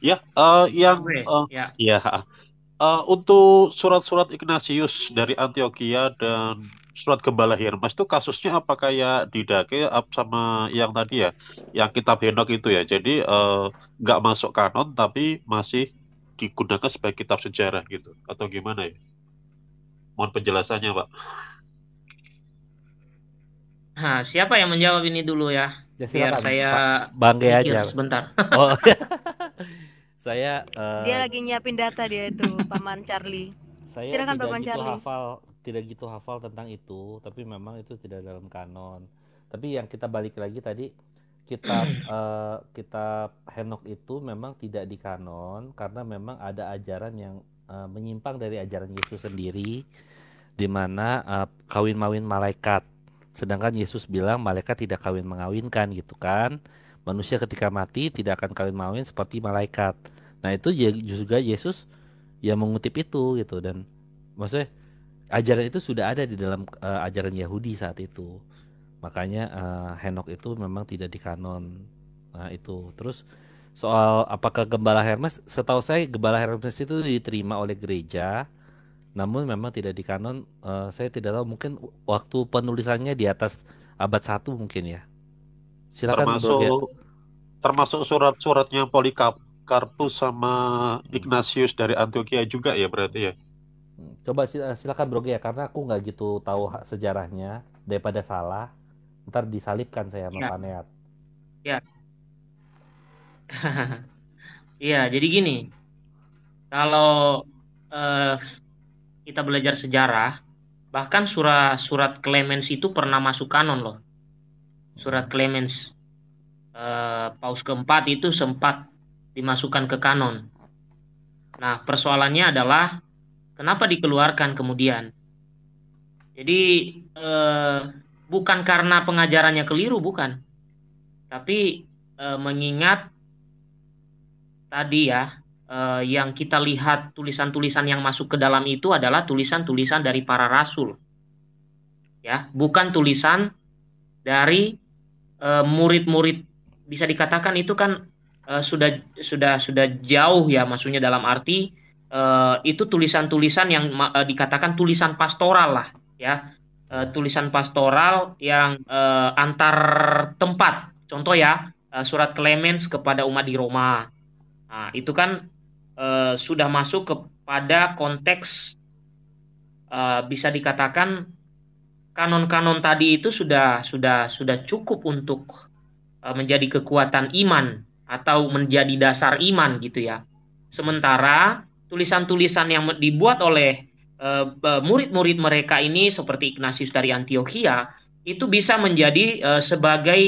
Ya, uh, yang uh, ya. ya. Uh, untuk surat-surat Ignatius dari Antioquia dan surat gembala Hermas itu kasusnya apa kayak didake sama yang tadi ya yang kitab Henok itu ya jadi nggak uh, masuk kanon tapi masih digunakan sebagai kitab sejarah gitu atau gimana ya? Mohon penjelasannya, Pak. Nah, siapa yang menjawab ini dulu ya? ya silakan, saya bangga aja sebentar. [laughs] Oh. [laughs] saya uh... Dia lagi nyiapin data dia itu, Paman Charlie. Saya silakan Paman gitu Charlie. hafal, tidak gitu hafal tentang itu, tapi memang itu tidak dalam kanon. Tapi yang kita balik lagi tadi kitab uh, [clears throat] kitab Henok itu memang tidak di kanon karena memang ada ajaran yang uh, menyimpang dari ajaran Yesus sendiri di mana uh, kawin mawin malaikat sedangkan Yesus bilang malaikat tidak kawin mengawinkan gitu kan manusia ketika mati tidak akan kawin mawin seperti malaikat nah itu ya juga Yesus yang mengutip itu gitu dan maksudnya ajaran itu sudah ada di dalam uh, ajaran Yahudi saat itu Makanya uh, Henok itu memang tidak di kanon. Nah, itu. Terus soal apakah gembala Hermes, setahu saya gembala Hermes itu diterima oleh gereja. Namun memang tidak di kanon, uh, saya tidak tahu mungkin waktu penulisannya di atas abad satu mungkin ya. Silakan termasuk ya. termasuk surat-suratnya Polikarpus sama Ignatius dari Antioquia juga ya berarti ya. Coba silakan Bro ya karena aku nggak gitu tahu sejarahnya daripada salah ntar disalipkan saya sama ya. Paneat. Iya. Iya. [laughs] iya, jadi gini. Kalau uh, kita belajar sejarah, bahkan surat surat Clemens itu pernah masuk kanon loh. Surat Clemens uh, paus keempat itu sempat dimasukkan ke kanon. Nah, persoalannya adalah kenapa dikeluarkan kemudian? Jadi eh, bukan karena pengajarannya keliru bukan tapi e, mengingat tadi ya e, yang kita lihat tulisan-tulisan yang masuk ke dalam itu adalah tulisan-tulisan dari para rasul ya bukan tulisan dari e, murid-murid bisa dikatakan itu kan e, sudah sudah sudah jauh ya maksudnya dalam arti e, itu tulisan-tulisan yang e, dikatakan tulisan pastoral lah ya uh, tulisan pastoral yang uh, antar tempat. Contoh ya, uh, surat Clemens kepada umat di Roma. Nah, itu kan uh, sudah masuk kepada konteks uh, bisa dikatakan kanon-kanon tadi itu sudah sudah sudah cukup untuk uh, menjadi kekuatan iman atau menjadi dasar iman gitu ya. Sementara tulisan-tulisan yang dibuat oleh Eh, murid-murid mereka ini seperti Ignatius dari Antioquia itu bisa menjadi eh, sebagai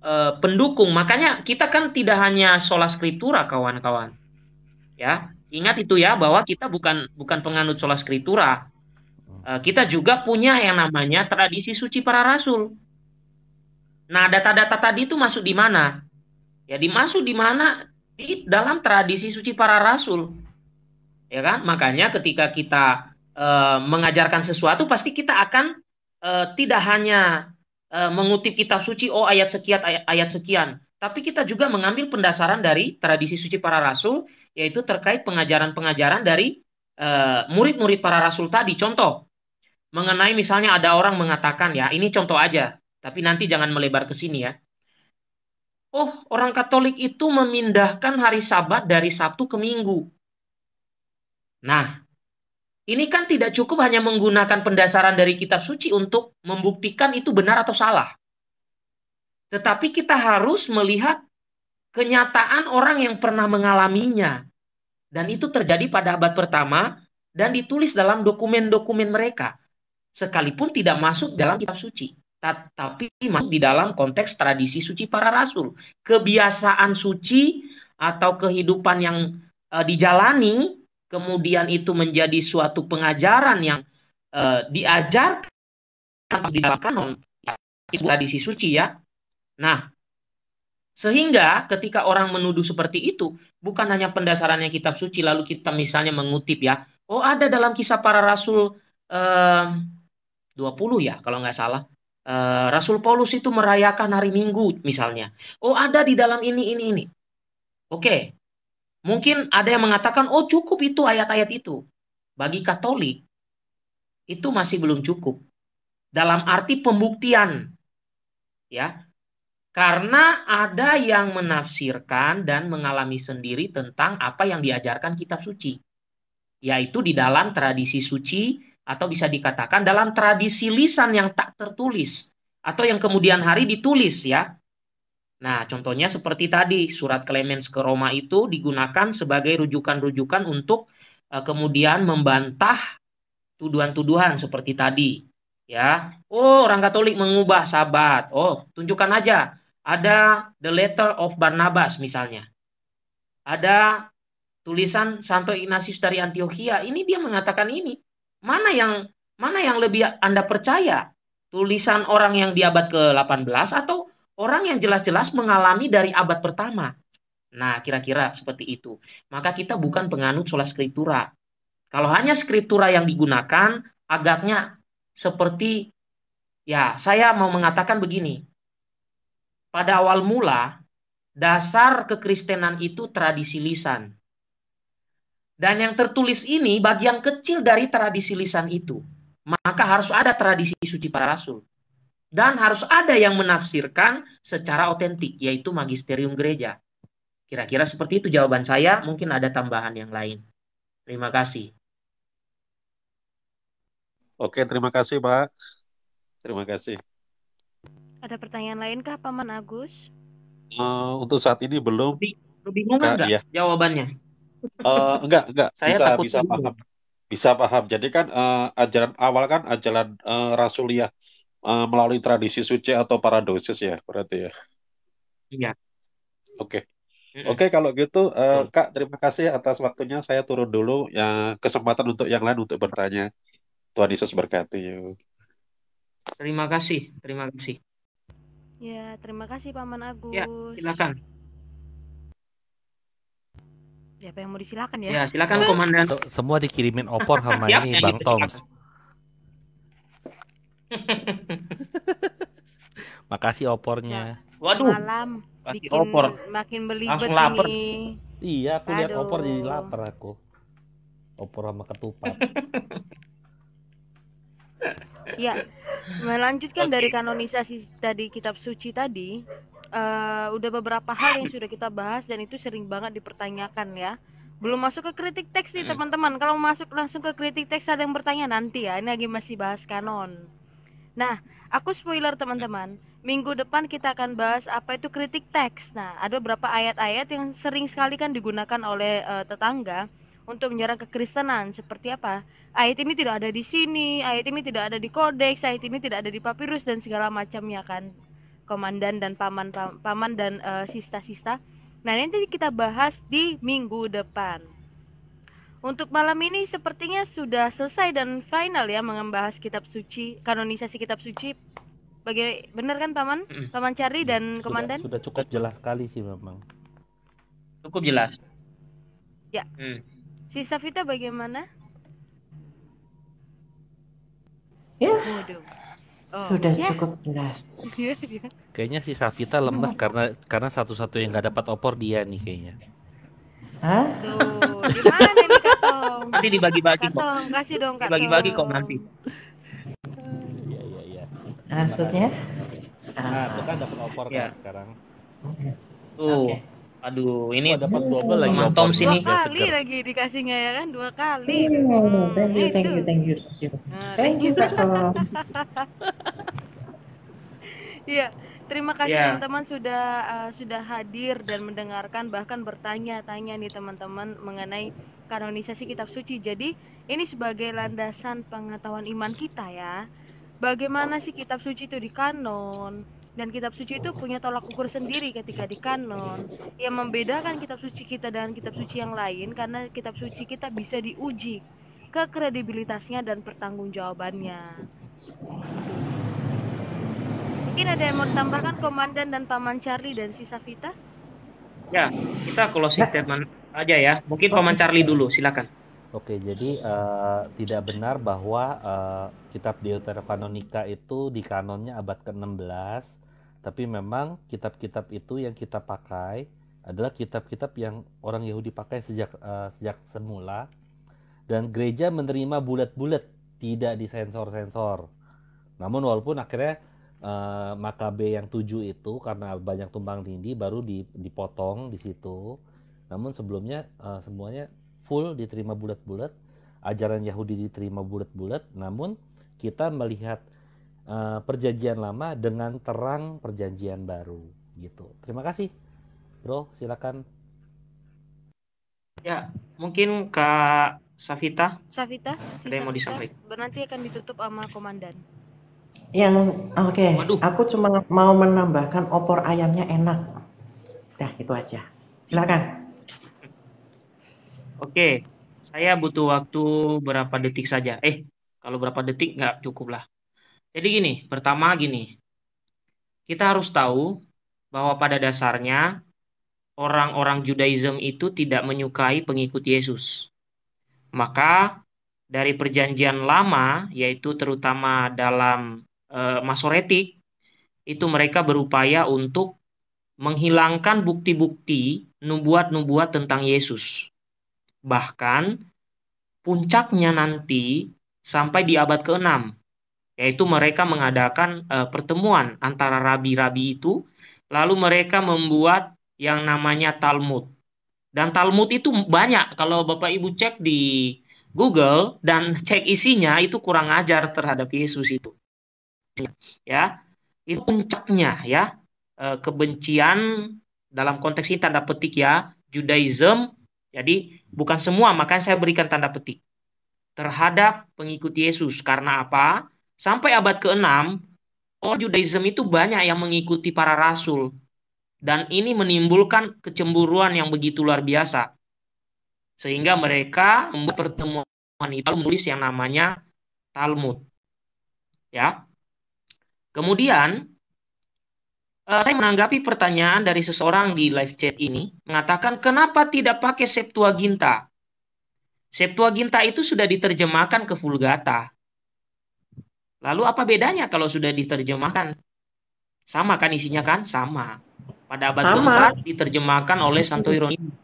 eh, pendukung. Makanya kita kan tidak hanya sholat skritura kawan-kawan. Ya, ingat itu ya bahwa kita bukan bukan penganut sola kritura, Kita juga punya yang namanya tradisi suci para rasul. Nah, data-data tadi itu masuk di mana? Ya, dimasuk di mana? Di dalam tradisi suci para rasul ya kan? Makanya ketika kita e, mengajarkan sesuatu pasti kita akan e, tidak hanya e, mengutip kitab suci oh ayat sekian ayat, ayat sekian, tapi kita juga mengambil pendasaran dari tradisi suci para rasul yaitu terkait pengajaran-pengajaran dari murid-murid para rasul tadi. Contoh mengenai misalnya ada orang mengatakan ya ini contoh aja, tapi nanti jangan melebar ke sini ya. Oh, orang Katolik itu memindahkan hari Sabat dari Sabtu ke Minggu. Nah, ini kan tidak cukup hanya menggunakan pendasaran dari kitab suci untuk membuktikan itu benar atau salah. Tetapi kita harus melihat kenyataan orang yang pernah mengalaminya. Dan itu terjadi pada abad pertama dan ditulis dalam dokumen-dokumen mereka. Sekalipun tidak masuk dalam kitab suci. Tapi masuk di dalam konteks tradisi suci para rasul. Kebiasaan suci atau kehidupan yang eh, dijalani kemudian itu menjadi suatu pengajaran yang uh, diajarkan di dalam kanon tradisi suci ya. Nah, sehingga ketika orang menuduh seperti itu, bukan hanya pendasarannya kitab suci lalu kita misalnya mengutip ya, oh ada dalam kisah para rasul eh, 20 ya kalau nggak salah. Eh, rasul Paulus itu merayakan hari Minggu misalnya. Oh ada di dalam ini ini ini. Oke, Mungkin ada yang mengatakan, oh cukup itu ayat-ayat itu. Bagi Katolik, itu masih belum cukup. Dalam arti pembuktian. ya Karena ada yang menafsirkan dan mengalami sendiri tentang apa yang diajarkan kitab suci. Yaitu di dalam tradisi suci atau bisa dikatakan dalam tradisi lisan yang tak tertulis. Atau yang kemudian hari ditulis ya. Nah, contohnya seperti tadi, surat Clemens ke Roma itu digunakan sebagai rujukan-rujukan untuk uh, kemudian membantah tuduhan-tuduhan seperti tadi. Ya, oh orang Katolik mengubah sabat. Oh, tunjukkan aja ada The Letter of Barnabas misalnya. Ada tulisan Santo Ignatius dari Antioquia. Ini dia mengatakan ini. Mana yang mana yang lebih Anda percaya? Tulisan orang yang di abad ke-18 atau Orang yang jelas-jelas mengalami dari abad pertama. Nah, kira-kira seperti itu. Maka kita bukan penganut sholat skriptura. Kalau hanya skriptura yang digunakan, agaknya seperti ya, saya mau mengatakan begini. Pada awal mula, dasar kekristenan itu tradisi lisan. Dan yang tertulis ini bagian kecil dari tradisi lisan itu. Maka harus ada tradisi suci para rasul dan harus ada yang menafsirkan secara otentik yaitu magisterium gereja. Kira-kira seperti itu jawaban saya, mungkin ada tambahan yang lain. Terima kasih. Oke, terima kasih, Pak. Terima kasih. Ada pertanyaan lain kah, Paman Agus? Uh, untuk saat ini belum. Bingung enggak ya. jawabannya? Uh, enggak, enggak. Saya bisa takut bisa paham. Bisa paham. Jadi kan uh, ajaran awal kan ajaran uh, rasuliah Eh, melalui tradisi suci atau paradosis ya berarti ya. Iya. Oke. Okay. Oke, okay, kalau gitu, uh, Kak, terima kasih atas waktunya. Saya turun dulu. Ya, kesempatan untuk yang lain untuk bertanya. Tuhan Yesus berkati. Yuk. Terima kasih, terima kasih. Ya, terima kasih Paman ya, Agus. Ya, silakan. Siapa yang mau disilakan ya? Ya, silakan Komandan. Semua dikirimin opor sama ini Bang Toms. [laughs] Makasih opornya. Ya. Waduh. Malam. bikin, opor. Makin belibet lapar. ini. Iya, aku Aduh. lihat opor jadi lapar aku. Opor sama ketupat. [laughs] ya, melanjutkan okay. dari kanonisasi tadi kitab suci tadi, uh, udah beberapa hal yang sudah kita bahas dan itu sering banget dipertanyakan ya. Belum masuk ke kritik teks nih teman-teman. Kalau masuk langsung ke kritik teks ada yang bertanya nanti ya. Ini lagi masih bahas kanon. Nah, aku spoiler teman-teman. Minggu depan kita akan bahas apa itu kritik teks. Nah, ada beberapa ayat-ayat yang sering sekali kan digunakan oleh uh, tetangga untuk menyerang kekristenan. Seperti apa? Ayat ini tidak ada di sini, ayat ini tidak ada di kodeks, ayat ini tidak ada di papirus dan segala macamnya kan. Komandan dan paman paman dan uh, sista-sista. Nah, nanti kita bahas di minggu depan. Untuk malam ini sepertinya sudah selesai dan final ya membahas kitab suci, kanonisasi kitab suci. Bagai benar kan paman? Paman Cari dan sudah, komandan? Sudah cukup jelas sekali sih memang. Cukup jelas. Ya. Hmm. Si Safita bagaimana? Ya. Oh, sudah ya. cukup jelas. [laughs] Iya, iya. Kayaknya si Safita lemes karena karena satu-satu yang nggak dapat opor dia nih kayaknya. Hah? Tuh, gimana nih Nanti dibagi-bagi kok. kasih dong Kak Dibagi-bagi kok nanti. Iya, iya, iya. Maksudnya? Nah, itu kan dapat opor ya. kan iya. sekarang. Tuh. Aduh, ini oh, dapat double lagi. Tom sini. Dua kali lagi dikasihnya ya kan, dua kali. Oh, thank you, thank you, thank you, nah, thank you. thank you, Kak [laughs] Iya. Terima kasih teman iya. teman-teman sudah uh, sudah hadir dan mendengarkan bahkan bertanya-tanya nih teman-teman mengenai kanonisasi kitab suci. Jadi ini sebagai landasan pengetahuan iman kita ya. Bagaimana sih kitab suci itu dikanon? Dan kitab suci itu punya tolak ukur sendiri ketika dikanon. Yang membedakan kitab suci kita dengan kitab suci yang lain karena kitab suci kita bisa diuji ke kredibilitasnya dan pertanggungjawabannya. Mungkin ada yang mau tambahkan Komandan dan Paman Charlie dan sisa Vita? Ya, kita closing eh. statement aja ya. Mungkin Paman Charlie dulu, silakan. Oke, jadi uh, tidak benar bahwa uh, kitab Deuterokanonika itu di kanonnya abad ke-16, tapi memang kitab-kitab itu yang kita pakai adalah kitab-kitab yang orang Yahudi pakai sejak uh, sejak semula dan gereja menerima bulat-bulat, tidak disensor-sensor. Namun walaupun akhirnya uh, eh, Makabe yang tujuh itu karena banyak tumbang tindih baru dipotong di situ. Namun sebelumnya uh, semuanya full diterima bulat-bulat, ajaran Yahudi diterima bulat-bulat. Namun kita melihat uh, perjanjian lama dengan terang perjanjian baru gitu. Terima kasih, Bro. Silakan. Ya, mungkin Kak Safita. Safita, si ada mau disampaikan. Nanti akan ditutup sama komandan. Yang oke, okay. aku cuma mau menambahkan opor ayamnya enak. Dah, itu aja. Silakan. Oke, okay. saya butuh waktu berapa detik saja. Eh, kalau berapa detik nggak cukup lah. Jadi gini, pertama gini. Kita harus tahu bahwa pada dasarnya orang-orang Judaism itu tidak menyukai pengikut Yesus. Maka dari perjanjian lama, yaitu terutama dalam e, eh, Masoretik, itu mereka berupaya untuk menghilangkan bukti-bukti nubuat-nubuat tentang Yesus. Bahkan puncaknya nanti sampai di abad ke-6, yaitu mereka mengadakan e, pertemuan antara rabi-rabi itu, lalu mereka membuat yang namanya Talmud. Dan Talmud itu banyak, kalau Bapak Ibu cek di Google dan cek isinya itu kurang ajar terhadap Yesus itu. Ya, itu puncaknya ya eh, kebencian dalam konteks ini tanda petik ya Judaism. Jadi bukan semua makanya saya berikan tanda petik terhadap pengikut Yesus karena apa? Sampai abad ke-6 orang Judaism itu banyak yang mengikuti para rasul dan ini menimbulkan kecemburuan yang begitu luar biasa sehingga mereka membuat pertemuan itu menulis yang namanya Talmud. Ya. Kemudian eh, saya menanggapi pertanyaan dari seseorang di live chat ini mengatakan kenapa tidak pakai Septuaginta? Septuaginta itu sudah diterjemahkan ke Vulgata. Lalu apa bedanya kalau sudah diterjemahkan? Sama kan isinya kan? Sama. Pada abad keempat diterjemahkan oleh Santo Ironimus.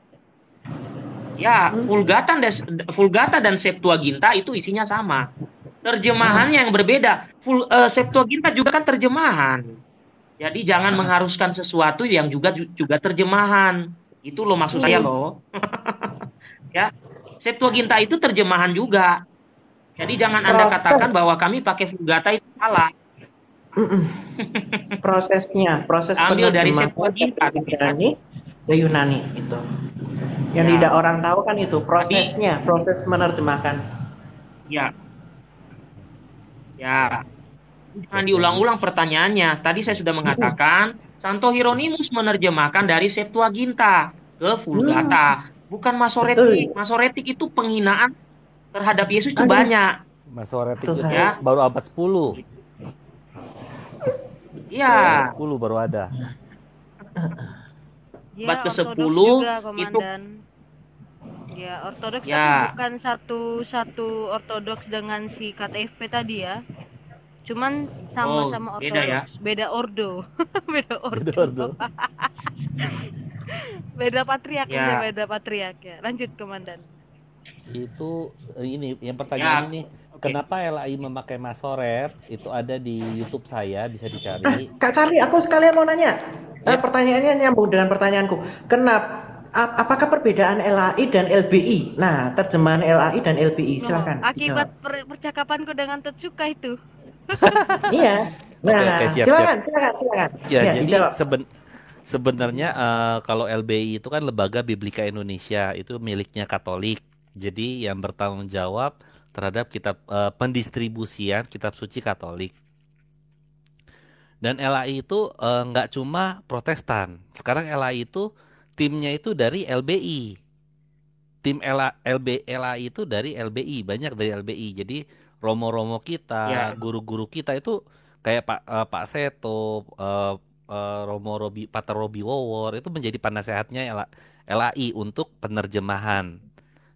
Ya, hmm. Vulgata dan Vulgata dan Septuaginta itu isinya sama. Terjemahannya yang berbeda. Full, uh, eh, Septuaginta juga kan terjemahan. Jadi jangan hmm. mengharuskan sesuatu yang juga juga terjemahan. Itu loh maksud saya hmm. loh. [laughs] ya, Septuaginta itu terjemahan juga. Jadi jangan Anda katakan bahwa kami pakai Vulgata itu salah. Mm -mm. prosesnya proses ambil dari Septuaginta ini ke Yunani itu. Yang ya. tidak orang tahu kan itu prosesnya, Tapi, proses menerjemahkan. Ya. Ya. Jangan diulang-ulang pertanyaannya. Tadi saya sudah mengatakan Santo Hieronymus menerjemahkan dari Septuaginta ke Vulgata, hmm. bukan Masoretik. Betul. Masoretik itu penghinaan terhadap Yesus itu banyak. Masoretik itu ya. baru abad 10. Iya. 10 baru ada. [laughs] ya, abad ke-10 juga, Komandan. itu ya ortodoks ya. tapi bukan satu satu ortodoks dengan si KTFP tadi ya. Cuman sama-sama oh, ya. ortodoks, beda, ya? [laughs] beda ordo. beda ordo. Beda [laughs] ordo. beda patriark ya. ya, beda patriark ya. Lanjut Komandan. Itu eh, ini yang pertanyaan ya. ini kenapa LAI memakai masoret? itu ada di YouTube saya bisa dicari. Nah, Kak Carli, aku sekalian mau nanya. Eh, yes. Eh, pertanyaannya nyambung dengan pertanyaanku. Kenapa apakah perbedaan LAI dan LBI? Nah, terjemahan LAI dan LBI, oh, silakan. Oh, akibat per percakapanku dengan Tetsuka itu. [laughs] iya. Nah, okay, okay, siap, silakan, siap. silakan, silakan. Ya, ya jadi seben sebenarnya uh, kalau LBI itu kan Lembaga Biblika Indonesia, itu miliknya Katolik. Jadi yang bertanggung jawab terhadap kitab uh, pendistribusian kitab suci Katolik. Dan LAI itu eh, nggak uh, cuma Protestan. Sekarang LAI itu timnya itu dari LBI. Tim LA, LB, LAI itu dari LBI, banyak dari LBI. Jadi romo-romo kita, ya. guru-guru ya. kita itu kayak Pak uh, Pak Seto, uh, uh, Romo Robi, Pater Robi Wowor itu menjadi penasehatnya LAI untuk penerjemahan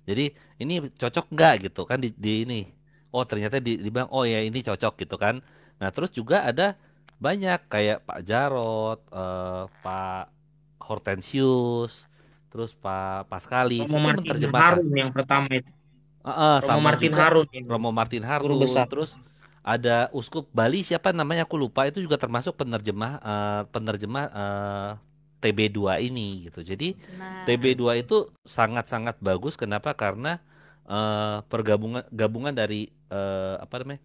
jadi ini cocok nggak gitu kan di, di ini. Oh ternyata di, di bang oh ya ini cocok gitu kan. Nah terus juga ada banyak kayak Pak Jarot, eh, Pak Hortensius, terus Pak Paskali. Romo Martin Harun yang pertama itu. Uh, uh, Romo sama Martin juga, Harun. Ini. Romo Martin Harun. Besar. Terus ada uskup Bali siapa namanya aku lupa itu juga termasuk penerjemah uh, penerjemah uh, TB2 ini gitu. Jadi nah. TB2 itu sangat-sangat bagus kenapa? Karena uh, pergabungan gabungan dari uh, apa namanya?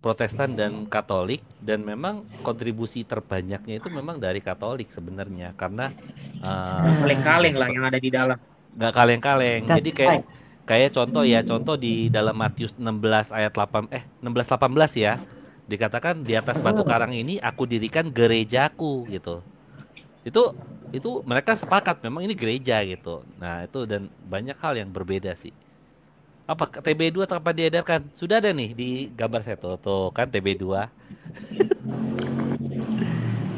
Protestan dan Katolik dan memang kontribusi terbanyaknya itu memang dari Katolik sebenarnya karena kaleng eh, kaleng-kaleng lah yang ada di dalam. Enggak kaleng-kaleng. Jadi kayak kayak contoh ya, contoh di dalam Matius 16 ayat 8 eh 16 18 ya. Dikatakan di atas batu karang ini aku dirikan gerejaku gitu itu itu mereka sepakat memang ini gereja gitu. Nah, itu dan banyak hal yang berbeda sih. Apa TB2 tanpa diedarkan? Sudah ada nih di gambar saya tuh, tuh kan TB2. ya.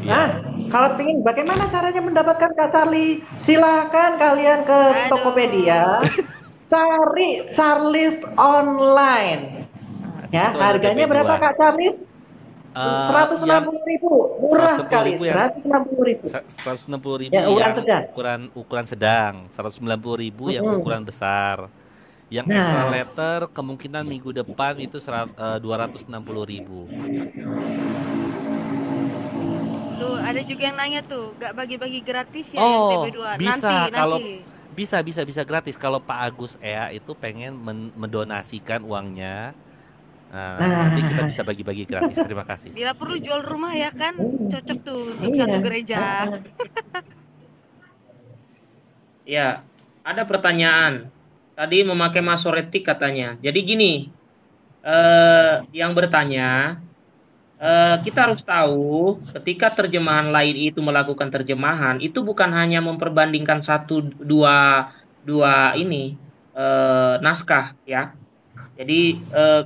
Nah, kalau ingin bagaimana caranya mendapatkan Kak Charlie? Silahkan kalian ke Aduh. Tokopedia. Cari Charles online. Nah, ya, harganya berapa Kak Charles? Eh, seratus enam puluh ribu murah sekali seratus enam puluh ribu seratus enam puluh ribu ya, yang ukuran sedang ukuran sedang seratus sembilan puluh ribu yang ukuran besar yang nah. extra letter kemungkinan minggu depan itu eh, dua ratus enam puluh ribu tuh ada juga yang nanya tuh gak bagi-bagi gratis ya oh, yang TB2 bisa nanti, kalau bisa bisa bisa gratis kalau Pak Agus Ea itu pengen mendonasikan uangnya Ah, nanti kita bisa bagi-bagi gratis. Terima kasih. Bila perlu jual rumah ya kan, hmm. cocok tuh untuk iya. satu gereja. ya, ada pertanyaan. Tadi memakai masoretik katanya. Jadi gini, eh, yang bertanya, eh, kita harus tahu ketika terjemahan lain itu melakukan terjemahan, itu bukan hanya memperbandingkan satu dua dua ini eh, naskah ya. Jadi eh,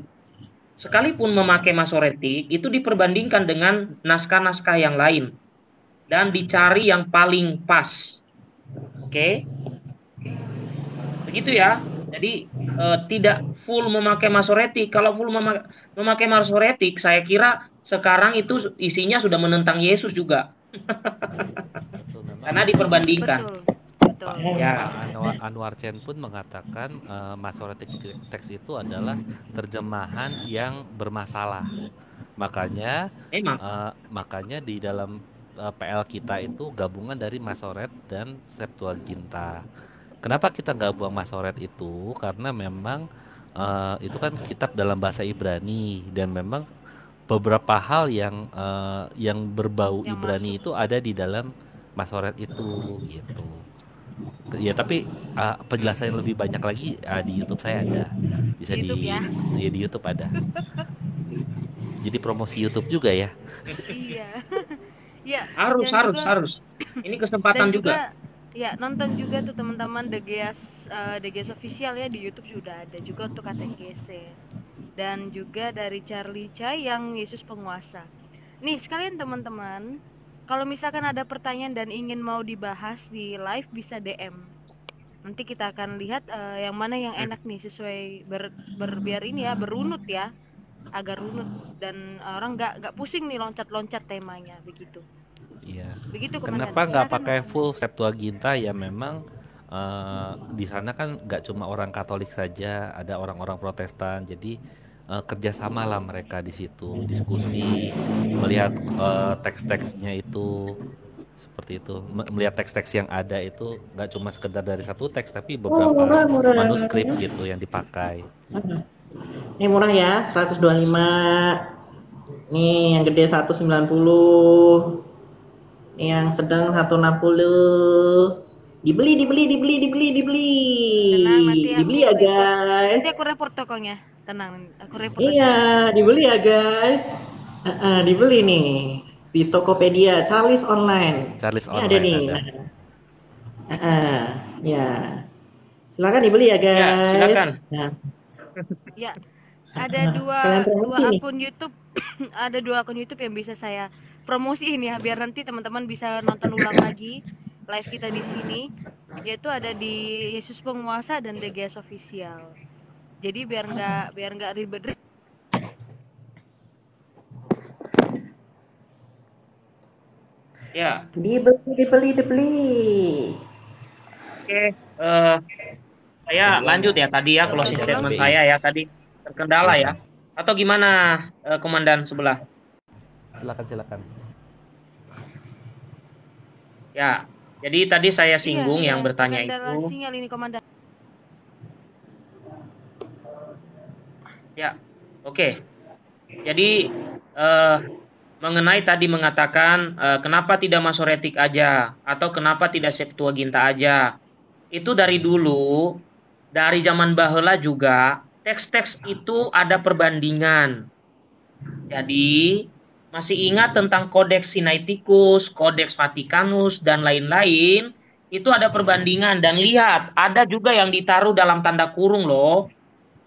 sekalipun memakai Masoretik itu diperbandingkan dengan naskah-naskah yang lain dan dicari yang paling pas. Oke. Okay? Begitu ya. Jadi e, tidak full memakai Masoretik. Kalau full memakai Masoretik, saya kira sekarang itu isinya sudah menentang Yesus juga. Karena diperbandingkan. Betul. Pak iya, ya. Anwar, Anwar Chen pun mengatakan uh, masalah teks itu adalah terjemahan yang bermasalah. Makanya Uh, makanya di dalam uh, eh, PL kita itu gabungan dari Masoret dan Septuaginta. Kenapa kita nggak buang Masoret itu? Karena memang uh, itu kan kitab dalam bahasa Ibrani dan memang beberapa hal yang uh, yang berbau yang Ibrani masuk. itu ada di dalam Masoret itu gitu ya tapi uh, penjelasan yang lebih banyak lagi uh, di YouTube saya ada bisa di, YouTube di ya? ya di YouTube ada [laughs] jadi promosi YouTube juga ya iya [laughs] ya harus harus juga, harus ini kesempatan juga, juga ya nonton juga tuh teman-teman The Gas uh, eh, The Gas official ya di YouTube sudah ada juga untuk KTGC dan juga dari Charlie Chai yang Yesus penguasa nih sekalian teman-teman kalau misalkan ada pertanyaan dan ingin mau dibahas di live bisa DM. Nanti kita akan lihat uh, yang mana yang enak nih sesuai ber, ber biar ini ya berunut ya agar runut dan orang nggak nggak pusing nih loncat-loncat temanya begitu. Iya. Begitu Kenapa nggak pakai full Septuaginta ya memang uh, di sana kan nggak cuma orang Katolik saja, ada orang-orang Protestan. Jadi uh, kerjasama lah mereka di situ iya, diskusi melihat uh, teks-teksnya itu seperti itu melihat teks-teks yang ada itu nggak cuma sekedar dari satu teks tapi oh, beberapa manuskrip gitu yang dipakai ini murah ya 125 nih yang gede 190 nih yang sedang 160 dibeli dibeli dibeli dibeli dibeli dibeli ya guys nanti aku report tokonya tenang aku repot iya aja. dibeli ya guys uh, uh, dibeli nih di Tokopedia Charles online Charles online ada nih ada. Uh, uh, ya silakan dibeli ya, ya guys ya, silakan nah. ya ada uh-uh, dua dua akun YouTube [clears throat] ada dua akun YouTube yang bisa saya promosiin ya biar nanti teman-teman bisa nonton ulang lagi live kita di sini yaitu ada di Yesus Penguasa dan DGS Official jadi biar nggak biar nggak ribet ribet ya dibeli dibeli dibeli oke uh, saya lanjut ya tadi ya kalau statement saya ya tadi terkendala ya atau gimana uh, komandan sebelah silakan silakan ya jadi tadi saya iya, singgung iya, yang iya, bertanya itu sinyal ini komandan Ya, oke. Okay. Jadi uh, mengenai tadi mengatakan uh, kenapa tidak masoretik aja atau kenapa tidak septuaginta aja, itu dari dulu dari zaman bahula juga teks-teks itu ada perbandingan. Jadi masih ingat tentang kodeks Sinaiticus, kodeks Vatikanus dan lain-lain, itu ada perbandingan dan lihat ada juga yang ditaruh dalam tanda kurung loh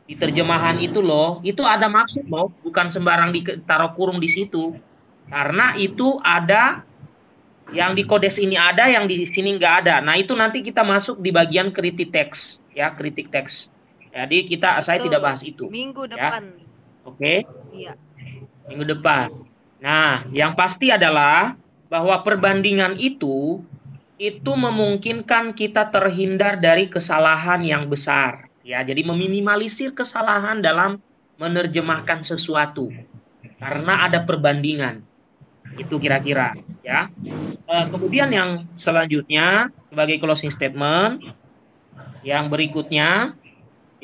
di terjemahan itu loh, itu ada maksud mau bukan sembarang ditaruh kurung di situ. Karena itu ada yang di kodes ini ada, yang di sini nggak ada. Nah itu nanti kita masuk di bagian kritik teks, ya kritik teks. Jadi kita saya tidak bahas itu. Minggu ya. depan. Ya. Oke. Okay? Iya. Minggu depan. Nah yang pasti adalah bahwa perbandingan itu itu memungkinkan kita terhindar dari kesalahan yang besar. Ya, jadi meminimalisir kesalahan dalam menerjemahkan sesuatu karena ada perbandingan. Itu kira-kira, ya. E, kemudian yang selanjutnya sebagai closing statement yang berikutnya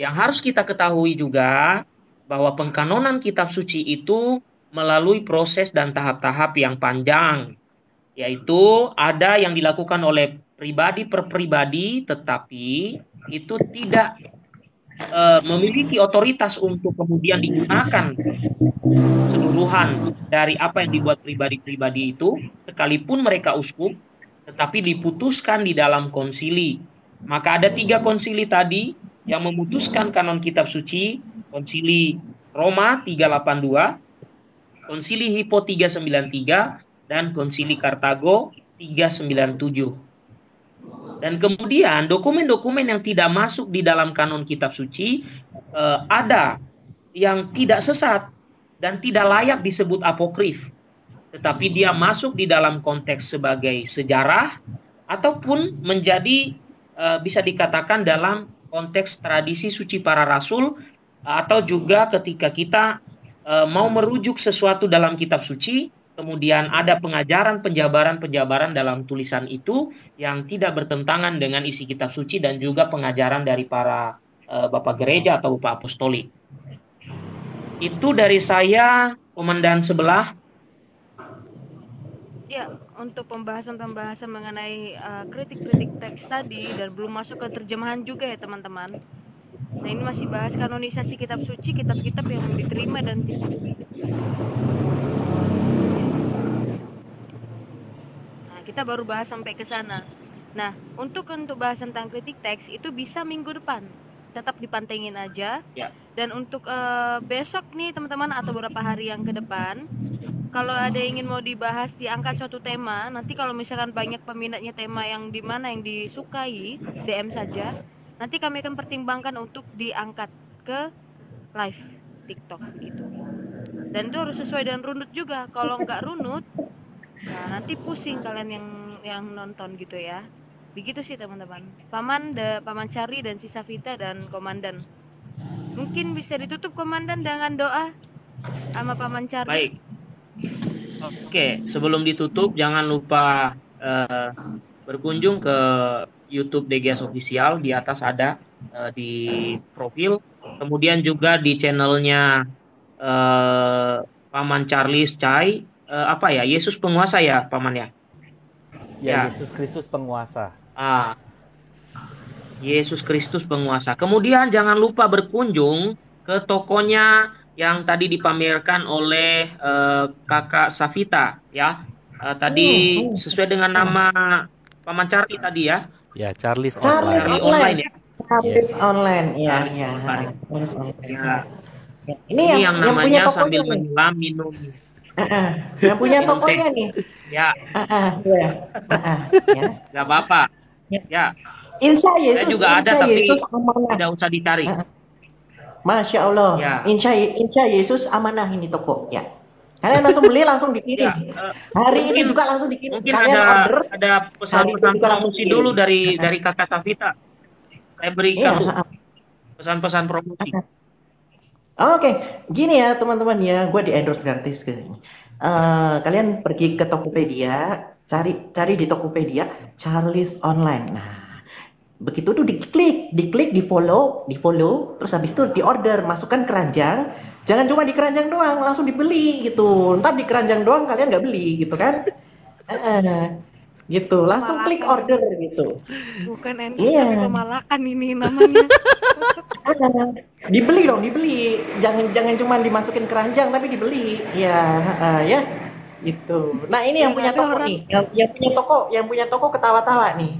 yang harus kita ketahui juga bahwa pengkanonan kitab suci itu melalui proses dan tahap-tahap yang panjang, yaitu ada yang dilakukan oleh pribadi per pribadi, tetapi itu tidak e, memiliki otoritas untuk kemudian digunakan seluruhan dari apa yang dibuat pribadi-pribadi itu, sekalipun mereka uskup, tetapi diputuskan di dalam konsili. Maka ada tiga konsili tadi yang memutuskan kanon kitab suci, konsili Roma 382, konsili Hippo 393, dan konsili Kartago 397. Dan kemudian dokumen-dokumen yang tidak masuk di dalam kanon kitab suci uh, ada yang tidak sesat dan tidak layak disebut apokrif. Tetapi dia masuk di dalam konteks sebagai sejarah ataupun menjadi uh, bisa dikatakan dalam konteks tradisi suci para rasul atau juga ketika kita uh, mau merujuk sesuatu dalam kitab suci kemudian ada pengajaran penjabaran-penjabaran dalam tulisan itu yang tidak bertentangan dengan isi kitab suci dan juga pengajaran dari para uh, bapak gereja atau bapak apostolik. Itu dari saya, komandan sebelah. Ya, untuk pembahasan-pembahasan mengenai eh, kritik-kritik uh, teks tadi dan belum masuk ke terjemahan juga ya teman-teman. Nah ini masih bahas kanonisasi kitab suci, kitab-kitab yang diterima dan tidak. kita baru bahas sampai ke sana. Nah, untuk untuk bahas tentang kritik teks itu bisa minggu depan. Tetap dipantengin aja. Ya. Dan untuk uh, besok nih teman-teman atau beberapa hari yang ke depan, kalau ada yang ingin mau dibahas diangkat suatu tema, nanti kalau misalkan banyak peminatnya tema yang di mana yang disukai, DM saja. Nanti kami akan pertimbangkan untuk diangkat ke live TikTok gitu. Dan itu harus sesuai dan runut juga. Kalau nggak runut, nah, nanti pusing kalian yang yang nonton gitu ya begitu sih teman-teman paman de, paman cari dan sisa vita dan komandan mungkin bisa ditutup komandan dengan doa sama paman cari baik oke sebelum ditutup jangan lupa uh, berkunjung ke YouTube DGS official di atas ada uh, di profil kemudian juga di channelnya uh, paman Charlie Chai uh, apa ya Yesus penguasa ya paman ya ya, ya. Yesus Kristus penguasa ah Yesus Kristus penguasa kemudian jangan lupa berkunjung ke tokonya yang tadi dipamerkan oleh uh, kakak Safita ya uh, tadi uh, uh. sesuai dengan nama paman Charlie tadi ya ya Charlie online Charles online, ya Charles yes. online ya Charles ya, online. Ya. Ini, ini yang, yang namanya yang punya sambil menyelam minum Uh-uh. [laughs] Nah, punya tokonya nih. Ya. Uh-uh. Ya. Uh-uh. ya. Gak apa-apa. Ya. ya. Insya Yesus. Saya juga insya ada tapi Yesus amanah. tidak usah dicari. Uh-uh. Masya Allah. Ya. Insya, insya Yesus amanah ini toko. Ya. Kalian langsung beli [laughs] langsung dikirim. Ya, uh, Hari mungkin, ini juga langsung dikirim. Mungkin Kalian ada order, ada pesan-pesan promosi dulu dari uh-huh. dari kakak Safita. Saya beri uh-huh. pesan-pesan promosi. Uh-huh. Oke, okay. gini ya teman-teman ya, gue di endorse gratis ke ini. Uh, kalian pergi ke Tokopedia, cari cari di Tokopedia Charles Online. Nah, begitu tuh diklik, diklik, di follow, di follow, terus habis itu di order, masukkan keranjang. Jangan cuma di keranjang doang, langsung dibeli gitu. Ntar di keranjang doang kalian nggak beli gitu kan? Uh, [laughs] gitu langsung pemalakan. klik order gitu bukan NG, yeah. tapi iya. pemalakan ini namanya [laughs] dibeli dong dibeli jangan jangan cuma dimasukin keranjang tapi dibeli ya uh, ya gitu nah ini yang, yang punya toko nih yang, punya toko yang punya toko ketawa-tawa nih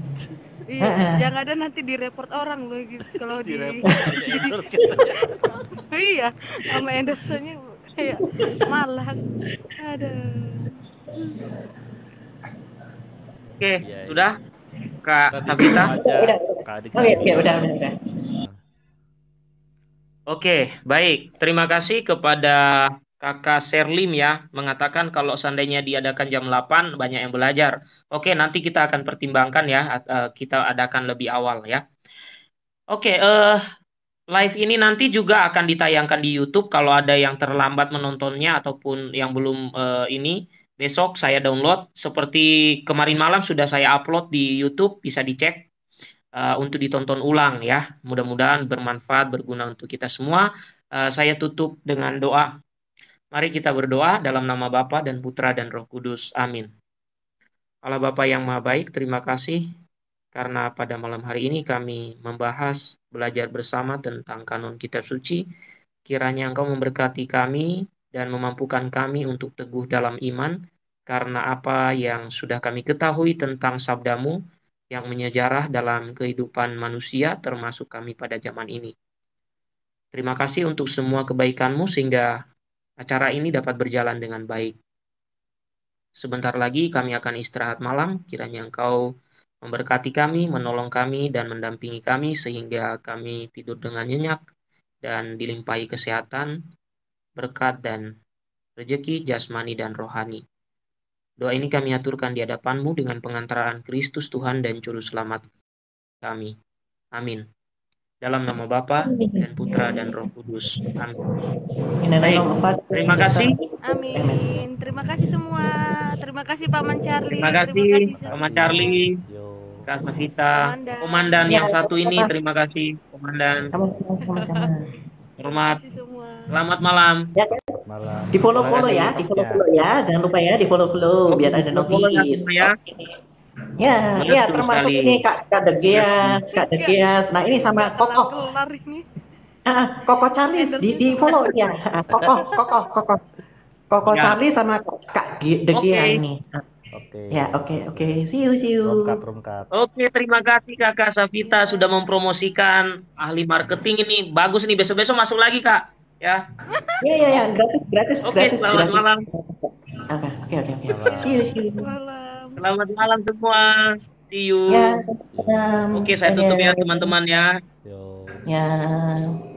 Iya, jangan ada nanti di report orang loh gitu kalau di, di, [laughs] iya sama endorsernya kayak malah ada Oke, ya, sudah ya. Kak Habita. oh, ya, Oke, udah, udah, udah. Oke, baik. Terima kasih kepada Kakak Serlim ya mengatakan kalau seandainya diadakan jam 8 banyak yang belajar. Oke, nanti kita akan pertimbangkan ya eh, kita adakan lebih awal ya. Oke, eh uh, live ini nanti juga akan ditayangkan di YouTube kalau ada yang terlambat menontonnya ataupun yang belum uh, ini besok saya download seperti kemarin malam sudah saya upload di YouTube bisa dicek uh, untuk ditonton ulang ya mudah-mudahan bermanfaat berguna untuk kita semua uh, saya tutup dengan doa mari kita berdoa dalam nama Bapa dan Putra dan Roh Kudus amin Allah Bapa yang maha baik terima kasih karena pada malam hari ini kami membahas belajar bersama tentang kanon kitab suci kiranya Engkau memberkati kami dan memampukan kami untuk teguh dalam iman karena apa yang sudah kami ketahui tentang sabdamu yang menyejarah dalam kehidupan manusia termasuk kami pada zaman ini. Terima kasih untuk semua kebaikanmu sehingga acara ini dapat berjalan dengan baik. Sebentar lagi kami akan istirahat malam, kiranya engkau memberkati kami, menolong kami, dan mendampingi kami sehingga kami tidur dengan nyenyak dan dilimpahi kesehatan berkat dan rejeki jasmani dan rohani. Doa ini kami aturkan di hadapanmu dengan pengantaraan Kristus Tuhan dan Juru Selamat kami. Amin. Dalam nama Bapa dan Putra dan Roh Kudus. Amin. Baik. Terima kasih. Amin. Terima kasih semua. Terima kasih Paman ya, Charlie. Terima kasih, terima kasih Paman Charlie. Kasih kita. Komandan, Komandan yang satu ini terima kasih Komandan. Hormat. Selamat malam. Ya, malam. Di follow follow ya, di follow follow ya. Jangan lupa ya, di follow follow oh, biar ada ya, notif. Ya. Okay. Ya, ya termasuk sekali. ini Kak Kak Degias, iya. Kak Degias. Nah, ini sama Kokoh. Ah, ah, Kokoh Charles di di follow ya. Ah, ah, Kokoh, Kokoh, Kokoh. Kokoh ya. Charles sama Kak Degias okay. ini. Oke. Okay. Ya, oke, okay, oke. Okay. See you, see you. Oke, okay, terima kasih Kakak Savita sudah mempromosikan ahli marketing ini. Bagus nih, besok-besok masuk lagi, Kak ya. Iya iya iya gratis gratis okay, gratis. Oke, selamat malam. Oke, oke oke oke. Selamat malam semua. See you. Ya, Oke, okay, saya tutup ya teman-teman Ya. ya.